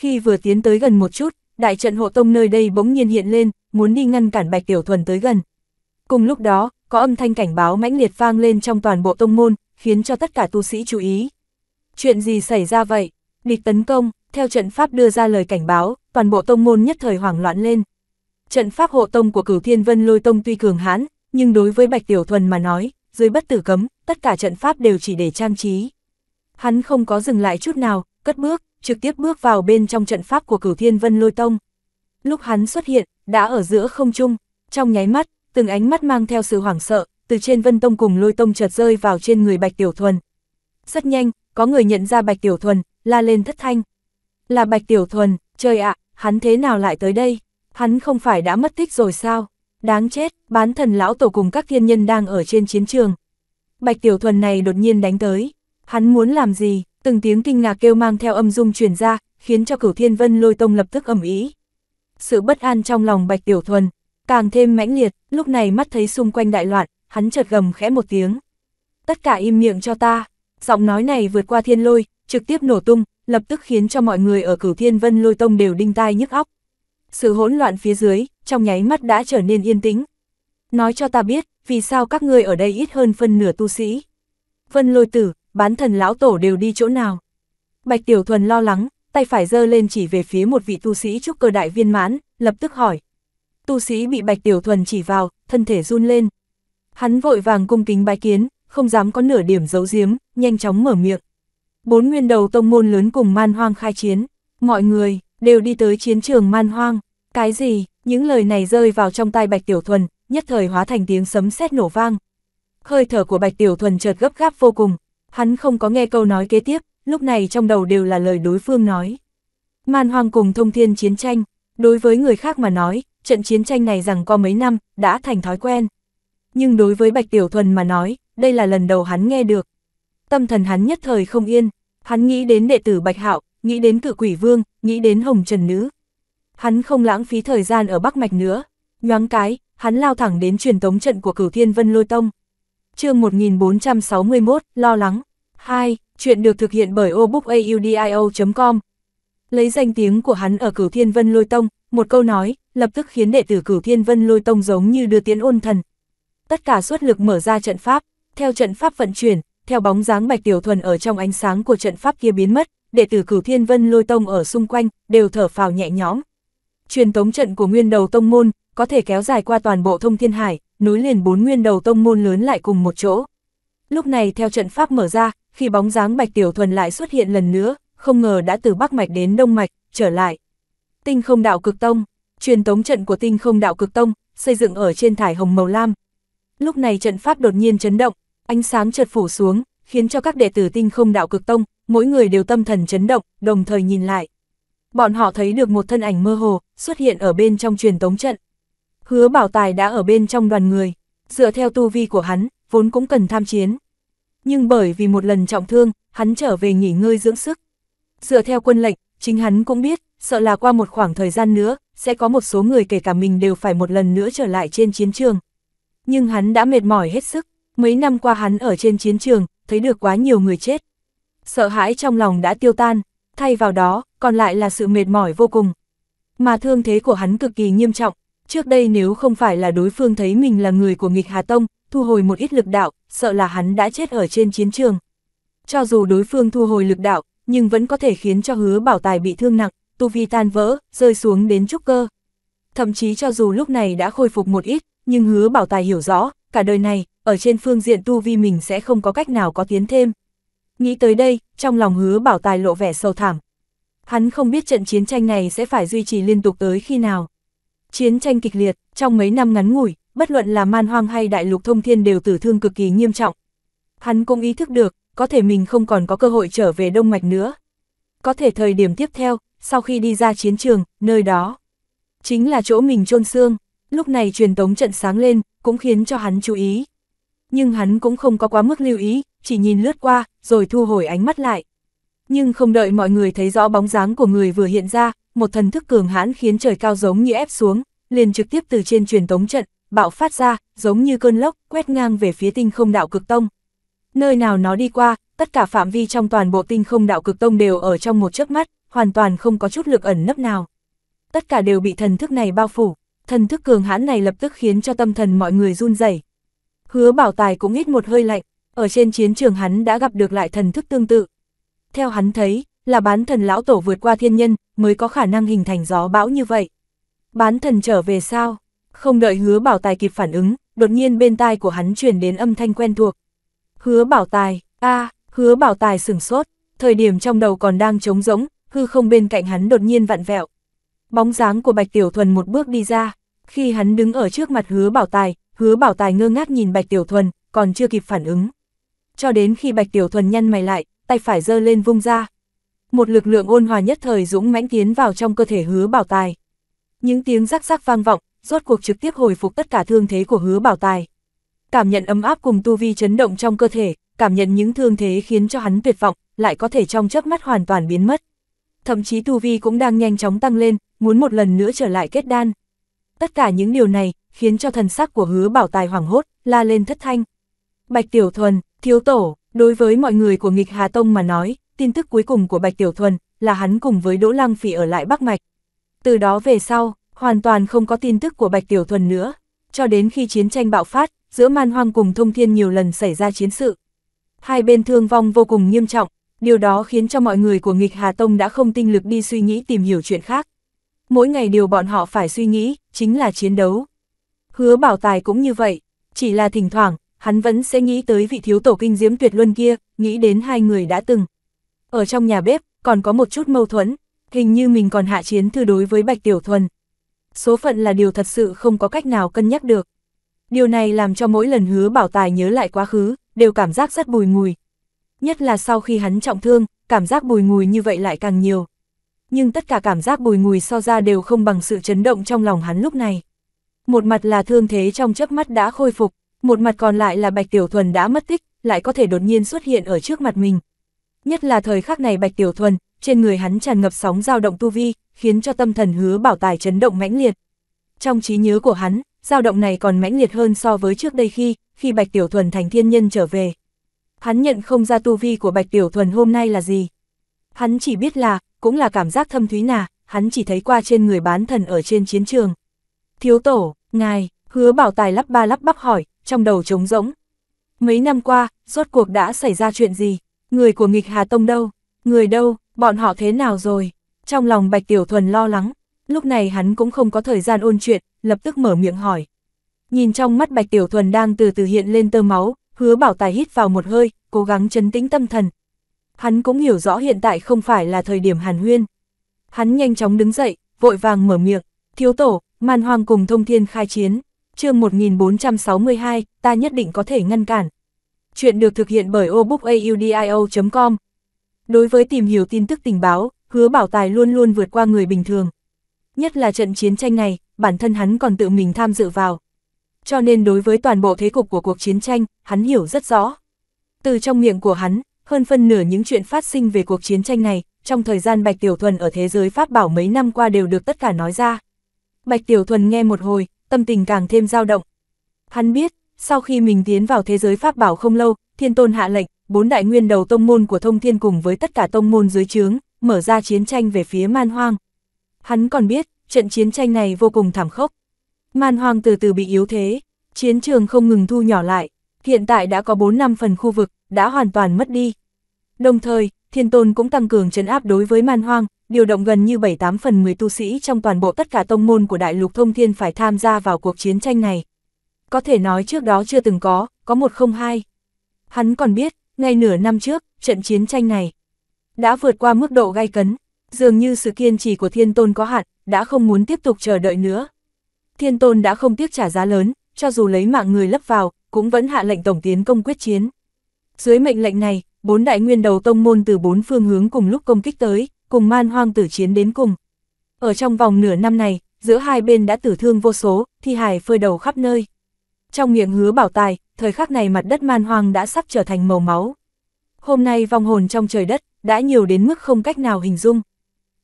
Khi vừa tiến tới gần một chút, đại trận hộ tông nơi đây bỗng nhiên hiện lên, muốn đi ngăn cản Bạch Tiểu Thuần tới gần. Cùng lúc đó, có âm thanh cảnh báo mãnh liệt vang lên trong toàn bộ tông môn, khiến cho tất cả tu sĩ chú ý. Chuyện gì xảy ra vậy? Địch tấn công, theo trận pháp đưa ra lời cảnh báo, toàn bộ tông môn nhất thời hoảng loạn lên. Trận pháp hộ tông của Cửu Thiên Vân Lôi Tông tuy cường hãn, nhưng đối với Bạch Tiểu Thuần mà nói, dưới bất tử cấm, tất cả trận pháp đều chỉ để trang trí. Hắn không có dừng lại chút nào, cất bước, trực tiếp bước vào bên trong trận pháp của cửu thiên vân lôi tông. Lúc hắn xuất hiện, đã ở giữa không trung, trong nháy mắt, từng ánh mắt mang theo sự hoảng sợ, từ trên vân tông cùng lôi tông chợt rơi vào trên người Bạch Tiểu Thuần. Rất nhanh, có người nhận ra Bạch Tiểu Thuần, la lên thất thanh. Là Bạch Tiểu Thuần, trời ạ, hắn thế nào lại tới đây? Hắn không phải đã mất tích rồi sao? Đáng chết, bán thần lão tổ cùng các thiên nhân đang ở trên chiến trường. Bạch Tiểu Thuần này đột nhiên đánh tới. Hắn muốn làm gì? từng tiếng kinh ngạc kêu mang theo âm dung truyền ra, khiến cho cửu thiên vân lôi tông lập tức ẩm ý. Sự bất an trong lòng bạch tiểu thuần, càng thêm mãnh liệt, lúc này mắt thấy xung quanh đại loạn, hắn chợt gầm khẽ một tiếng. Tất cả im miệng cho ta, giọng nói này vượt qua thiên lôi, trực tiếp nổ tung, lập tức khiến cho mọi người ở cửu thiên vân lôi tông đều đinh tai nhức óc. Sự hỗn loạn phía dưới, trong nháy mắt đã trở nên yên tĩnh. Nói cho ta biết, vì sao các ngươi ở đây ít hơn phân nửa tu sĩ. Vân lôi tử, bán thần lão tổ đều đi chỗ nào. Bạch Tiểu Thuần lo lắng, tay phải giơ lên chỉ về phía một vị tu sĩ trúc cơ đại viên mãn, lập tức hỏi. Tu sĩ bị Bạch Tiểu Thuần chỉ vào, thân thể run lên. Hắn vội vàng cung kính bái kiến, không dám có nửa điểm giấu giếm, nhanh chóng mở miệng. Bốn nguyên đầu tông môn lớn cùng man hoang khai chiến, mọi người đều đi tới chiến trường man hoang. Cái gì, những lời này rơi vào trong tai Bạch Tiểu Thuần, nhất thời hóa thành tiếng sấm sét nổ vang. Hơi thở của Bạch Tiểu Thuần chợt gấp gáp vô cùng, Hắn không có nghe câu nói kế tiếp, lúc này trong đầu đều là lời đối phương nói. Man hoang cùng thông thiên chiến tranh, đối với người khác mà nói, trận chiến tranh này rằng có mấy năm, đã thành thói quen. Nhưng đối với Bạch Tiểu Thuần mà nói, đây là lần đầu hắn nghe được. Tâm thần hắn nhất thời không yên, hắn nghĩ đến đệ tử Bạch Hạo, nghĩ đến cự quỷ vương, nghĩ đến hồng trần nữ. Hắn không lãng phí thời gian ở Bắc Mạch nữa, nhoáng cái, hắn lao thẳng đến truyền tống trận của cửu thiên vân lôi tông. chương 1461, lo lắng. 2. Chuyện được thực hiện bởi obookaudio.com Lấy danh tiếng của hắn ở cửu thiên vân lôi tông, một câu nói, lập tức khiến đệ tử cửu thiên vân lôi tông giống như đưa tiến ôn thần. Tất cả suất lực mở ra trận pháp, theo trận pháp vận chuyển, theo bóng dáng bạch tiểu thuần ở trong ánh sáng của trận pháp kia biến mất, đệ tử cửu thiên vân lôi tông ở xung quanh, đều thở phào nhẹ nhõm. Truyền tống trận của nguyên đầu tông môn, có thể kéo dài qua toàn bộ thông thiên hải, nối liền bốn nguyên đầu tông môn lớn lại cùng một chỗ. Lúc này theo trận pháp mở ra, khi bóng dáng Bạch Tiểu Thuần lại xuất hiện lần nữa, không ngờ đã từ Bắc Mạch đến Đông Mạch, trở lại. Tinh không đạo cực tông, truyền tống trận của tinh không đạo cực tông, xây dựng ở trên thải hồng màu lam. Lúc này trận pháp đột nhiên chấn động, ánh sáng chợt phủ xuống, khiến cho các đệ tử tinh không đạo cực tông, mỗi người đều tâm thần chấn động, đồng thời nhìn lại. Bọn họ thấy được một thân ảnh mơ hồ, xuất hiện ở bên trong truyền tống trận. Hứa bảo tài đã ở bên trong đoàn người, dựa theo tu vi của hắn, vốn cũng cần tham chiến, nhưng bởi vì một lần trọng thương, hắn trở về nghỉ ngơi dưỡng sức. Dựa theo quân lệnh, chính hắn cũng biết, sợ là qua một khoảng thời gian nữa, sẽ có một số người kể cả mình đều phải một lần nữa trở lại trên chiến trường. Nhưng hắn đã mệt mỏi hết sức, mấy năm qua hắn ở trên chiến trường, thấy được quá nhiều người chết. Sợ hãi trong lòng đã tiêu tan, thay vào đó, còn lại là sự mệt mỏi vô cùng. Mà thương thế của hắn cực kỳ nghiêm trọng, trước đây nếu không phải là đối phương thấy mình là người của nghịch Hà Tông, thu hồi một ít lực đạo, sợ là hắn đã chết ở trên chiến trường. Cho dù đối phương thu hồi lực đạo, nhưng vẫn có thể khiến cho hứa bảo tài bị thương nặng, tu vi tan vỡ, rơi xuống đến trúc cơ. Thậm chí cho dù lúc này đã khôi phục một ít, nhưng hứa bảo tài hiểu rõ, cả đời này, ở trên phương diện tu vi mình sẽ không có cách nào có tiến thêm. Nghĩ tới đây, trong lòng hứa bảo tài lộ vẻ sâu thảm. Hắn không biết trận chiến tranh này sẽ phải duy trì liên tục tới khi nào. Chiến tranh kịch liệt, trong mấy năm ngắn ngủi, bất luận là man hoang hay đại lục thông thiên đều tử thương cực kỳ nghiêm trọng. Hắn cũng ý thức được, có thể mình không còn có cơ hội trở về Đông Mạch nữa. Có thể thời điểm tiếp theo, sau khi đi ra chiến trường, nơi đó, chính là chỗ mình chôn xương, lúc này truyền tống trận sáng lên, cũng khiến cho hắn chú ý. Nhưng hắn cũng không có quá mức lưu ý, chỉ nhìn lướt qua, rồi thu hồi ánh mắt lại. Nhưng không đợi mọi người thấy rõ bóng dáng của người vừa hiện ra, một thần thức cường hãn khiến trời cao giống như ép xuống, liền trực tiếp từ trên truyền tống trận bạo phát ra, giống như cơn lốc, quét ngang về phía tinh không đạo cực tông. Nơi nào nó đi qua, tất cả phạm vi trong toàn bộ tinh không đạo cực tông đều ở trong một chớp mắt, hoàn toàn không có chút lực ẩn nấp nào. Tất cả đều bị thần thức này bao phủ, thần thức cường hãn này lập tức khiến cho tâm thần mọi người run rẩy. Hứa bảo tài cũng hít một hơi lạnh, ở trên chiến trường hắn đã gặp được lại thần thức tương tự. Theo hắn thấy, là bán thần lão tổ vượt qua thiên nhân, mới có khả năng hình thành gió bão như vậy. Bán thần trở về sao? Không đợi hứa bảo tài kịp phản ứng, đột nhiên bên tai của hắn truyền đến âm thanh quen thuộc. Hứa bảo tài, a hứa bảo tài sửng sốt, thời điểm trong đầu còn đang trống rỗng, hư không bên cạnh hắn đột nhiên vặn vẹo. Bóng dáng của Bạch Tiểu Thuần một bước đi ra, khi hắn đứng ở trước mặt hứa bảo tài, hứa bảo tài ngơ ngác nhìn Bạch Tiểu Thuần, còn chưa kịp phản ứng. Cho đến khi Bạch Tiểu Thuần nhăn mày lại, tay phải giơ lên vung ra. Một lực lượng ôn hòa nhất thời dũng mãnh tiến vào trong cơ thể hứa bảo tài. Những tiếng rắc rắc vang vọng, rốt cuộc trực tiếp hồi phục tất cả thương thế của hứa bảo tài. Cảm nhận ấm áp cùng tu vi chấn động trong cơ thể, cảm nhận những thương thế khiến cho hắn tuyệt vọng, lại có thể trong chớp mắt hoàn toàn biến mất. Thậm chí tu vi cũng đang nhanh chóng tăng lên, muốn một lần nữa trở lại kết đan. Tất cả những điều này, khiến cho thần sắc của hứa bảo tài hoảng hốt, la lên thất thanh. Bạch Tiểu Thuần, thiếu tổ, đối với mọi người của nghịch Hà Tông mà nói, tin tức cuối cùng của Bạch Tiểu Thuần là hắn cùng với Đỗ Lăng Phỉ ở lại Bắc Mạch. Từ đó về sau, hoàn toàn không có tin tức của Bạch Tiểu Thuần nữa, cho đến khi chiến tranh bạo phát, giữa man hoang cùng thông thiên nhiều lần xảy ra chiến sự. Hai bên thương vong vô cùng nghiêm trọng, điều đó khiến cho mọi người của nghịch Hà Tông đã không tinh lực đi suy nghĩ tìm hiểu chuyện khác. Mỗi ngày điều bọn họ phải suy nghĩ, chính là chiến đấu. Hứa bảo tài cũng như vậy, chỉ là thỉnh thoảng, hắn vẫn sẽ nghĩ tới vị thiếu tổ kinh diễm tuyệt luân kia, nghĩ đến hai người đã từng. Ở trong nhà bếp, còn có một chút mâu thuẫn, hình như mình còn hạ chiến thư đối với Bạch Tiểu Thuần số phận là điều thật sự không có cách nào cân nhắc được. Điều này làm cho mỗi lần hứa bảo tài nhớ lại quá khứ, đều cảm giác rất bùi ngùi. Nhất là sau khi hắn trọng thương, cảm giác bùi ngùi như vậy lại càng nhiều. Nhưng tất cả cảm giác bùi ngùi so ra đều không bằng sự chấn động trong lòng hắn lúc này. Một mặt là thương thế trong chớp mắt đã khôi phục, một mặt còn lại là Bạch Tiểu Thuần đã mất tích, lại có thể đột nhiên xuất hiện ở trước mặt mình. Nhất là thời khắc này Bạch Tiểu Thuần, trên người hắn tràn ngập sóng dao động tu vi, khiến cho tâm thần hứa bảo tài chấn động mãnh liệt. Trong trí nhớ của hắn, dao động này còn mãnh liệt hơn so với trước đây khi, khi Bạch Tiểu Thuần thành thiên nhân trở về. Hắn nhận không ra tu vi của Bạch Tiểu Thuần hôm nay là gì. Hắn chỉ biết là, cũng là cảm giác thâm thúy nà, hắn chỉ thấy qua trên người bán thần ở trên chiến trường. Thiếu tổ, ngài, hứa bảo tài lắp ba lắp bắp hỏi, trong đầu trống rỗng. Mấy năm qua, rốt cuộc đã xảy ra chuyện gì? Người của nghịch Hà Tông đâu? Người đâu? Bọn họ thế nào rồi? Trong lòng Bạch Tiểu Thuần lo lắng, lúc này hắn cũng không có thời gian ôn chuyện, lập tức mở miệng hỏi. Nhìn trong mắt Bạch Tiểu Thuần đang từ từ hiện lên tơ máu, hứa bảo tài hít vào một hơi, cố gắng chấn tĩnh tâm thần. Hắn cũng hiểu rõ hiện tại không phải là thời điểm hàn huyên. Hắn nhanh chóng đứng dậy, vội vàng mở miệng, thiếu tổ, man hoang cùng thông thiên khai chiến, chương 1462, ta nhất định có thể ngăn cản. Chuyện được thực hiện bởi obookaudio.com, Đối với tìm hiểu tin tức tình báo, hứa bảo tài luôn luôn vượt qua người bình thường. Nhất là trận chiến tranh này, bản thân hắn còn tự mình tham dự vào. Cho nên đối với toàn bộ thế cục của cuộc chiến tranh, hắn hiểu rất rõ. Từ trong miệng của hắn, hơn phân nửa những chuyện phát sinh về cuộc chiến tranh này, trong thời gian Bạch Tiểu Thuần ở thế giới Pháp Bảo mấy năm qua đều được tất cả nói ra. Bạch Tiểu Thuần nghe một hồi, tâm tình càng thêm dao động. Hắn biết, sau khi mình tiến vào thế giới Pháp Bảo không lâu, Thiên Tôn hạ lệnh, bốn đại nguyên đầu tông môn của thông thiên cùng với tất cả tông môn dưới trướng, mở ra chiến tranh về phía man hoang. Hắn còn biết, trận chiến tranh này vô cùng thảm khốc. Man hoang từ từ bị yếu thế, chiến trường không ngừng thu nhỏ lại, hiện tại đã có 4 năm phần khu vực, đã hoàn toàn mất đi. Đồng thời, thiên tôn cũng tăng cường trấn áp đối với man hoang, điều động gần như 7-8 phần 10 tu sĩ trong toàn bộ tất cả tông môn của đại lục thông thiên phải tham gia vào cuộc chiến tranh này. Có thể nói trước đó chưa từng có, có một không hai. Hắn còn biết, ngay nửa năm trước, trận chiến tranh này đã vượt qua mức độ gai cấn, dường như sự kiên trì của thiên tôn có hạn, đã không muốn tiếp tục chờ đợi nữa. Thiên tôn đã không tiếc trả giá lớn, cho dù lấy mạng người lấp vào, cũng vẫn hạ lệnh tổng tiến công quyết chiến. Dưới mệnh lệnh này, bốn đại nguyên đầu tông môn từ bốn phương hướng cùng lúc công kích tới, cùng man hoang tử chiến đến cùng. Ở trong vòng nửa năm này, giữa hai bên đã tử thương vô số, thi hài phơi đầu khắp nơi. Trong miệng hứa bảo tài, thời khắc này mặt đất man hoang đã sắp trở thành màu máu. Hôm nay vong hồn trong trời đất, đã nhiều đến mức không cách nào hình dung.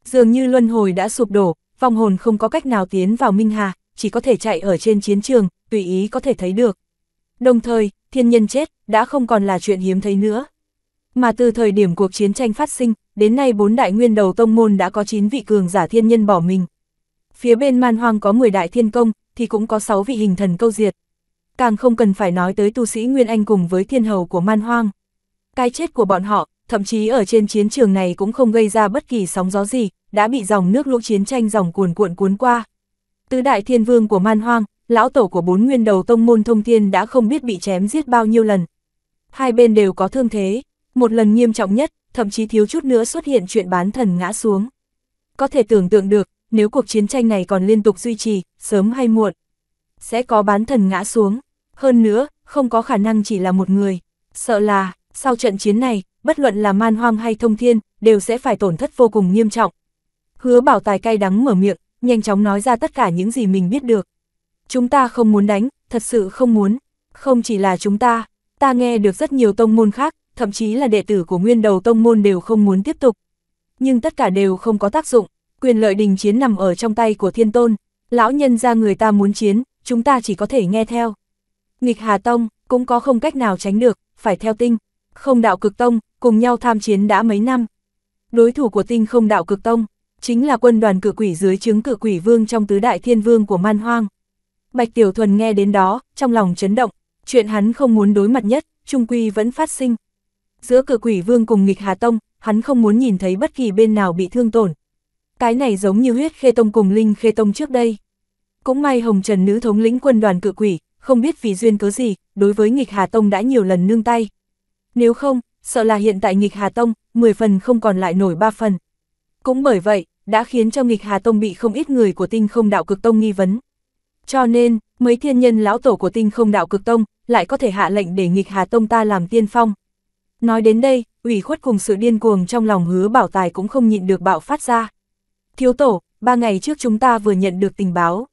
Dường như luân hồi đã sụp đổ, vong hồn không có cách nào tiến vào Minh Hà, chỉ có thể chạy ở trên chiến trường, tùy ý có thể thấy được. Đồng thời, thiên nhân chết, đã không còn là chuyện hiếm thấy nữa. Mà từ thời điểm cuộc chiến tranh phát sinh, đến nay bốn đại nguyên đầu tông môn đã có 9 vị cường giả thiên nhân bỏ mình. Phía bên man hoang có 10 đại thiên công, thì cũng có 6 vị hình thần câu diệt. Càng không cần phải nói tới tu sĩ Nguyên Anh cùng với thiên hầu của man hoang. Cái chết của bọn họ, thậm chí ở trên chiến trường này cũng không gây ra bất kỳ sóng gió gì, đã bị dòng nước lũ chiến tranh dòng cuồn cuộn cuốn qua. Tứ đại thiên vương của man hoang, lão tổ của bốn nguyên đầu tông môn thông thiên đã không biết bị chém giết bao nhiêu lần. Hai bên đều có thương thế, một lần nghiêm trọng nhất, thậm chí thiếu chút nữa xuất hiện chuyện bán thần ngã xuống. Có thể tưởng tượng được, nếu cuộc chiến tranh này còn liên tục duy trì, sớm hay muộn, sẽ có bán thần ngã xuống. Hơn nữa, không có khả năng chỉ là một người. Sợ là, sau trận chiến này, bất luận là man hoang hay thông thiên, đều sẽ phải tổn thất vô cùng nghiêm trọng. Hứa bảo tài cay đắng mở miệng, nhanh chóng nói ra tất cả những gì mình biết được. Chúng ta không muốn đánh, thật sự không muốn. Không chỉ là chúng ta, ta nghe được rất nhiều tông môn khác, thậm chí là đệ tử của nguyên đầu tông môn đều không muốn tiếp tục. Nhưng tất cả đều không có tác dụng, quyền lợi đình chiến nằm ở trong tay của thiên tôn. Lão nhân ra người ta muốn chiến, chúng ta chỉ có thể nghe theo. Nghịch Hà Tông, cũng có không cách nào tránh được, phải theo tinh, không đạo cực tông, cùng nhau tham chiến đã mấy năm. Đối thủ của tinh không đạo cực tông, chính là quân đoàn cử quỷ dưới chứng cử quỷ vương trong tứ đại thiên vương của man hoang. Bạch Tiểu Thuần nghe đến đó, trong lòng chấn động, chuyện hắn không muốn đối mặt nhất, trung quy vẫn phát sinh. Giữa cử quỷ vương cùng nghịch Hà Tông, hắn không muốn nhìn thấy bất kỳ bên nào bị thương tổn. Cái này giống như huyết khê tông cùng linh khê tông trước đây. Cũng may Hồng Trần nữ thống lĩnh quân đoàn cự quỷ, không biết vì duyên cớ gì, đối với nghịch Hà Tông đã nhiều lần nương tay. Nếu không, sợ là hiện tại nghịch Hà Tông, 10 phần không còn lại nổi 3 phần. Cũng bởi vậy, đã khiến cho nghịch Hà Tông bị không ít người của tinh không đạo cực tông nghi vấn. Cho nên, mấy thiên nhân lão tổ của tinh không đạo cực tông, lại có thể hạ lệnh để nghịch Hà Tông ta làm tiên phong. Nói đến đây, ủy khuất cùng sự điên cuồng trong lòng hứa bảo tài cũng không nhịn được bạo phát ra. Thiếu tổ, ba ngày trước chúng ta vừa nhận được tình báo.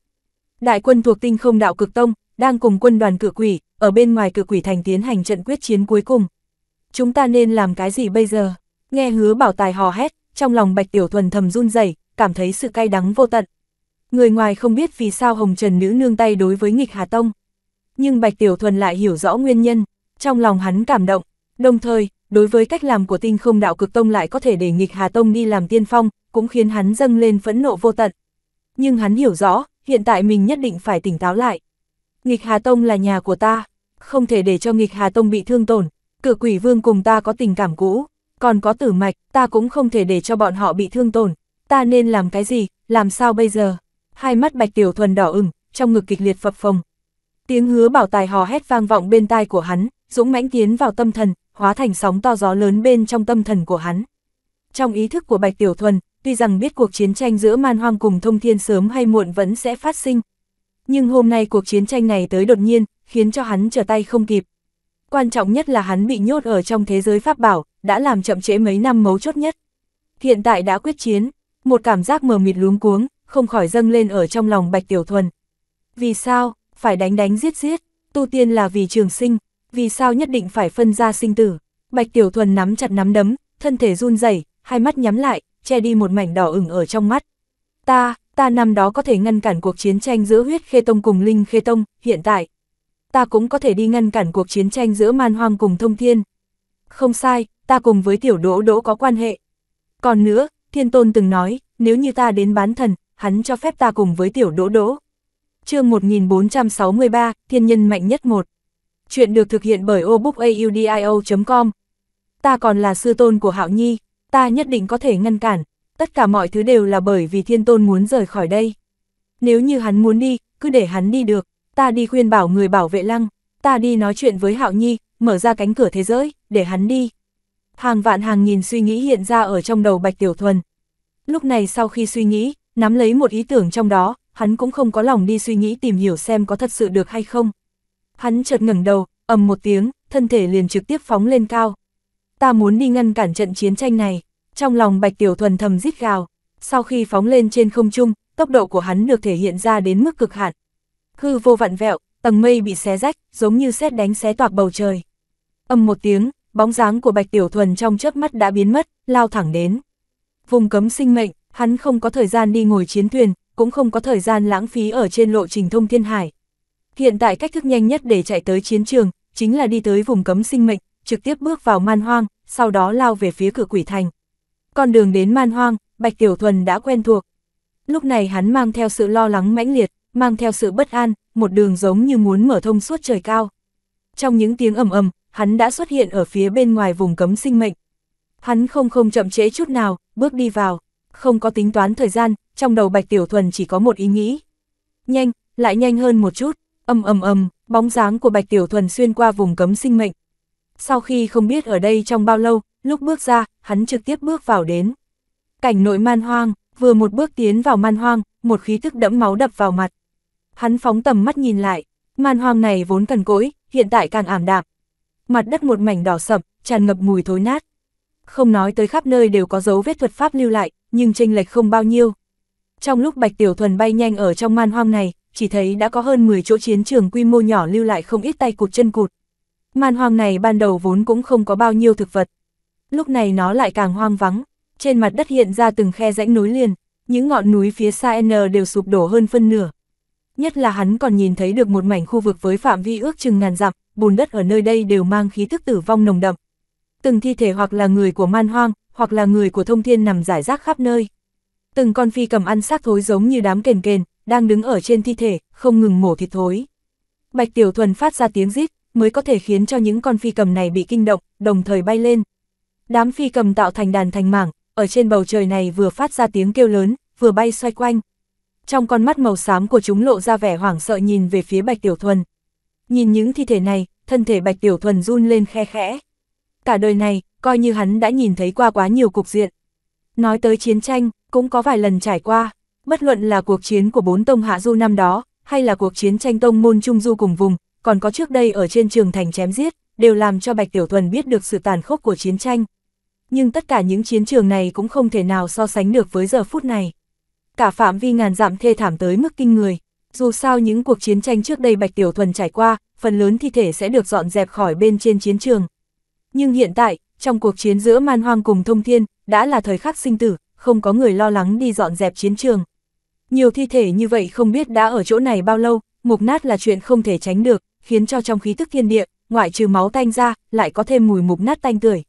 Đại quân thuộc tinh không đạo cực tông, đang cùng quân đoàn cửa quỷ, ở bên ngoài cửa quỷ thành tiến hành trận quyết chiến cuối cùng. Chúng ta nên làm cái gì bây giờ? Nghe hứa bảo tài hò hét, trong lòng bạch tiểu thuần thầm run rẩy cảm thấy sự cay đắng vô tận. Người ngoài không biết vì sao hồng trần nữ nương tay đối với nghịch hà tông. Nhưng bạch tiểu thuần lại hiểu rõ nguyên nhân, trong lòng hắn cảm động, đồng thời, đối với cách làm của tinh không đạo cực tông lại có thể để nghịch hà tông đi làm tiên phong, cũng khiến hắn dâng lên phẫn nộ vô tận. Nhưng hắn hiểu rõ, hiện tại mình nhất định phải tỉnh táo lại. Nghịch Hà Tông là nhà của ta, không thể để cho nghịch Hà Tông bị thương tổn, cử quỷ vương cùng ta có tình cảm cũ, còn có tử mạch, ta cũng không thể để cho bọn họ bị thương tổn, ta nên làm cái gì, làm sao bây giờ? Hai mắt bạch tiểu thuần đỏ ửng, trong ngực kịch liệt phập phồng. Tiếng hứa bảo tài hò hét vang vọng bên tai của hắn, dũng mãnh tiến vào tâm thần, hóa thành sóng to gió lớn bên trong tâm thần của hắn. Trong ý thức của bạch tiểu thuần, tuy rằng biết cuộc chiến tranh giữa man hoang cùng thông thiên sớm hay muộn vẫn sẽ phát sinh. Nhưng hôm nay cuộc chiến tranh này tới đột nhiên, khiến cho hắn trở tay không kịp. Quan trọng nhất là hắn bị nhốt ở trong thế giới pháp bảo, đã làm chậm trễ mấy năm mấu chốt nhất. Hiện tại đã quyết chiến, một cảm giác mờ mịt luống cuống, không khỏi dâng lên ở trong lòng Bạch Tiểu Thuần. Vì sao, phải đánh đánh giết giết, tu tiên là vì trường sinh, vì sao nhất định phải phân ra sinh tử. Bạch Tiểu Thuần nắm chặt nắm đấm, thân thể run rẩy, hai mắt nhắm lại, che đi một mảnh đỏ ửng ở trong mắt. Ta, ta năm đó có thể ngăn cản cuộc chiến tranh giữa huyết khê tông cùng linh khê tông, hiện tại. Ta cũng có thể đi ngăn cản cuộc chiến tranh giữa man hoang cùng thông thiên. Không sai, ta cùng với tiểu đỗ đỗ có quan hệ. Còn nữa, thiên tôn từng nói, nếu như ta đến bán thần, hắn cho phép ta cùng với tiểu đỗ đỗ. chương 1463, thiên nhân mạnh nhất một. Chuyện được thực hiện bởi obookaudio.com. Ta còn là sư tôn của Hạo Nhi, ta nhất định có thể ngăn cản, tất cả mọi thứ đều là bởi vì thiên tôn muốn rời khỏi đây. Nếu như hắn muốn đi, cứ để hắn đi được, ta đi khuyên bảo người bảo vệ lăng, ta đi nói chuyện với Hạo Nhi, mở ra cánh cửa thế giới, để hắn đi. Hàng vạn hàng nghìn suy nghĩ hiện ra ở trong đầu Bạch Tiểu Thuần. Lúc này sau khi suy nghĩ, nắm lấy một ý tưởng trong đó, hắn cũng không có lòng đi suy nghĩ tìm hiểu xem có thật sự được hay không. Hắn chợt ngẩng đầu, ầm một tiếng, thân thể liền trực tiếp phóng lên cao ta muốn đi ngăn cản trận chiến tranh này. Trong lòng Bạch Tiểu Thuần thầm rít gào, sau khi phóng lên trên không trung, tốc độ của hắn được thể hiện ra đến mức cực hạn. Hư vô vặn vẹo, tầng mây bị xé rách, giống như xét đánh xé toạc bầu trời. Âm một tiếng, bóng dáng của Bạch Tiểu Thuần trong chớp mắt đã biến mất, lao thẳng đến. Vùng cấm sinh mệnh, hắn không có thời gian đi ngồi chiến thuyền, cũng không có thời gian lãng phí ở trên lộ trình thông thiên hải. Hiện tại cách thức nhanh nhất để chạy tới chiến trường, chính là đi tới vùng cấm sinh mệnh, trực tiếp bước vào man hoang, sau đó lao về phía cửa quỷ thành. Con đường đến man hoang, Bạch Tiểu Thuần đã quen thuộc. Lúc này hắn mang theo sự lo lắng mãnh liệt, mang theo sự bất an, một đường giống như muốn mở thông suốt trời cao. Trong những tiếng ầm ầm, hắn đã xuất hiện ở phía bên ngoài vùng cấm sinh mệnh. Hắn không không chậm trễ chút nào, bước đi vào, không có tính toán thời gian, trong đầu Bạch Tiểu Thuần chỉ có một ý nghĩ. Nhanh, lại nhanh hơn một chút, ầm ầm ầm, bóng dáng của Bạch Tiểu Thuần xuyên qua vùng cấm sinh mệnh, sau khi không biết ở đây trong bao lâu, lúc bước ra, hắn trực tiếp bước vào đến. Cảnh nội man hoang, vừa một bước tiến vào man hoang, một khí thức đẫm máu đập vào mặt. Hắn phóng tầm mắt nhìn lại, man hoang này vốn cần cỗi, hiện tại càng ảm đạm. Mặt đất một mảnh đỏ sậm, tràn ngập mùi thối nát. Không nói tới khắp nơi đều có dấu vết thuật pháp lưu lại, nhưng chênh lệch không bao nhiêu. Trong lúc Bạch Tiểu Thuần bay nhanh ở trong man hoang này, chỉ thấy đã có hơn 10 chỗ chiến trường quy mô nhỏ lưu lại không ít tay cụt chân cụt. Màn hoang này ban đầu vốn cũng không có bao nhiêu thực vật. Lúc này nó lại càng hoang vắng, trên mặt đất hiện ra từng khe rãnh núi liền, những ngọn núi phía xa N đều sụp đổ hơn phân nửa. Nhất là hắn còn nhìn thấy được một mảnh khu vực với phạm vi ước chừng ngàn dặm, bùn đất ở nơi đây đều mang khí thức tử vong nồng đậm. Từng thi thể hoặc là người của man hoang, hoặc là người của thông thiên nằm rải rác khắp nơi. Từng con phi cầm ăn xác thối giống như đám kền kền, đang đứng ở trên thi thể, không ngừng mổ thịt thối. Bạch Tiểu Thuần phát ra tiếng rít, mới có thể khiến cho những con phi cầm này bị kinh động, đồng thời bay lên. Đám phi cầm tạo thành đàn thành mảng, ở trên bầu trời này vừa phát ra tiếng kêu lớn, vừa bay xoay quanh. Trong con mắt màu xám của chúng lộ ra vẻ hoảng sợ nhìn về phía Bạch Tiểu Thuần. Nhìn những thi thể này, thân thể Bạch Tiểu Thuần run lên khe khẽ. Cả đời này, coi như hắn đã nhìn thấy qua quá nhiều cục diện. Nói tới chiến tranh, cũng có vài lần trải qua, bất luận là cuộc chiến của bốn tông hạ du năm đó, hay là cuộc chiến tranh tông môn trung du cùng vùng, còn có trước đây ở trên trường thành chém giết, đều làm cho Bạch Tiểu Thuần biết được sự tàn khốc của chiến tranh. Nhưng tất cả những chiến trường này cũng không thể nào so sánh được với giờ phút này. Cả phạm vi ngàn dặm thê thảm tới mức kinh người, dù sao những cuộc chiến tranh trước đây Bạch Tiểu Thuần trải qua, phần lớn thi thể sẽ được dọn dẹp khỏi bên trên chiến trường. Nhưng hiện tại, trong cuộc chiến giữa man hoang cùng thông thiên, đã là thời khắc sinh tử, không có người lo lắng đi dọn dẹp chiến trường. Nhiều thi thể như vậy không biết đã ở chỗ này bao lâu, mục nát là chuyện không thể tránh được, khiến cho trong khí tức thiên địa, ngoại trừ máu tanh ra, lại có thêm mùi mục nát tanh tưởi.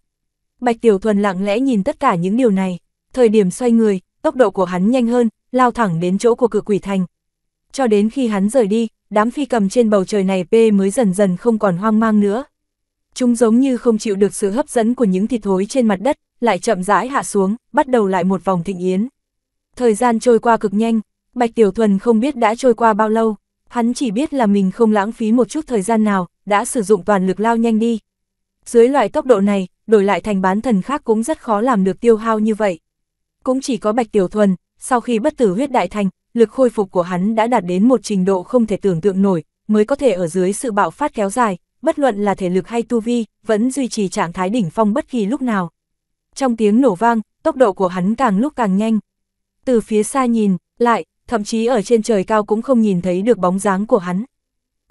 Bạch Tiểu Thuần lặng lẽ nhìn tất cả những điều này, thời điểm xoay người, tốc độ của hắn nhanh hơn, lao thẳng đến chỗ của cửa quỷ thành. Cho đến khi hắn rời đi, đám phi cầm trên bầu trời này P mới dần dần không còn hoang mang nữa. Chúng giống như không chịu được sự hấp dẫn của những thịt thối trên mặt đất, lại chậm rãi hạ xuống, bắt đầu lại một vòng thịnh yến. Thời gian trôi qua cực nhanh, Bạch Tiểu Thuần không biết đã trôi qua bao lâu, Hắn chỉ biết là mình không lãng phí một chút thời gian nào, đã sử dụng toàn lực lao nhanh đi. Dưới loại tốc độ này, đổi lại thành bán thần khác cũng rất khó làm được tiêu hao như vậy. Cũng chỉ có Bạch Tiểu Thuần, sau khi bất tử huyết đại thành, lực khôi phục của hắn đã đạt đến một trình độ không thể tưởng tượng nổi, mới có thể ở dưới sự bạo phát kéo dài, bất luận là thể lực hay tu vi, vẫn duy trì trạng thái đỉnh phong bất kỳ lúc nào. Trong tiếng nổ vang, tốc độ của hắn càng lúc càng nhanh. Từ phía xa nhìn, lại, thậm chí ở trên trời cao cũng không nhìn thấy được bóng dáng của hắn.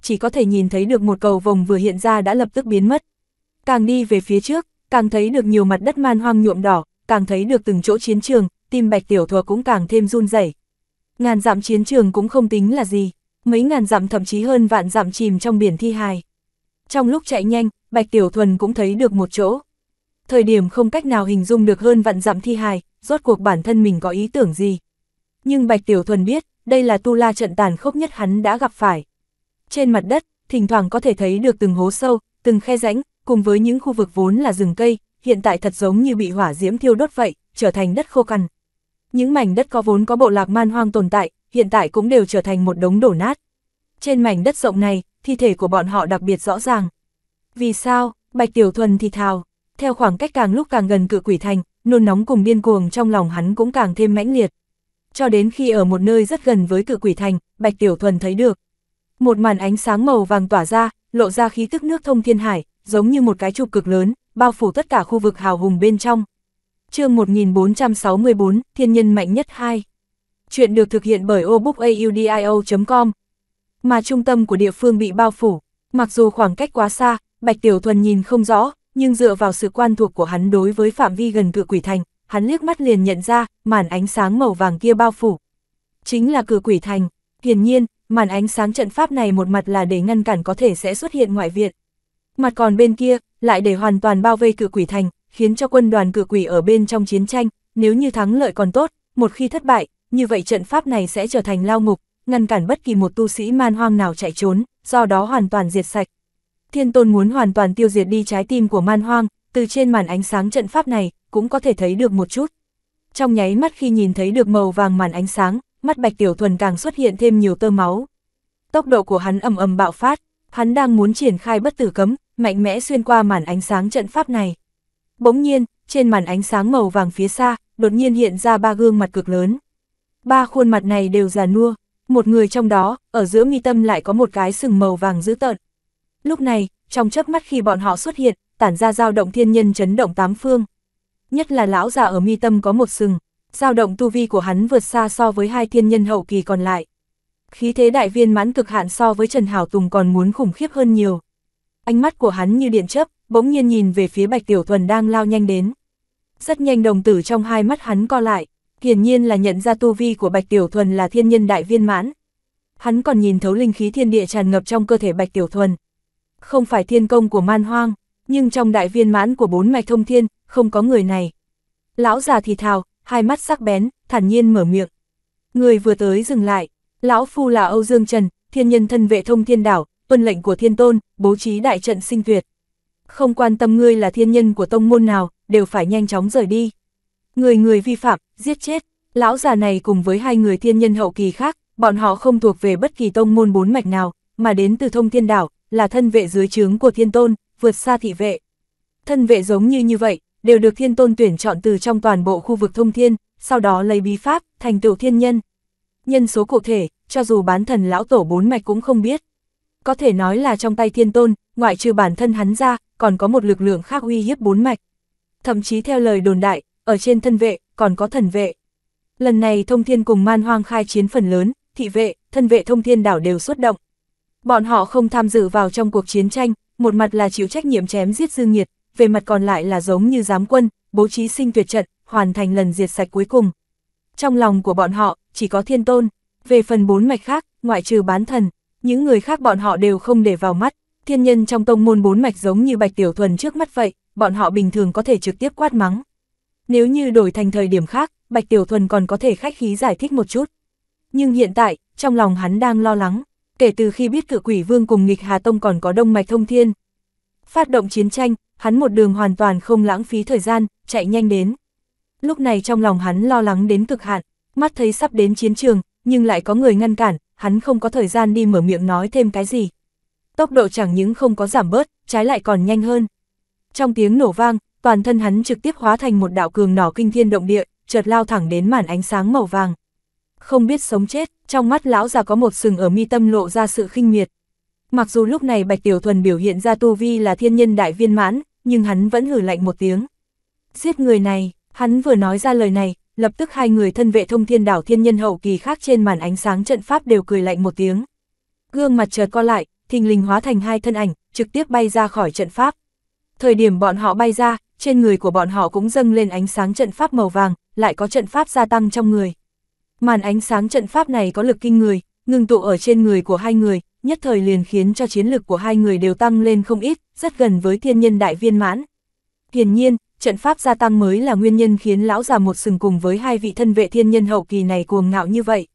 Chỉ có thể nhìn thấy được một cầu vồng vừa hiện ra đã lập tức biến mất. Càng đi về phía trước, càng thấy được nhiều mặt đất man hoang nhuộm đỏ, càng thấy được từng chỗ chiến trường, tim bạch tiểu thừa cũng càng thêm run rẩy. Ngàn dặm chiến trường cũng không tính là gì, mấy ngàn dặm thậm chí hơn vạn dặm chìm trong biển thi hài. Trong lúc chạy nhanh, Bạch Tiểu Thuần cũng thấy được một chỗ. Thời điểm không cách nào hình dung được hơn vạn dặm thi hài, rốt cuộc bản thân mình có ý tưởng gì, nhưng Bạch Tiểu Thuần biết, đây là tu la trận tàn khốc nhất hắn đã gặp phải. Trên mặt đất, thỉnh thoảng có thể thấy được từng hố sâu, từng khe rãnh, cùng với những khu vực vốn là rừng cây, hiện tại thật giống như bị hỏa diễm thiêu đốt vậy, trở thành đất khô cằn. Những mảnh đất có vốn có bộ lạc man hoang tồn tại, hiện tại cũng đều trở thành một đống đổ nát. Trên mảnh đất rộng này, thi thể của bọn họ đặc biệt rõ ràng. Vì sao? Bạch Tiểu Thuần thì thào. Theo khoảng cách càng lúc càng gần cự quỷ thành, nôn nóng cùng biên cuồng trong lòng hắn cũng càng thêm mãnh liệt cho đến khi ở một nơi rất gần với cự quỷ thành, Bạch Tiểu Thuần thấy được. Một màn ánh sáng màu vàng tỏa ra, lộ ra khí tức nước thông thiên hải, giống như một cái trục cực lớn, bao phủ tất cả khu vực hào hùng bên trong. chương 1464, Thiên nhân mạnh nhất 2. Chuyện được thực hiện bởi obookaudio.com. Mà trung tâm của địa phương bị bao phủ, mặc dù khoảng cách quá xa, Bạch Tiểu Thuần nhìn không rõ, nhưng dựa vào sự quan thuộc của hắn đối với phạm vi gần cự quỷ thành, hắn liếc mắt liền nhận ra, màn ánh sáng màu vàng kia bao phủ. Chính là cửa quỷ thành, hiển nhiên, màn ánh sáng trận pháp này một mặt là để ngăn cản có thể sẽ xuất hiện ngoại viện. Mặt còn bên kia, lại để hoàn toàn bao vây cửa quỷ thành, khiến cho quân đoàn cửa quỷ ở bên trong chiến tranh, nếu như thắng lợi còn tốt, một khi thất bại, như vậy trận pháp này sẽ trở thành lao ngục, ngăn cản bất kỳ một tu sĩ man hoang nào chạy trốn, do đó hoàn toàn diệt sạch. Thiên tôn muốn hoàn toàn tiêu diệt đi trái tim của man hoang, từ trên màn ánh sáng trận pháp này, cũng có thể thấy được một chút. Trong nháy mắt khi nhìn thấy được màu vàng màn ánh sáng, mắt Bạch Tiểu Thuần càng xuất hiện thêm nhiều tơ máu. Tốc độ của hắn ầm ầm bạo phát, hắn đang muốn triển khai bất tử cấm, mạnh mẽ xuyên qua màn ánh sáng trận pháp này. Bỗng nhiên, trên màn ánh sáng màu vàng phía xa, đột nhiên hiện ra ba gương mặt cực lớn. Ba khuôn mặt này đều già nua, một người trong đó, ở giữa mi tâm lại có một cái sừng màu vàng dữ tợn. Lúc này, trong chớp mắt khi bọn họ xuất hiện, tản ra dao động thiên nhân chấn động tám phương nhất là lão già ở mi tâm có một sừng, dao động tu vi của hắn vượt xa so với hai thiên nhân hậu kỳ còn lại. Khí thế đại viên mãn cực hạn so với Trần Hảo Tùng còn muốn khủng khiếp hơn nhiều. Ánh mắt của hắn như điện chớp, bỗng nhiên nhìn về phía Bạch Tiểu Thuần đang lao nhanh đến. Rất nhanh đồng tử trong hai mắt hắn co lại, hiển nhiên là nhận ra tu vi của Bạch Tiểu Thuần là thiên nhân đại viên mãn. Hắn còn nhìn thấu linh khí thiên địa tràn ngập trong cơ thể Bạch Tiểu Thuần. Không phải thiên công của man hoang, nhưng trong đại viên mãn của bốn mạch thông thiên, không có người này. Lão già thì thào, hai mắt sắc bén, thản nhiên mở miệng. Người vừa tới dừng lại, lão phu là Âu Dương Trần, thiên nhân thân vệ thông thiên đảo, tuân lệnh của thiên tôn, bố trí đại trận sinh tuyệt. Không quan tâm ngươi là thiên nhân của tông môn nào, đều phải nhanh chóng rời đi. Người người vi phạm, giết chết, lão già này cùng với hai người thiên nhân hậu kỳ khác, bọn họ không thuộc về bất kỳ tông môn bốn mạch nào, mà đến từ thông thiên đảo, là thân vệ dưới trướng của thiên tôn, vượt xa thị vệ. Thân vệ giống như như vậy, đều được thiên tôn tuyển chọn từ trong toàn bộ khu vực thông thiên, sau đó lấy bí pháp, thành tựu thiên nhân. Nhân số cụ thể, cho dù bán thần lão tổ bốn mạch cũng không biết. Có thể nói là trong tay thiên tôn, ngoại trừ bản thân hắn ra, còn có một lực lượng khác uy hiếp bốn mạch. Thậm chí theo lời đồn đại, ở trên thân vệ, còn có thần vệ. Lần này thông thiên cùng man hoang khai chiến phần lớn, thị vệ, thân vệ thông thiên đảo đều xuất động. Bọn họ không tham dự vào trong cuộc chiến tranh, một mặt là chịu trách nhiệm chém giết dương nhiệt, về mặt còn lại là giống như giám quân, bố trí sinh tuyệt trận, hoàn thành lần diệt sạch cuối cùng. Trong lòng của bọn họ, chỉ có thiên tôn, về phần bốn mạch khác, ngoại trừ bán thần, những người khác bọn họ đều không để vào mắt, thiên nhân trong tông môn bốn mạch giống như bạch tiểu thuần trước mắt vậy, bọn họ bình thường có thể trực tiếp quát mắng. Nếu như đổi thành thời điểm khác, bạch tiểu thuần còn có thể khách khí giải thích một chút. Nhưng hiện tại, trong lòng hắn đang lo lắng, kể từ khi biết cự quỷ vương cùng nghịch Hà Tông còn có đông mạch thông thiên, Phát động chiến tranh, hắn một đường hoàn toàn không lãng phí thời gian, chạy nhanh đến. Lúc này trong lòng hắn lo lắng đến cực hạn, mắt thấy sắp đến chiến trường, nhưng lại có người ngăn cản, hắn không có thời gian đi mở miệng nói thêm cái gì. Tốc độ chẳng những không có giảm bớt, trái lại còn nhanh hơn. Trong tiếng nổ vang, toàn thân hắn trực tiếp hóa thành một đạo cường nỏ kinh thiên động địa, chợt lao thẳng đến màn ánh sáng màu vàng. Không biết sống chết, trong mắt lão già có một sừng ở mi tâm lộ ra sự khinh miệt, Mặc dù lúc này Bạch Tiểu Thuần biểu hiện ra tu vi là thiên nhân đại viên mãn, nhưng hắn vẫn hử lạnh một tiếng. Giết người này, hắn vừa nói ra lời này, lập tức hai người thân vệ thông thiên đảo thiên nhân hậu kỳ khác trên màn ánh sáng trận pháp đều cười lạnh một tiếng. Gương mặt chợt co lại, thình lình hóa thành hai thân ảnh, trực tiếp bay ra khỏi trận pháp. Thời điểm bọn họ bay ra, trên người của bọn họ cũng dâng lên ánh sáng trận pháp màu vàng, lại có trận pháp gia tăng trong người. Màn ánh sáng trận pháp này có lực kinh người, ngừng tụ ở trên người của hai người, nhất thời liền khiến cho chiến lực của hai người đều tăng lên không ít, rất gần với thiên nhân đại viên mãn. Hiển nhiên, trận pháp gia tăng mới là nguyên nhân khiến lão già một sừng cùng với hai vị thân vệ thiên nhân hậu kỳ này cuồng ngạo như vậy.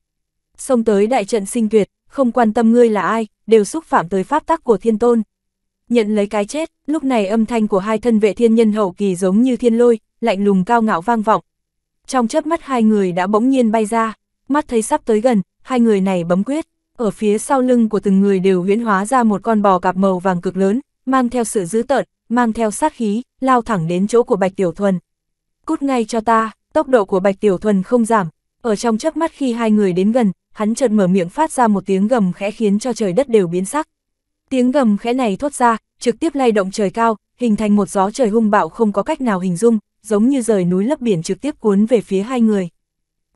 Xông tới đại trận sinh tuyệt, không quan tâm ngươi là ai, đều xúc phạm tới pháp tắc của thiên tôn. Nhận lấy cái chết, lúc này âm thanh của hai thân vệ thiên nhân hậu kỳ giống như thiên lôi, lạnh lùng cao ngạo vang vọng. Trong chớp mắt hai người đã bỗng nhiên bay ra, mắt thấy sắp tới gần, hai người này bấm quyết, ở phía sau lưng của từng người đều huyễn hóa ra một con bò cạp màu vàng cực lớn, mang theo sự dữ tợn, mang theo sát khí, lao thẳng đến chỗ của Bạch Tiểu Thuần. Cút ngay cho ta, tốc độ của Bạch Tiểu Thuần không giảm, ở trong chớp mắt khi hai người đến gần, hắn chợt mở miệng phát ra một tiếng gầm khẽ khiến cho trời đất đều biến sắc. Tiếng gầm khẽ này thốt ra, trực tiếp lay động trời cao, hình thành một gió trời hung bạo không có cách nào hình dung, giống như rời núi lấp biển trực tiếp cuốn về phía hai người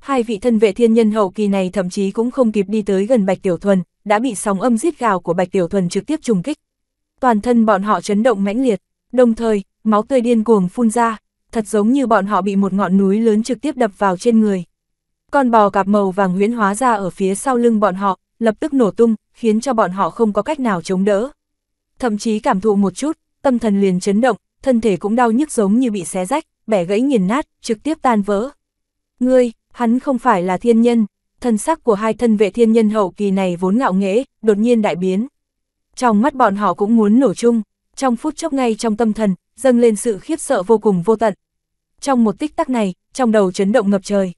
hai vị thân vệ thiên nhân hậu kỳ này thậm chí cũng không kịp đi tới gần Bạch Tiểu Thuần, đã bị sóng âm giết gào của Bạch Tiểu Thuần trực tiếp trùng kích. Toàn thân bọn họ chấn động mãnh liệt, đồng thời, máu tươi điên cuồng phun ra, thật giống như bọn họ bị một ngọn núi lớn trực tiếp đập vào trên người. Con bò cạp màu vàng huyễn hóa ra ở phía sau lưng bọn họ, lập tức nổ tung, khiến cho bọn họ không có cách nào chống đỡ. Thậm chí cảm thụ một chút, tâm thần liền chấn động, thân thể cũng đau nhức giống như bị xé rách, bẻ gãy nghiền nát, trực tiếp tan vỡ. Ngươi, Hắn không phải là thiên nhân, thân sắc của hai thân vệ thiên nhân hậu kỳ này vốn ngạo nghễ, đột nhiên đại biến. Trong mắt bọn họ cũng muốn nổ chung, trong phút chốc ngay trong tâm thần, dâng lên sự khiếp sợ vô cùng vô tận. Trong một tích tắc này, trong đầu chấn động ngập trời.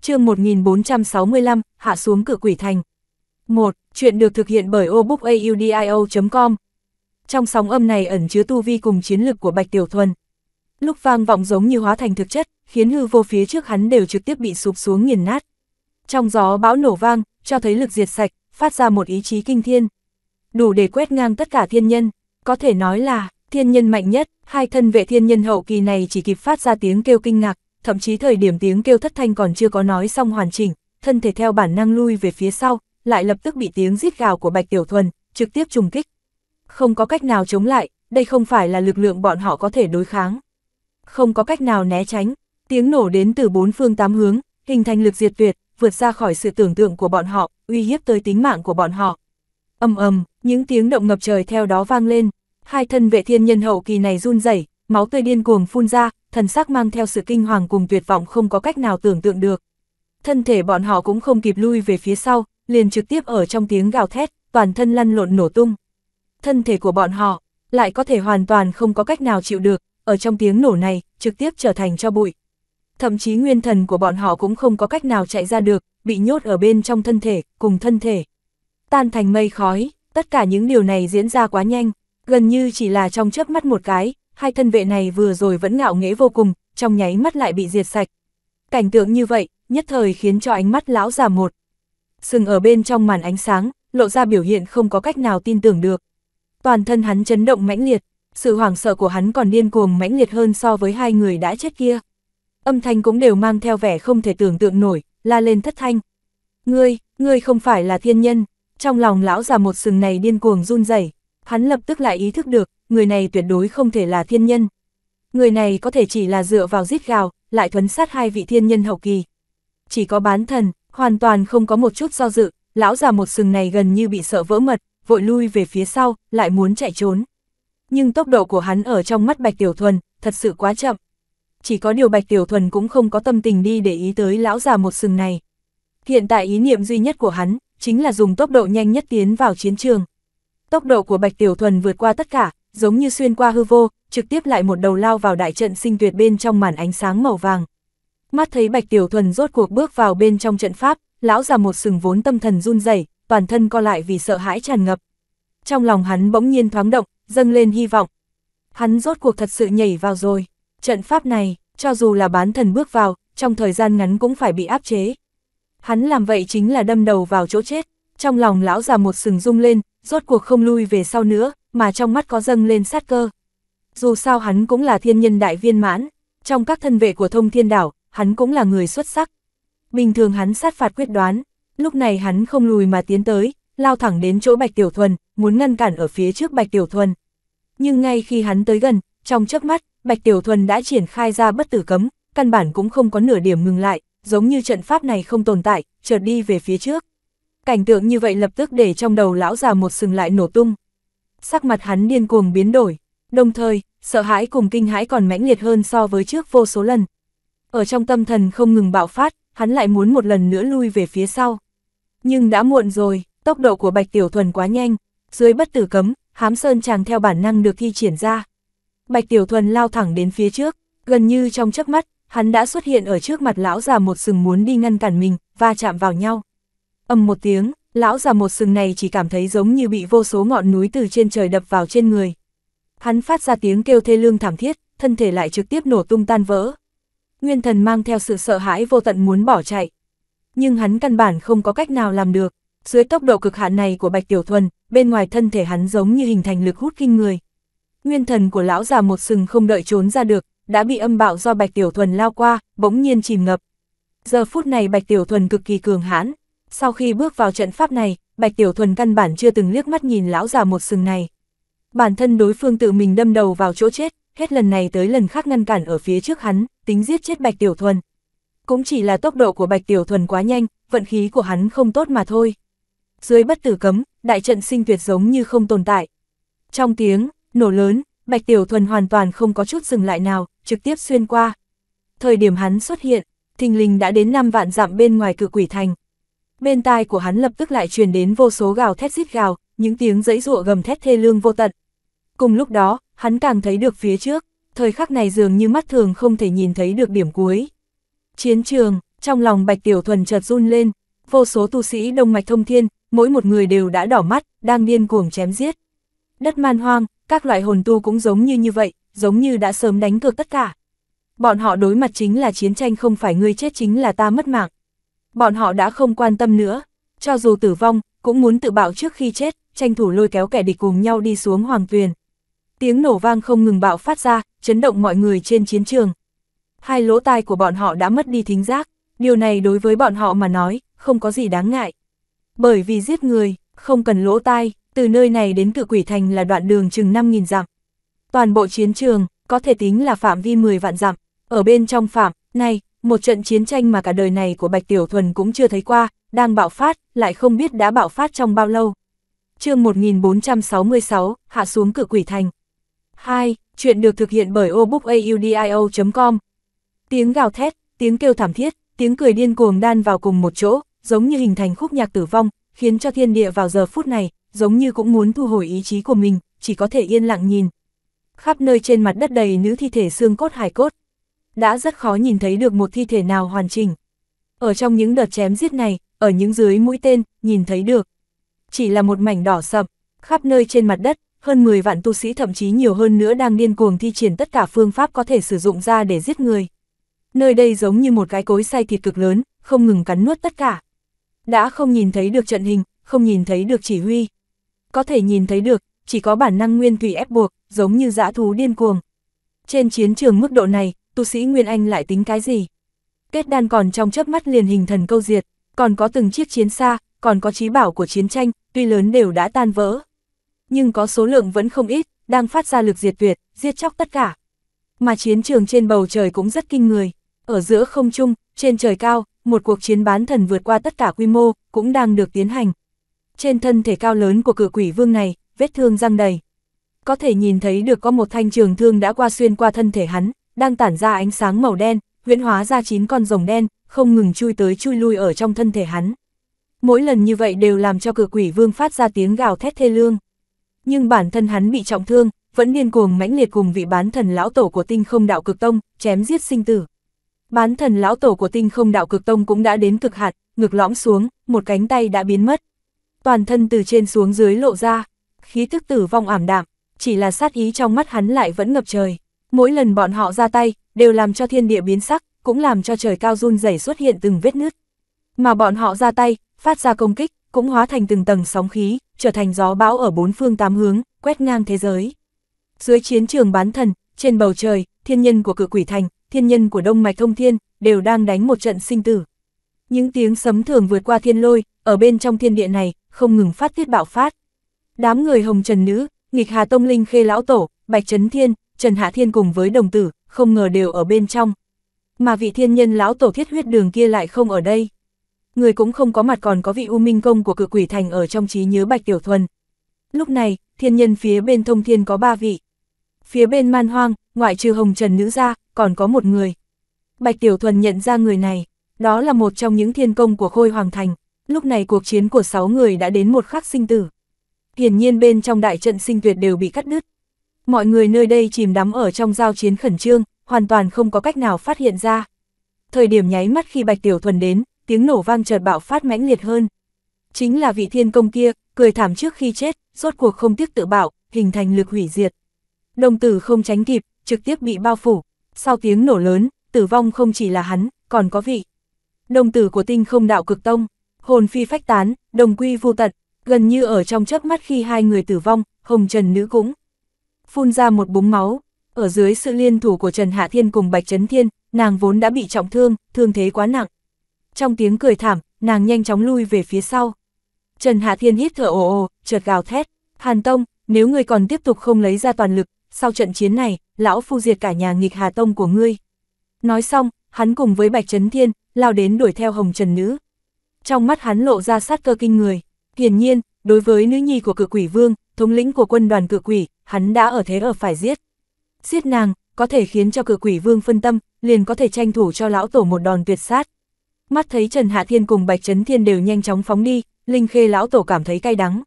chương 1465, hạ xuống cửa quỷ thành. một Chuyện được thực hiện bởi obookaudio.com Trong sóng âm này ẩn chứa tu vi cùng chiến lực của Bạch Tiểu Thuần lúc vang vọng giống như hóa thành thực chất, khiến hư vô phía trước hắn đều trực tiếp bị sụp xuống nghiền nát. Trong gió bão nổ vang, cho thấy lực diệt sạch, phát ra một ý chí kinh thiên. Đủ để quét ngang tất cả thiên nhân, có thể nói là thiên nhân mạnh nhất, hai thân vệ thiên nhân hậu kỳ này chỉ kịp phát ra tiếng kêu kinh ngạc, thậm chí thời điểm tiếng kêu thất thanh còn chưa có nói xong hoàn chỉnh, thân thể theo bản năng lui về phía sau, lại lập tức bị tiếng rít gào của Bạch Tiểu Thuần trực tiếp trùng kích. Không có cách nào chống lại, đây không phải là lực lượng bọn họ có thể đối kháng không có cách nào né tránh, tiếng nổ đến từ bốn phương tám hướng, hình thành lực diệt tuyệt, vượt ra khỏi sự tưởng tượng của bọn họ, uy hiếp tới tính mạng của bọn họ. Ầm ầm, những tiếng động ngập trời theo đó vang lên, hai thân vệ thiên nhân hậu kỳ này run rẩy, máu tươi điên cuồng phun ra, thần sắc mang theo sự kinh hoàng cùng tuyệt vọng không có cách nào tưởng tượng được. Thân thể bọn họ cũng không kịp lui về phía sau, liền trực tiếp ở trong tiếng gào thét, toàn thân lăn lộn nổ tung. Thân thể của bọn họ lại có thể hoàn toàn không có cách nào chịu được, ở trong tiếng nổ này, trực tiếp trở thành cho bụi. Thậm chí nguyên thần của bọn họ cũng không có cách nào chạy ra được, bị nhốt ở bên trong thân thể, cùng thân thể. Tan thành mây khói, tất cả những điều này diễn ra quá nhanh, gần như chỉ là trong chớp mắt một cái, hai thân vệ này vừa rồi vẫn ngạo nghễ vô cùng, trong nháy mắt lại bị diệt sạch. Cảnh tượng như vậy, nhất thời khiến cho ánh mắt lão già một. Sừng ở bên trong màn ánh sáng, lộ ra biểu hiện không có cách nào tin tưởng được. Toàn thân hắn chấn động mãnh liệt, sự hoảng sợ của hắn còn điên cuồng mãnh liệt hơn so với hai người đã chết kia. Âm thanh cũng đều mang theo vẻ không thể tưởng tượng nổi, la lên thất thanh. Ngươi, ngươi không phải là thiên nhân, trong lòng lão già một sừng này điên cuồng run rẩy hắn lập tức lại ý thức được, người này tuyệt đối không thể là thiên nhân. Người này có thể chỉ là dựa vào giết gào, lại thuấn sát hai vị thiên nhân hậu kỳ. Chỉ có bán thần, hoàn toàn không có một chút do dự, lão già một sừng này gần như bị sợ vỡ mật, vội lui về phía sau, lại muốn chạy trốn nhưng tốc độ của hắn ở trong mắt Bạch Tiểu Thuần, thật sự quá chậm. Chỉ có điều Bạch Tiểu Thuần cũng không có tâm tình đi để ý tới lão già một sừng này. Hiện tại ý niệm duy nhất của hắn, chính là dùng tốc độ nhanh nhất tiến vào chiến trường. Tốc độ của Bạch Tiểu Thuần vượt qua tất cả, giống như xuyên qua hư vô, trực tiếp lại một đầu lao vào đại trận sinh tuyệt bên trong màn ánh sáng màu vàng. Mắt thấy Bạch Tiểu Thuần rốt cuộc bước vào bên trong trận pháp, lão già một sừng vốn tâm thần run rẩy, toàn thân co lại vì sợ hãi tràn ngập. Trong lòng hắn bỗng nhiên thoáng động, dâng lên hy vọng. Hắn rốt cuộc thật sự nhảy vào rồi, trận pháp này, cho dù là bán thần bước vào, trong thời gian ngắn cũng phải bị áp chế. Hắn làm vậy chính là đâm đầu vào chỗ chết, trong lòng lão già một sừng rung lên, rốt cuộc không lui về sau nữa, mà trong mắt có dâng lên sát cơ. Dù sao hắn cũng là thiên nhân đại viên mãn, trong các thân vệ của thông thiên đảo, hắn cũng là người xuất sắc. Bình thường hắn sát phạt quyết đoán, lúc này hắn không lùi mà tiến tới, lao thẳng đến chỗ Bạch Tiểu Thuần, muốn ngăn cản ở phía trước Bạch Tiểu Thuần nhưng ngay khi hắn tới gần, trong chớp mắt, Bạch Tiểu Thuần đã triển khai ra bất tử cấm, căn bản cũng không có nửa điểm ngừng lại, giống như trận pháp này không tồn tại, chợt đi về phía trước. Cảnh tượng như vậy lập tức để trong đầu lão già một sừng lại nổ tung. Sắc mặt hắn điên cuồng biến đổi, đồng thời, sợ hãi cùng kinh hãi còn mãnh liệt hơn so với trước vô số lần. Ở trong tâm thần không ngừng bạo phát, hắn lại muốn một lần nữa lui về phía sau. Nhưng đã muộn rồi, tốc độ của Bạch Tiểu Thuần quá nhanh, dưới bất tử cấm, hám sơn chàng theo bản năng được thi triển ra. Bạch Tiểu Thuần lao thẳng đến phía trước, gần như trong chớp mắt, hắn đã xuất hiện ở trước mặt lão già một sừng muốn đi ngăn cản mình, va và chạm vào nhau. ầm một tiếng, lão già một sừng này chỉ cảm thấy giống như bị vô số ngọn núi từ trên trời đập vào trên người. Hắn phát ra tiếng kêu thê lương thảm thiết, thân thể lại trực tiếp nổ tung tan vỡ. Nguyên thần mang theo sự sợ hãi vô tận muốn bỏ chạy. Nhưng hắn căn bản không có cách nào làm được dưới tốc độ cực hạn này của Bạch Tiểu Thuần, bên ngoài thân thể hắn giống như hình thành lực hút kinh người. Nguyên thần của lão già một sừng không đợi trốn ra được, đã bị âm bạo do Bạch Tiểu Thuần lao qua, bỗng nhiên chìm ngập. Giờ phút này Bạch Tiểu Thuần cực kỳ cường hãn, sau khi bước vào trận pháp này, Bạch Tiểu Thuần căn bản chưa từng liếc mắt nhìn lão già một sừng này. Bản thân đối phương tự mình đâm đầu vào chỗ chết, hết lần này tới lần khác ngăn cản ở phía trước hắn, tính giết chết Bạch Tiểu Thuần. Cũng chỉ là tốc độ của Bạch Tiểu Thuần quá nhanh, vận khí của hắn không tốt mà thôi dưới bất tử cấm, đại trận sinh tuyệt giống như không tồn tại. Trong tiếng, nổ lớn, Bạch Tiểu Thuần hoàn toàn không có chút dừng lại nào, trực tiếp xuyên qua. Thời điểm hắn xuất hiện, thình lình đã đến 5 vạn dặm bên ngoài cự quỷ thành. Bên tai của hắn lập tức lại truyền đến vô số gào thét rít gào, những tiếng dẫy rụa gầm thét thê lương vô tận. Cùng lúc đó, hắn càng thấy được phía trước, thời khắc này dường như mắt thường không thể nhìn thấy được điểm cuối. Chiến trường, trong lòng Bạch Tiểu Thuần chợt run lên, vô số tu sĩ đông mạch thông thiên, mỗi một người đều đã đỏ mắt, đang điên cuồng chém giết. Đất man hoang, các loại hồn tu cũng giống như như vậy, giống như đã sớm đánh cược tất cả. Bọn họ đối mặt chính là chiến tranh không phải ngươi chết chính là ta mất mạng. Bọn họ đã không quan tâm nữa, cho dù tử vong, cũng muốn tự bạo trước khi chết, tranh thủ lôi kéo kẻ địch cùng nhau đi xuống hoàng tuyền. Tiếng nổ vang không ngừng bạo phát ra, chấn động mọi người trên chiến trường. Hai lỗ tai của bọn họ đã mất đi thính giác, điều này đối với bọn họ mà nói, không có gì đáng ngại. Bởi vì giết người, không cần lỗ tai, từ nơi này đến cự quỷ thành là đoạn đường chừng 5.000 dặm. Toàn bộ chiến trường, có thể tính là phạm vi 10 vạn dặm. Ở bên trong phạm, này, một trận chiến tranh mà cả đời này của Bạch Tiểu Thuần cũng chưa thấy qua, đang bạo phát, lại không biết đã bạo phát trong bao lâu. chương 1466, hạ xuống cự quỷ thành. 2. Chuyện được thực hiện bởi obookaudio.com Tiếng gào thét, tiếng kêu thảm thiết, tiếng cười điên cuồng đan vào cùng một chỗ, giống như hình thành khúc nhạc tử vong, khiến cho thiên địa vào giờ phút này, giống như cũng muốn thu hồi ý chí của mình, chỉ có thể yên lặng nhìn. Khắp nơi trên mặt đất đầy nữ thi thể xương cốt hài cốt. Đã rất khó nhìn thấy được một thi thể nào hoàn chỉnh. Ở trong những đợt chém giết này, ở những dưới mũi tên, nhìn thấy được. Chỉ là một mảnh đỏ sậm, khắp nơi trên mặt đất, hơn 10 vạn tu sĩ thậm chí nhiều hơn nữa đang điên cuồng thi triển tất cả phương pháp có thể sử dụng ra để giết người. Nơi đây giống như một cái cối xay thịt cực lớn, không ngừng cắn nuốt tất cả. Đã không nhìn thấy được trận hình, không nhìn thấy được chỉ huy. Có thể nhìn thấy được, chỉ có bản năng nguyên thủy ép buộc, giống như dã thú điên cuồng. Trên chiến trường mức độ này, tu sĩ Nguyên Anh lại tính cái gì? Kết đan còn trong chớp mắt liền hình thần câu diệt, còn có từng chiếc chiến xa, còn có trí bảo của chiến tranh, tuy lớn đều đã tan vỡ. Nhưng có số lượng vẫn không ít, đang phát ra lực diệt tuyệt, giết chóc tất cả. Mà chiến trường trên bầu trời cũng rất kinh người. Ở giữa không trung, trên trời cao, một cuộc chiến bán thần vượt qua tất cả quy mô, cũng đang được tiến hành. Trên thân thể cao lớn của cử quỷ vương này, vết thương răng đầy. Có thể nhìn thấy được có một thanh trường thương đã qua xuyên qua thân thể hắn, đang tản ra ánh sáng màu đen, huyễn hóa ra chín con rồng đen, không ngừng chui tới chui lui ở trong thân thể hắn. Mỗi lần như vậy đều làm cho cử quỷ vương phát ra tiếng gào thét thê lương. Nhưng bản thân hắn bị trọng thương, vẫn điên cuồng mãnh liệt cùng vị bán thần lão tổ của tinh không đạo cực tông, chém giết sinh tử. Bán thần lão tổ của tinh không đạo cực tông cũng đã đến cực hạt, ngực lõm xuống, một cánh tay đã biến mất. Toàn thân từ trên xuống dưới lộ ra, khí thức tử vong ảm đạm, chỉ là sát ý trong mắt hắn lại vẫn ngập trời. Mỗi lần bọn họ ra tay, đều làm cho thiên địa biến sắc, cũng làm cho trời cao run rẩy xuất hiện từng vết nứt. Mà bọn họ ra tay, phát ra công kích, cũng hóa thành từng tầng sóng khí, trở thành gió bão ở bốn phương tám hướng, quét ngang thế giới. Dưới chiến trường bán thần, trên bầu trời, thiên nhân của cự quỷ thành, thiên nhân của Đông Mạch Thông Thiên, đều đang đánh một trận sinh tử. Những tiếng sấm thường vượt qua thiên lôi, ở bên trong thiên địa này, không ngừng phát tiết bạo phát. Đám người Hồng Trần Nữ, nghịch Hà Tông Linh Khê Lão Tổ, Bạch Trấn Thiên, Trần Hạ Thiên cùng với đồng tử, không ngờ đều ở bên trong. Mà vị thiên nhân Lão Tổ thiết huyết đường kia lại không ở đây. Người cũng không có mặt còn có vị U Minh Công của cự quỷ thành ở trong trí nhớ Bạch Tiểu Thuần. Lúc này, thiên nhân phía bên thông thiên có ba vị. Phía bên man hoang, ngoại trừ Hồng Trần Nữ ra, còn có một người. Bạch Tiểu Thuần nhận ra người này, đó là một trong những thiên công của Khôi Hoàng Thành, lúc này cuộc chiến của sáu người đã đến một khắc sinh tử. Hiển nhiên bên trong đại trận sinh tuyệt đều bị cắt đứt. Mọi người nơi đây chìm đắm ở trong giao chiến khẩn trương, hoàn toàn không có cách nào phát hiện ra. Thời điểm nháy mắt khi Bạch Tiểu Thuần đến, tiếng nổ vang chợt bạo phát mãnh liệt hơn. Chính là vị thiên công kia, cười thảm trước khi chết, rốt cuộc không tiếc tự bạo, hình thành lực hủy diệt. Đồng tử không tránh kịp, trực tiếp bị bao phủ. Sau tiếng nổ lớn, tử vong không chỉ là hắn, còn có vị. Đồng tử của tinh không đạo cực tông, hồn phi phách tán, đồng quy vô tận, gần như ở trong chớp mắt khi hai người tử vong, hồng trần nữ cũng. Phun ra một búng máu, ở dưới sự liên thủ của Trần Hạ Thiên cùng Bạch Trấn Thiên, nàng vốn đã bị trọng thương, thương thế quá nặng. Trong tiếng cười thảm, nàng nhanh chóng lui về phía sau. Trần Hạ Thiên hít thở ồ ồ, chợt gào thét, Hàn Tông, nếu người còn tiếp tục không lấy ra toàn lực, sau trận chiến này, lão phu diệt cả nhà nghịch hà tông của ngươi. Nói xong, hắn cùng với Bạch Trấn Thiên, lao đến đuổi theo Hồng Trần Nữ. Trong mắt hắn lộ ra sát cơ kinh người. Hiển nhiên, đối với nữ nhi của cự quỷ vương, thống lĩnh của quân đoàn cự quỷ, hắn đã ở thế ở phải giết. Giết nàng, có thể khiến cho cự quỷ vương phân tâm, liền có thể tranh thủ cho lão tổ một đòn tuyệt sát. Mắt thấy Trần Hạ Thiên cùng Bạch Trấn Thiên đều nhanh chóng phóng đi, Linh Khê lão tổ cảm thấy cay đắng.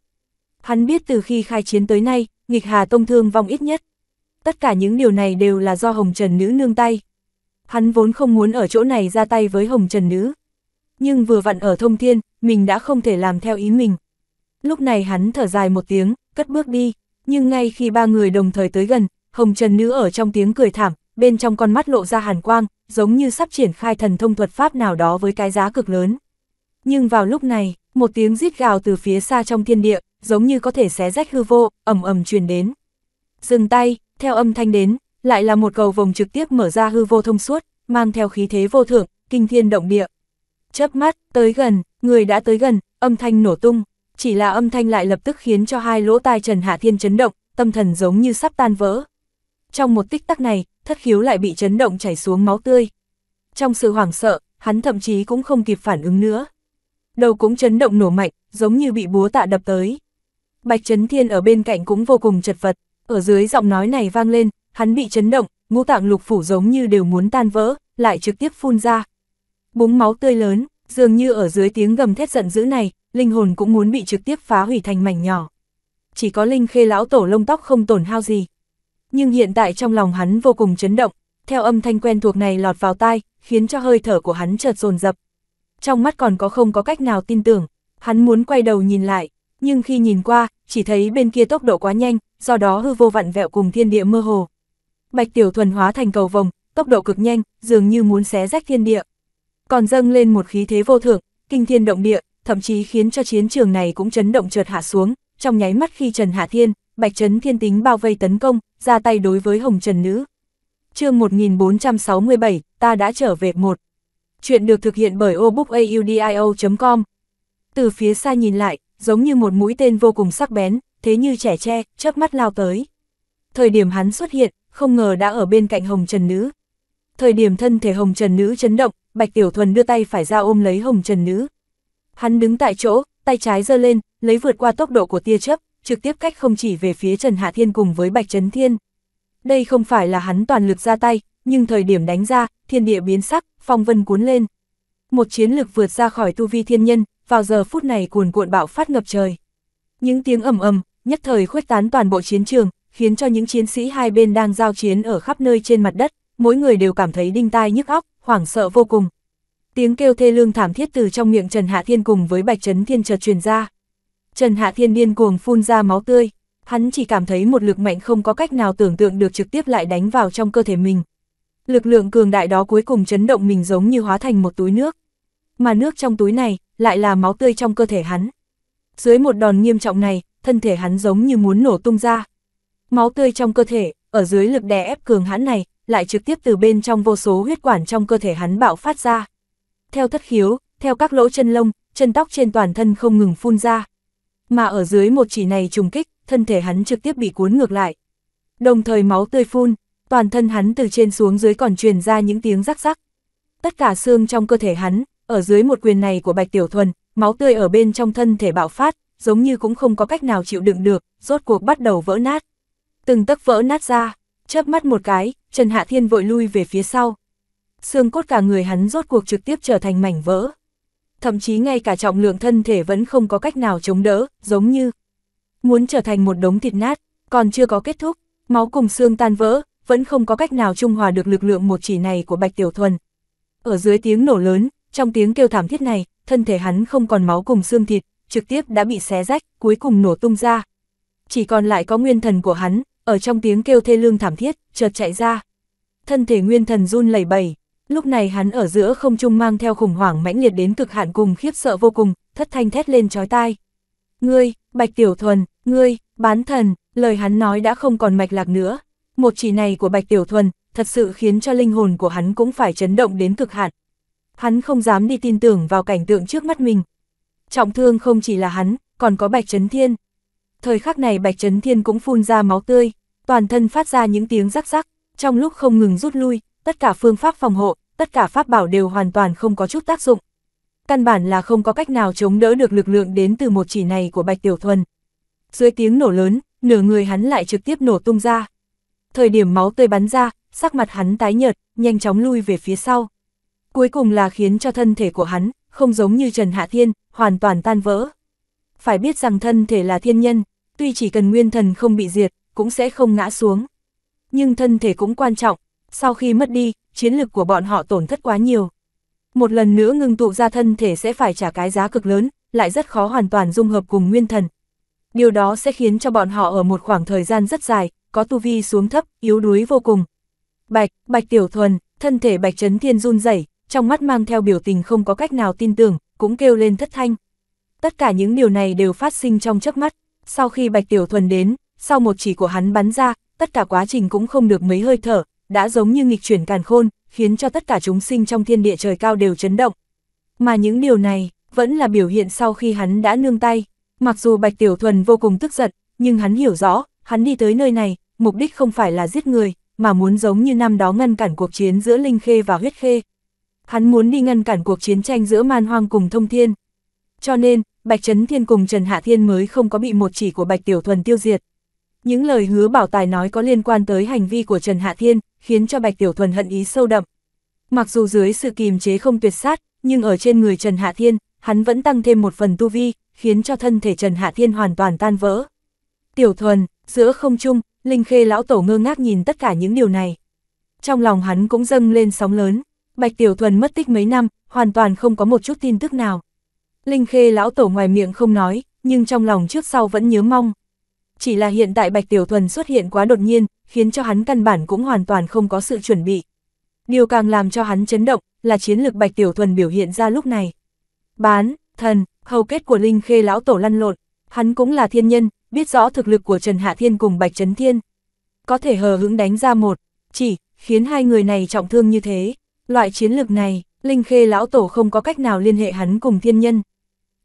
Hắn biết từ khi khai chiến tới nay, nghịch hà tông thương vong ít nhất, tất cả những điều này đều là do Hồng Trần Nữ nương tay. Hắn vốn không muốn ở chỗ này ra tay với Hồng Trần Nữ. Nhưng vừa vặn ở thông thiên, mình đã không thể làm theo ý mình. Lúc này hắn thở dài một tiếng, cất bước đi, nhưng ngay khi ba người đồng thời tới gần, Hồng Trần Nữ ở trong tiếng cười thảm, bên trong con mắt lộ ra hàn quang, giống như sắp triển khai thần thông thuật pháp nào đó với cái giá cực lớn. Nhưng vào lúc này, một tiếng rít gào từ phía xa trong thiên địa, giống như có thể xé rách hư vô, ầm ầm truyền đến. Dừng tay, theo âm thanh đến, lại là một cầu vòng trực tiếp mở ra hư vô thông suốt, mang theo khí thế vô thượng, kinh thiên động địa. Chớp mắt, tới gần, người đã tới gần, âm thanh nổ tung, chỉ là âm thanh lại lập tức khiến cho hai lỗ tai Trần Hạ Thiên chấn động, tâm thần giống như sắp tan vỡ. Trong một tích tắc này, thất khiếu lại bị chấn động chảy xuống máu tươi. Trong sự hoảng sợ, hắn thậm chí cũng không kịp phản ứng nữa. Đầu cũng chấn động nổ mạnh, giống như bị búa tạ đập tới. Bạch Trấn Thiên ở bên cạnh cũng vô cùng chật vật. Ở dưới giọng nói này vang lên, hắn bị chấn động, ngũ tạng lục phủ giống như đều muốn tan vỡ, lại trực tiếp phun ra. Búng máu tươi lớn, dường như ở dưới tiếng gầm thét giận dữ này, linh hồn cũng muốn bị trực tiếp phá hủy thành mảnh nhỏ. Chỉ có linh khê lão tổ lông tóc không tổn hao gì. Nhưng hiện tại trong lòng hắn vô cùng chấn động, theo âm thanh quen thuộc này lọt vào tai, khiến cho hơi thở của hắn chợt dồn dập. Trong mắt còn có không có cách nào tin tưởng, hắn muốn quay đầu nhìn lại, nhưng khi nhìn qua, chỉ thấy bên kia tốc độ quá nhanh, do đó hư vô vặn vẹo cùng thiên địa mơ hồ. Bạch Tiểu Thuần hóa thành cầu vồng, tốc độ cực nhanh, dường như muốn xé rách thiên địa. Còn dâng lên một khí thế vô thượng, kinh thiên động địa, thậm chí khiến cho chiến trường này cũng chấn động trượt hạ xuống, trong nháy mắt khi Trần Hạ Thiên, Bạch Trấn Thiên tính bao vây tấn công, ra tay đối với Hồng Trần Nữ. chương 1467, ta đã trở về một. Chuyện được thực hiện bởi obookaudio.com. Từ phía xa nhìn lại, giống như một mũi tên vô cùng sắc bén, thế như trẻ tre, chớp mắt lao tới. Thời điểm hắn xuất hiện, không ngờ đã ở bên cạnh Hồng Trần Nữ. Thời điểm thân thể Hồng Trần Nữ chấn động, Bạch Tiểu Thuần đưa tay phải ra ôm lấy Hồng Trần Nữ. Hắn đứng tại chỗ, tay trái giơ lên, lấy vượt qua tốc độ của tia chớp, trực tiếp cách không chỉ về phía Trần Hạ Thiên cùng với Bạch Trấn Thiên. Đây không phải là hắn toàn lực ra tay, nhưng thời điểm đánh ra, thiên địa biến sắc, phong vân cuốn lên. Một chiến lực vượt ra khỏi tu vi thiên nhân, vào giờ phút này cuồn cuộn bạo phát ngập trời. Những tiếng ầm ầm, nhất thời khuếch tán toàn bộ chiến trường, khiến cho những chiến sĩ hai bên đang giao chiến ở khắp nơi trên mặt đất, mỗi người đều cảm thấy đinh tai nhức óc, hoảng sợ vô cùng. Tiếng kêu thê lương thảm thiết từ trong miệng Trần Hạ Thiên cùng với Bạch Trấn Thiên chợt truyền ra. Trần Hạ Thiên điên cuồng phun ra máu tươi, hắn chỉ cảm thấy một lực mạnh không có cách nào tưởng tượng được trực tiếp lại đánh vào trong cơ thể mình. Lực lượng cường đại đó cuối cùng chấn động mình giống như hóa thành một túi nước. Mà nước trong túi này, lại là máu tươi trong cơ thể hắn. Dưới một đòn nghiêm trọng này, thân thể hắn giống như muốn nổ tung ra. Máu tươi trong cơ thể, ở dưới lực đè ép cường hãn này, lại trực tiếp từ bên trong vô số huyết quản trong cơ thể hắn bạo phát ra. Theo thất khiếu, theo các lỗ chân lông, chân tóc trên toàn thân không ngừng phun ra. Mà ở dưới một chỉ này trùng kích, thân thể hắn trực tiếp bị cuốn ngược lại. Đồng thời máu tươi phun, toàn thân hắn từ trên xuống dưới còn truyền ra những tiếng rắc rắc. Tất cả xương trong cơ thể hắn, ở dưới một quyền này của Bạch Tiểu Thuần, máu tươi ở bên trong thân thể bạo phát, giống như cũng không có cách nào chịu đựng được, rốt cuộc bắt đầu vỡ nát. Từng tấc vỡ nát ra, chớp mắt một cái, Trần Hạ Thiên vội lui về phía sau. Xương cốt cả người hắn rốt cuộc trực tiếp trở thành mảnh vỡ. Thậm chí ngay cả trọng lượng thân thể vẫn không có cách nào chống đỡ, giống như muốn trở thành một đống thịt nát, còn chưa có kết thúc, máu cùng xương tan vỡ, vẫn không có cách nào trung hòa được lực lượng một chỉ này của Bạch Tiểu Thuần. Ở dưới tiếng nổ lớn, trong tiếng kêu thảm thiết này, thân thể hắn không còn máu cùng xương thịt, trực tiếp đã bị xé rách, cuối cùng nổ tung ra. Chỉ còn lại có nguyên thần của hắn, ở trong tiếng kêu thê lương thảm thiết, chợt chạy ra. Thân thể nguyên thần run lẩy bẩy, lúc này hắn ở giữa không trung mang theo khủng hoảng mãnh liệt đến cực hạn cùng khiếp sợ vô cùng, thất thanh thét lên chói tai. Ngươi, Bạch Tiểu Thuần, ngươi, bán thần, lời hắn nói đã không còn mạch lạc nữa. Một chỉ này của Bạch Tiểu Thuần, thật sự khiến cho linh hồn của hắn cũng phải chấn động đến cực hạn, Hắn không dám đi tin tưởng vào cảnh tượng trước mắt mình. Trọng thương không chỉ là hắn, còn có Bạch Trấn Thiên. Thời khắc này Bạch Trấn Thiên cũng phun ra máu tươi, toàn thân phát ra những tiếng rắc rắc, trong lúc không ngừng rút lui, tất cả phương pháp phòng hộ, tất cả pháp bảo đều hoàn toàn không có chút tác dụng. Căn bản là không có cách nào chống đỡ được lực lượng đến từ một chỉ này của Bạch Tiểu Thuần. Dưới tiếng nổ lớn, nửa người hắn lại trực tiếp nổ tung ra. Thời điểm máu tươi bắn ra, sắc mặt hắn tái nhợt, nhanh chóng lui về phía sau cuối cùng là khiến cho thân thể của hắn, không giống như Trần Hạ Thiên, hoàn toàn tan vỡ. Phải biết rằng thân thể là thiên nhân, tuy chỉ cần nguyên thần không bị diệt, cũng sẽ không ngã xuống. Nhưng thân thể cũng quan trọng, sau khi mất đi, chiến lực của bọn họ tổn thất quá nhiều. Một lần nữa ngưng tụ ra thân thể sẽ phải trả cái giá cực lớn, lại rất khó hoàn toàn dung hợp cùng nguyên thần. Điều đó sẽ khiến cho bọn họ ở một khoảng thời gian rất dài, có tu vi xuống thấp, yếu đuối vô cùng. Bạch, Bạch Tiểu Thuần, thân thể Bạch Trấn Thiên run rẩy trong mắt mang theo biểu tình không có cách nào tin tưởng, cũng kêu lên thất thanh. Tất cả những điều này đều phát sinh trong chớp mắt, sau khi Bạch Tiểu Thuần đến, sau một chỉ của hắn bắn ra, tất cả quá trình cũng không được mấy hơi thở, đã giống như nghịch chuyển càn khôn, khiến cho tất cả chúng sinh trong thiên địa trời cao đều chấn động. Mà những điều này, vẫn là biểu hiện sau khi hắn đã nương tay. Mặc dù Bạch Tiểu Thuần vô cùng tức giận, nhưng hắn hiểu rõ, hắn đi tới nơi này, mục đích không phải là giết người, mà muốn giống như năm đó ngăn cản cuộc chiến giữa Linh Khê và Huyết Khê, Hắn muốn đi ngăn cản cuộc chiến tranh giữa man hoang cùng thông thiên. Cho nên, Bạch Trấn Thiên cùng Trần Hạ Thiên mới không có bị một chỉ của Bạch Tiểu Thuần tiêu diệt. Những lời hứa bảo tài nói có liên quan tới hành vi của Trần Hạ Thiên, khiến cho Bạch Tiểu Thuần hận ý sâu đậm. Mặc dù dưới sự kìm chế không tuyệt sát, nhưng ở trên người Trần Hạ Thiên, hắn vẫn tăng thêm một phần tu vi, khiến cho thân thể Trần Hạ Thiên hoàn toàn tan vỡ. Tiểu Thuần, giữa không trung, Linh Khê lão tổ ngơ ngác nhìn tất cả những điều này. Trong lòng hắn cũng dâng lên sóng lớn. Bạch Tiểu Thuần mất tích mấy năm, hoàn toàn không có một chút tin tức nào. Linh Khê lão tổ ngoài miệng không nói, nhưng trong lòng trước sau vẫn nhớ mong. Chỉ là hiện tại Bạch Tiểu Thuần xuất hiện quá đột nhiên, khiến cho hắn căn bản cũng hoàn toàn không có sự chuẩn bị. Điều càng làm cho hắn chấn động là chiến lược Bạch Tiểu Thuần biểu hiện ra lúc này. Bán, thần, hầu kết của Linh Khê lão tổ lăn lộn, hắn cũng là thiên nhân, biết rõ thực lực của Trần Hạ Thiên cùng Bạch Trấn Thiên. Có thể hờ hững đánh ra một, chỉ khiến hai người này trọng thương như thế. Loại chiến lược này, Linh Khê lão tổ không có cách nào liên hệ hắn cùng thiên nhân.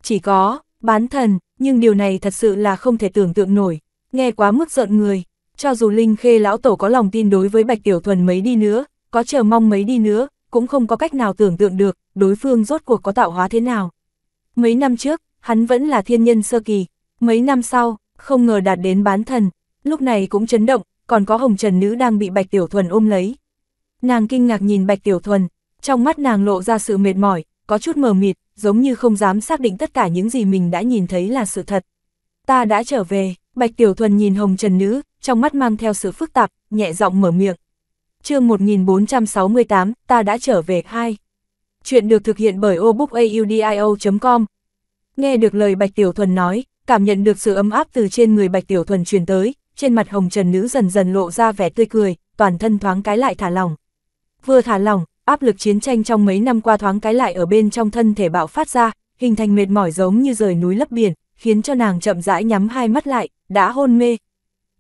Chỉ có, bán thần, nhưng điều này thật sự là không thể tưởng tượng nổi, nghe quá mức giận người. Cho dù Linh Khê lão tổ có lòng tin đối với Bạch Tiểu Thuần mấy đi nữa, có chờ mong mấy đi nữa, cũng không có cách nào tưởng tượng được đối phương rốt cuộc có tạo hóa thế nào. Mấy năm trước, hắn vẫn là thiên nhân sơ kỳ, mấy năm sau, không ngờ đạt đến bán thần, lúc này cũng chấn động, còn có hồng trần nữ đang bị Bạch Tiểu Thuần ôm lấy, Nàng kinh ngạc nhìn Bạch Tiểu Thuần, trong mắt nàng lộ ra sự mệt mỏi, có chút mờ mịt, giống như không dám xác định tất cả những gì mình đã nhìn thấy là sự thật. Ta đã trở về, Bạch Tiểu Thuần nhìn Hồng Trần Nữ, trong mắt mang theo sự phức tạp, nhẹ giọng mở miệng. chương 1468, ta đã trở về, 2. Chuyện được thực hiện bởi obookaudio.com Nghe được lời Bạch Tiểu Thuần nói, cảm nhận được sự ấm áp từ trên người Bạch Tiểu Thuần truyền tới, trên mặt Hồng Trần Nữ dần dần lộ ra vẻ tươi cười, toàn thân thoáng cái lại thả lỏng vừa thả lỏng, áp lực chiến tranh trong mấy năm qua thoáng cái lại ở bên trong thân thể bạo phát ra, hình thành mệt mỏi giống như rời núi lấp biển, khiến cho nàng chậm rãi nhắm hai mắt lại, đã hôn mê.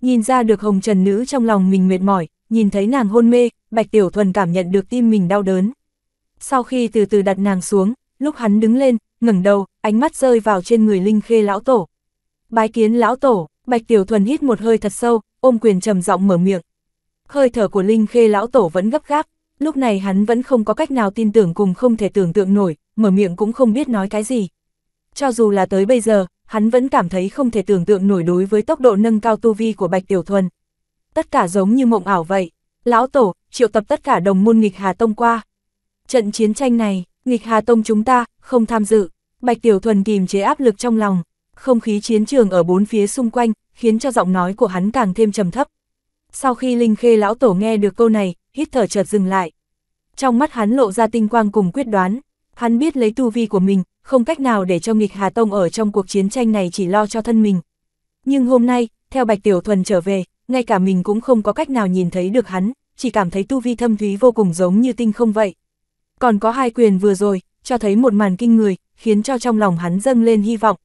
Nhìn ra được hồng trần nữ trong lòng mình mệt mỏi, nhìn thấy nàng hôn mê, Bạch Tiểu Thuần cảm nhận được tim mình đau đớn. Sau khi từ từ đặt nàng xuống, lúc hắn đứng lên, ngẩng đầu, ánh mắt rơi vào trên người Linh Khê lão tổ. Bái kiến lão tổ, Bạch Tiểu Thuần hít một hơi thật sâu, ôm quyền trầm giọng mở miệng. Hơi thở của Linh Khê lão tổ vẫn gấp gáp, lúc này hắn vẫn không có cách nào tin tưởng cùng không thể tưởng tượng nổi, mở miệng cũng không biết nói cái gì. Cho dù là tới bây giờ, hắn vẫn cảm thấy không thể tưởng tượng nổi đối với tốc độ nâng cao tu vi của Bạch Tiểu Thuần. Tất cả giống như mộng ảo vậy, lão tổ, triệu tập tất cả đồng môn nghịch Hà Tông qua. Trận chiến tranh này, nghịch Hà Tông chúng ta, không tham dự, Bạch Tiểu Thuần kìm chế áp lực trong lòng, không khí chiến trường ở bốn phía xung quanh, khiến cho giọng nói của hắn càng thêm trầm thấp. Sau khi Linh Khê lão tổ nghe được câu này, hít thở chợt dừng lại. Trong mắt hắn lộ ra tinh quang cùng quyết đoán, hắn biết lấy tu vi của mình, không cách nào để cho nghịch Hà Tông ở trong cuộc chiến tranh này chỉ lo cho thân mình. Nhưng hôm nay, theo Bạch Tiểu Thuần trở về, ngay cả mình cũng không có cách nào nhìn thấy được hắn, chỉ cảm thấy tu vi thâm thúy vô cùng giống như tinh không vậy. Còn có hai quyền vừa rồi, cho thấy một màn kinh người, khiến cho trong lòng hắn dâng lên hy vọng.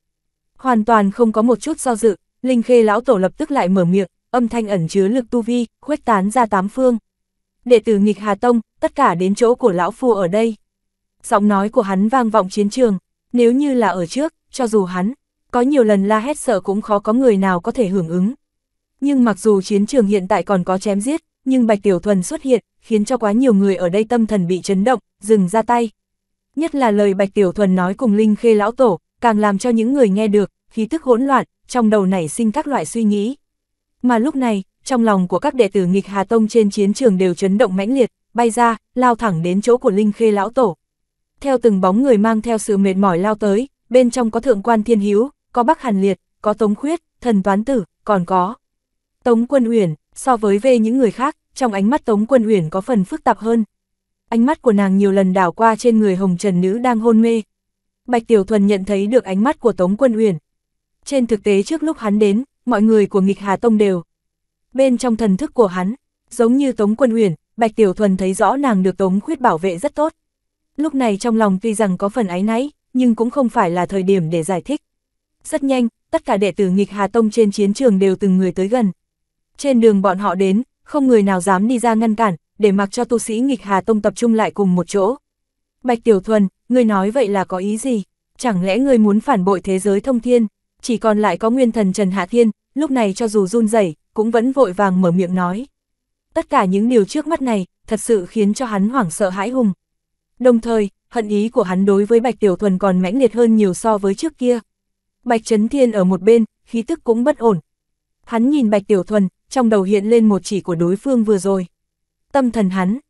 Hoàn toàn không có một chút do dự, Linh Khê lão tổ lập tức lại mở miệng, âm thanh ẩn chứa lực tu vi, khuếch tán ra tám phương. Đệ tử nghịch Hà Tông, tất cả đến chỗ của lão phu ở đây. Giọng nói của hắn vang vọng chiến trường, nếu như là ở trước, cho dù hắn, có nhiều lần la hét sợ cũng khó có người nào có thể hưởng ứng. Nhưng mặc dù chiến trường hiện tại còn có chém giết, nhưng Bạch Tiểu Thuần xuất hiện, khiến cho quá nhiều người ở đây tâm thần bị chấn động, dừng ra tay. Nhất là lời Bạch Tiểu Thuần nói cùng Linh Khê Lão Tổ, càng làm cho những người nghe được, khí tức hỗn loạn, trong đầu nảy sinh các loại suy nghĩ. Mà lúc này, trong lòng của các đệ tử nghịch Hà Tông trên chiến trường đều chấn động mãnh liệt, bay ra, lao thẳng đến chỗ của Linh Khê Lão Tổ. Theo từng bóng người mang theo sự mệt mỏi lao tới, bên trong có Thượng Quan Thiên Hiếu, có Bắc Hàn Liệt, có Tống Khuyết, Thần Toán Tử, còn có Tống Quân Uyển, so với về những người khác, trong ánh mắt Tống Quân Uyển có phần phức tạp hơn. Ánh mắt của nàng nhiều lần đảo qua trên người Hồng Trần Nữ đang hôn mê. Bạch Tiểu Thuần nhận thấy được ánh mắt của Tống Quân Uyển. Trên thực tế trước lúc hắn đến, mọi người của nghịch Hà Tông đều. Bên trong thần thức của hắn, giống như Tống Quân Uyển, Bạch Tiểu Thuần thấy rõ nàng được Tống Khuyết bảo vệ rất tốt. Lúc này trong lòng tuy rằng có phần áy náy, nhưng cũng không phải là thời điểm để giải thích. Rất nhanh, tất cả đệ tử nghịch Hà Tông trên chiến trường đều từng người tới gần. Trên đường bọn họ đến, không người nào dám đi ra ngăn cản, để mặc cho tu sĩ nghịch Hà Tông tập trung lại cùng một chỗ. Bạch Tiểu Thuần, ngươi nói vậy là có ý gì? Chẳng lẽ ngươi muốn phản bội thế giới thông thiên? chỉ còn lại có nguyên thần Trần Hạ Thiên, lúc này cho dù run rẩy cũng vẫn vội vàng mở miệng nói. Tất cả những điều trước mắt này, thật sự khiến cho hắn hoảng sợ hãi hùng. Đồng thời, hận ý của hắn đối với Bạch Tiểu Thuần còn mãnh liệt hơn nhiều so với trước kia. Bạch Trấn Thiên ở một bên, khí tức cũng bất ổn. Hắn nhìn Bạch Tiểu Thuần, trong đầu hiện lên một chỉ của đối phương vừa rồi. Tâm thần hắn,